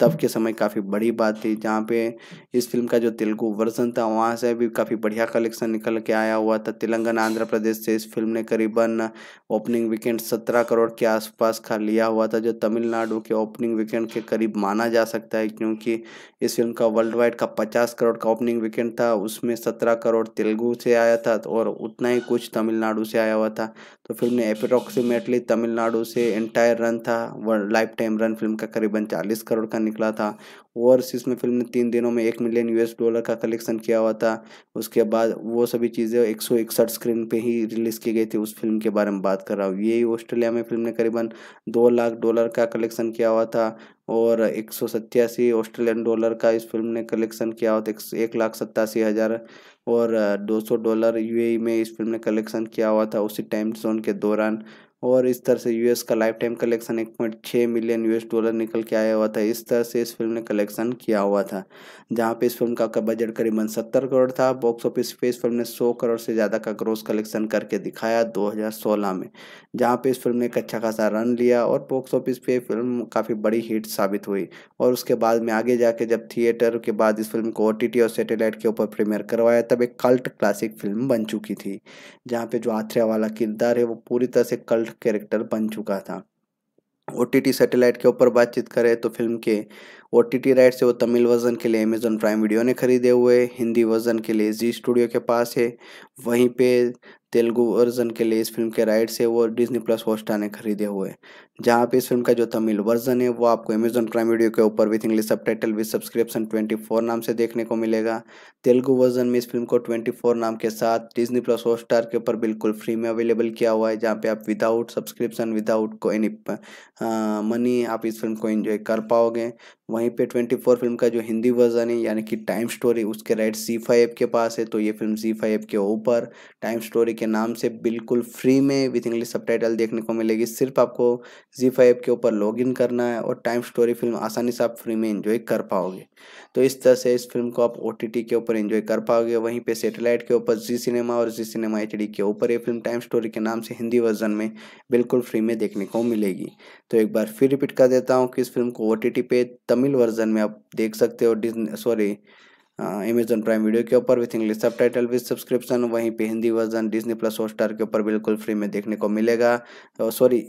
Speaker 1: तब के समय काफ़ी बड़ी बात थी जहाँ पे इस फिल्म का जो तेलुगु वर्जन था वहाँ से भी काफ़ी बढ़िया कलेक्शन निकल के आया हुआ था तेलंगाना आंध्र प्रदेश से इस फिल्म ने करीबन ओपनिंग वीकेंड सत्रह करोड़ के आसपास का लिया हुआ था जो तमिलनाडु के ओपनिंग वीकेंड के करीब माना जा सकता है क्योंकि इस फिल्म का वर्ल्ड वाइड का पचास करोड़ का ओपनिंग वीकेंड था उसमें सत्रह करोड़ तेलुगु से आया था और उतना ही कुछ तमिलनाडु से आया हुआ था तो फिल्म ने अप्रोक्सीमेटली तमिलनाडु से एंटायर रन था लाइफ टाइम रन फिल्म का करीबन चालीस करोड़ का निकला था ओवरसीज़ में फिल्म ने तीन दिनों में एक मिलियन यूएस डॉलर का कलेक्शन किया हुआ था उसके बाद वो सभी चीज़ें एक सौ इकसठ स्क्रीन पे ही रिलीज़ की गई थी उस फिल्म के बारे में बात कर रहा हूँ यही ऑस्ट्रेलिया में फिल्म ने करीबन दो लाख डॉलर का कलेक्शन किया हुआ था और एक सौ सत्तासी ऑस्ट्रेलियन डॉलर का इस फिल्म ने कलेक्शन किया हुआ था एक लाख सत्तासी हज़ार और दो सौ डॉलर यूएई में इस फिल्म ने कलेक्शन किया हुआ था उसी टाइम जोन के दौरान और इस तरह से यूएस का लाइफ टाइम कलेक्शन एक पॉइंट छः मिलियन यूएस डॉलर निकल के आया हुआ था इस तरह से इस फिल्म ने कलेक्शन किया हुआ था जहाँ पे इस फिल्म का बजट करीबन सत्तर करोड़ था बॉक्स ऑफिस पे इस फिल्म ने सौ करोड़ से ज़्यादा का ग्रोस कलेक्शन करके दिखाया 2016 में जहाँ पे इस फिल्म ने एक अच्छा खासा रन लिया और बॉक्स ऑफिस पे फिल्म काफ़ी बड़ी हिट साबित हुई और उसके बाद में आगे जाके जब थिएटर के बाद इस फिल्म को ओ और सेटेलाइट के ऊपर प्रीमियर करवाया तब एक कल्ट क्लासिक फिल्म बन चुकी थी जहाँ पे जो आथ्रिया वाला किरदार है वो पूरी तरह से कल्ट कैरेक्टर बन चुका था ओ टी टी सैटेलाइट के ऊपर बातचीत करें तो फिल्म के ओ टी टी राइट से वो तमिल वर्जन के लिए अमेजन प्राइम वीडियो ने खरीदे हुए हिंदी वर्जन के लिए जी स्टूडियो के पास है वहीं पे तेलुगु वर्जन के लिए इस फिल्म के राइट्स है वो डिजनी प्लस हॉटस्टार ने खरीदे हुए हैं जहाँ पे इस फिल्म का जो तमिल वर्जन है वो आपको अमेजन प्राइम वीडियो के ऊपर with English subtitle with subscription twenty four नाम से देखने को मिलेगा तेलुगु वर्जन में इस फिल्म को ट्वेंटी फोर नाम के साथ डिजनी प्लस हॉटस्टार के ऊपर बिल्कुल फ्री में अवेलेबल किया हुआ है जहाँ पे आप विदाउट सब्सक्रिप्शन विदाउट को एनी मनी आप इस फिल्म को इन्जॉय कर पाओगे वहीं पे ट्वेंटी फोर फिल्म का जो हिंदी वर्जन है यानी कि टाइम स्टोरी उसके राइट जी फाइव के पास है तो ये फिल्म जी फाइव के ऊपर टाइम स्टोरी के के नाम से बिल्कुल फ्री में विथ इंग्लिश सब देखने को मिलेगी सिर्फ आपको जी फाइव के ऊपर लॉग इन करना है और टाइम स्टोरी फिल्म आसानी से आप फ्री में इन्जॉय कर पाओगे तो इस तरह से इस फिल्म को आप ओ के ऊपर इन्जॉय कर पाओगे वहीं पर सेटेलाइट के ऊपर जी सिनेमा और जी सिनेमा एच के ऊपर ये फिल्म टाइम स्टोरी के नाम से हिंदी वर्जन में बिल्कुल फ्री में देखने को मिलेगी तो एक बार फिर रिपीट कर देता हूँ कि इस फिल्म को ओ पे तमिल वर्जन में आप देख सकते हो सॉरी अमेजन प्राइम वीडियो के ऊपर with English subtitle with subscription वहीं पे Hindi version Disney plus hot के ऊपर बिल्कुल फ्री में देखने को मिलेगा sorry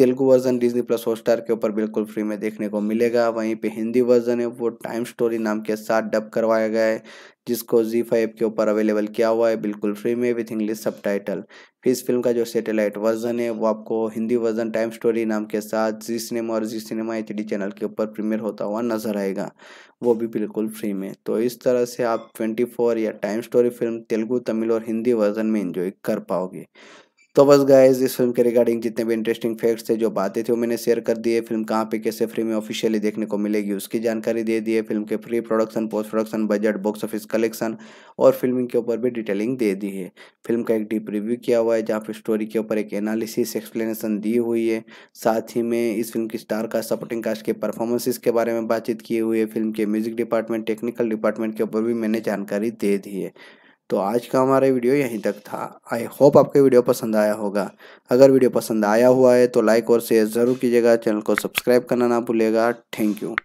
Speaker 1: Telugu version Disney plus Hotstar के ऊपर बिल्कुल फ्री में देखने को मिलेगा वहीं पे हिंदी वर्जन है वो टाइम स्टोरी नाम के साथ डब करवाया गया है जिसको जी फाइव के ऊपर अवेलेबल किया हुआ है बिल्कुल फ्री में विथ इंग्लिश सब टाइटल फिर इस फिल्म का जो सेटेलाइट वर्जन है वो आपको हिंदी वर्जन टाइम स्टोरी नाम के साथ जी सिनेमा और Zee cinema H D channel के ऊपर प्रीमियर होता हुआ नजर आएगा वो भी बिल्कुल फ्री में तो इस तरह से आप ट्वेंटी फोर या time story film Telugu Tamil और हिंदी वर्जन में इंजॉय कर पाओगे तो बस गाइज इस फिल्म के रिगार्डिंग जितने भी इंटरेस्टिंग फैक्ट्स थे जो बातें थी वो मैंने शेयर कर दिए फिल्म कहाँ पे कैसे फ्री में ऑफिशियली देखने को मिलेगी उसकी जानकारी दे दी है फिल्म के pre production post production budget box office collection और फिल्मिंग के ऊपर भी डिटेलिंग दे दी है फिल्म का एक डीप रिव्यू किया हुआ है जहाँ पर स्टोरी के ऊपर एक एनालिसिस एक्सप्लेनेशन दी हुई है साथ ही में इस फिल्म की स्टार का सपोर्टिंग कास्ट के परफॉर्मेंसिस के बारे में बातचीत की हुई है फिल्म के म्यूजिक डिपार्टमेंट टेक्निकल डिपार्टमेंट के ऊपर भी मैंने जानकारी दे दी है तो आज का हमारा वीडियो यहीं तक था आई होप आपको वीडियो पसंद आया होगा अगर वीडियो पसंद आया हुआ है तो लाइक और शेयर ज़रूर कीजिएगा चैनल को सब्सक्राइब करना ना भूलेगा थैंक यू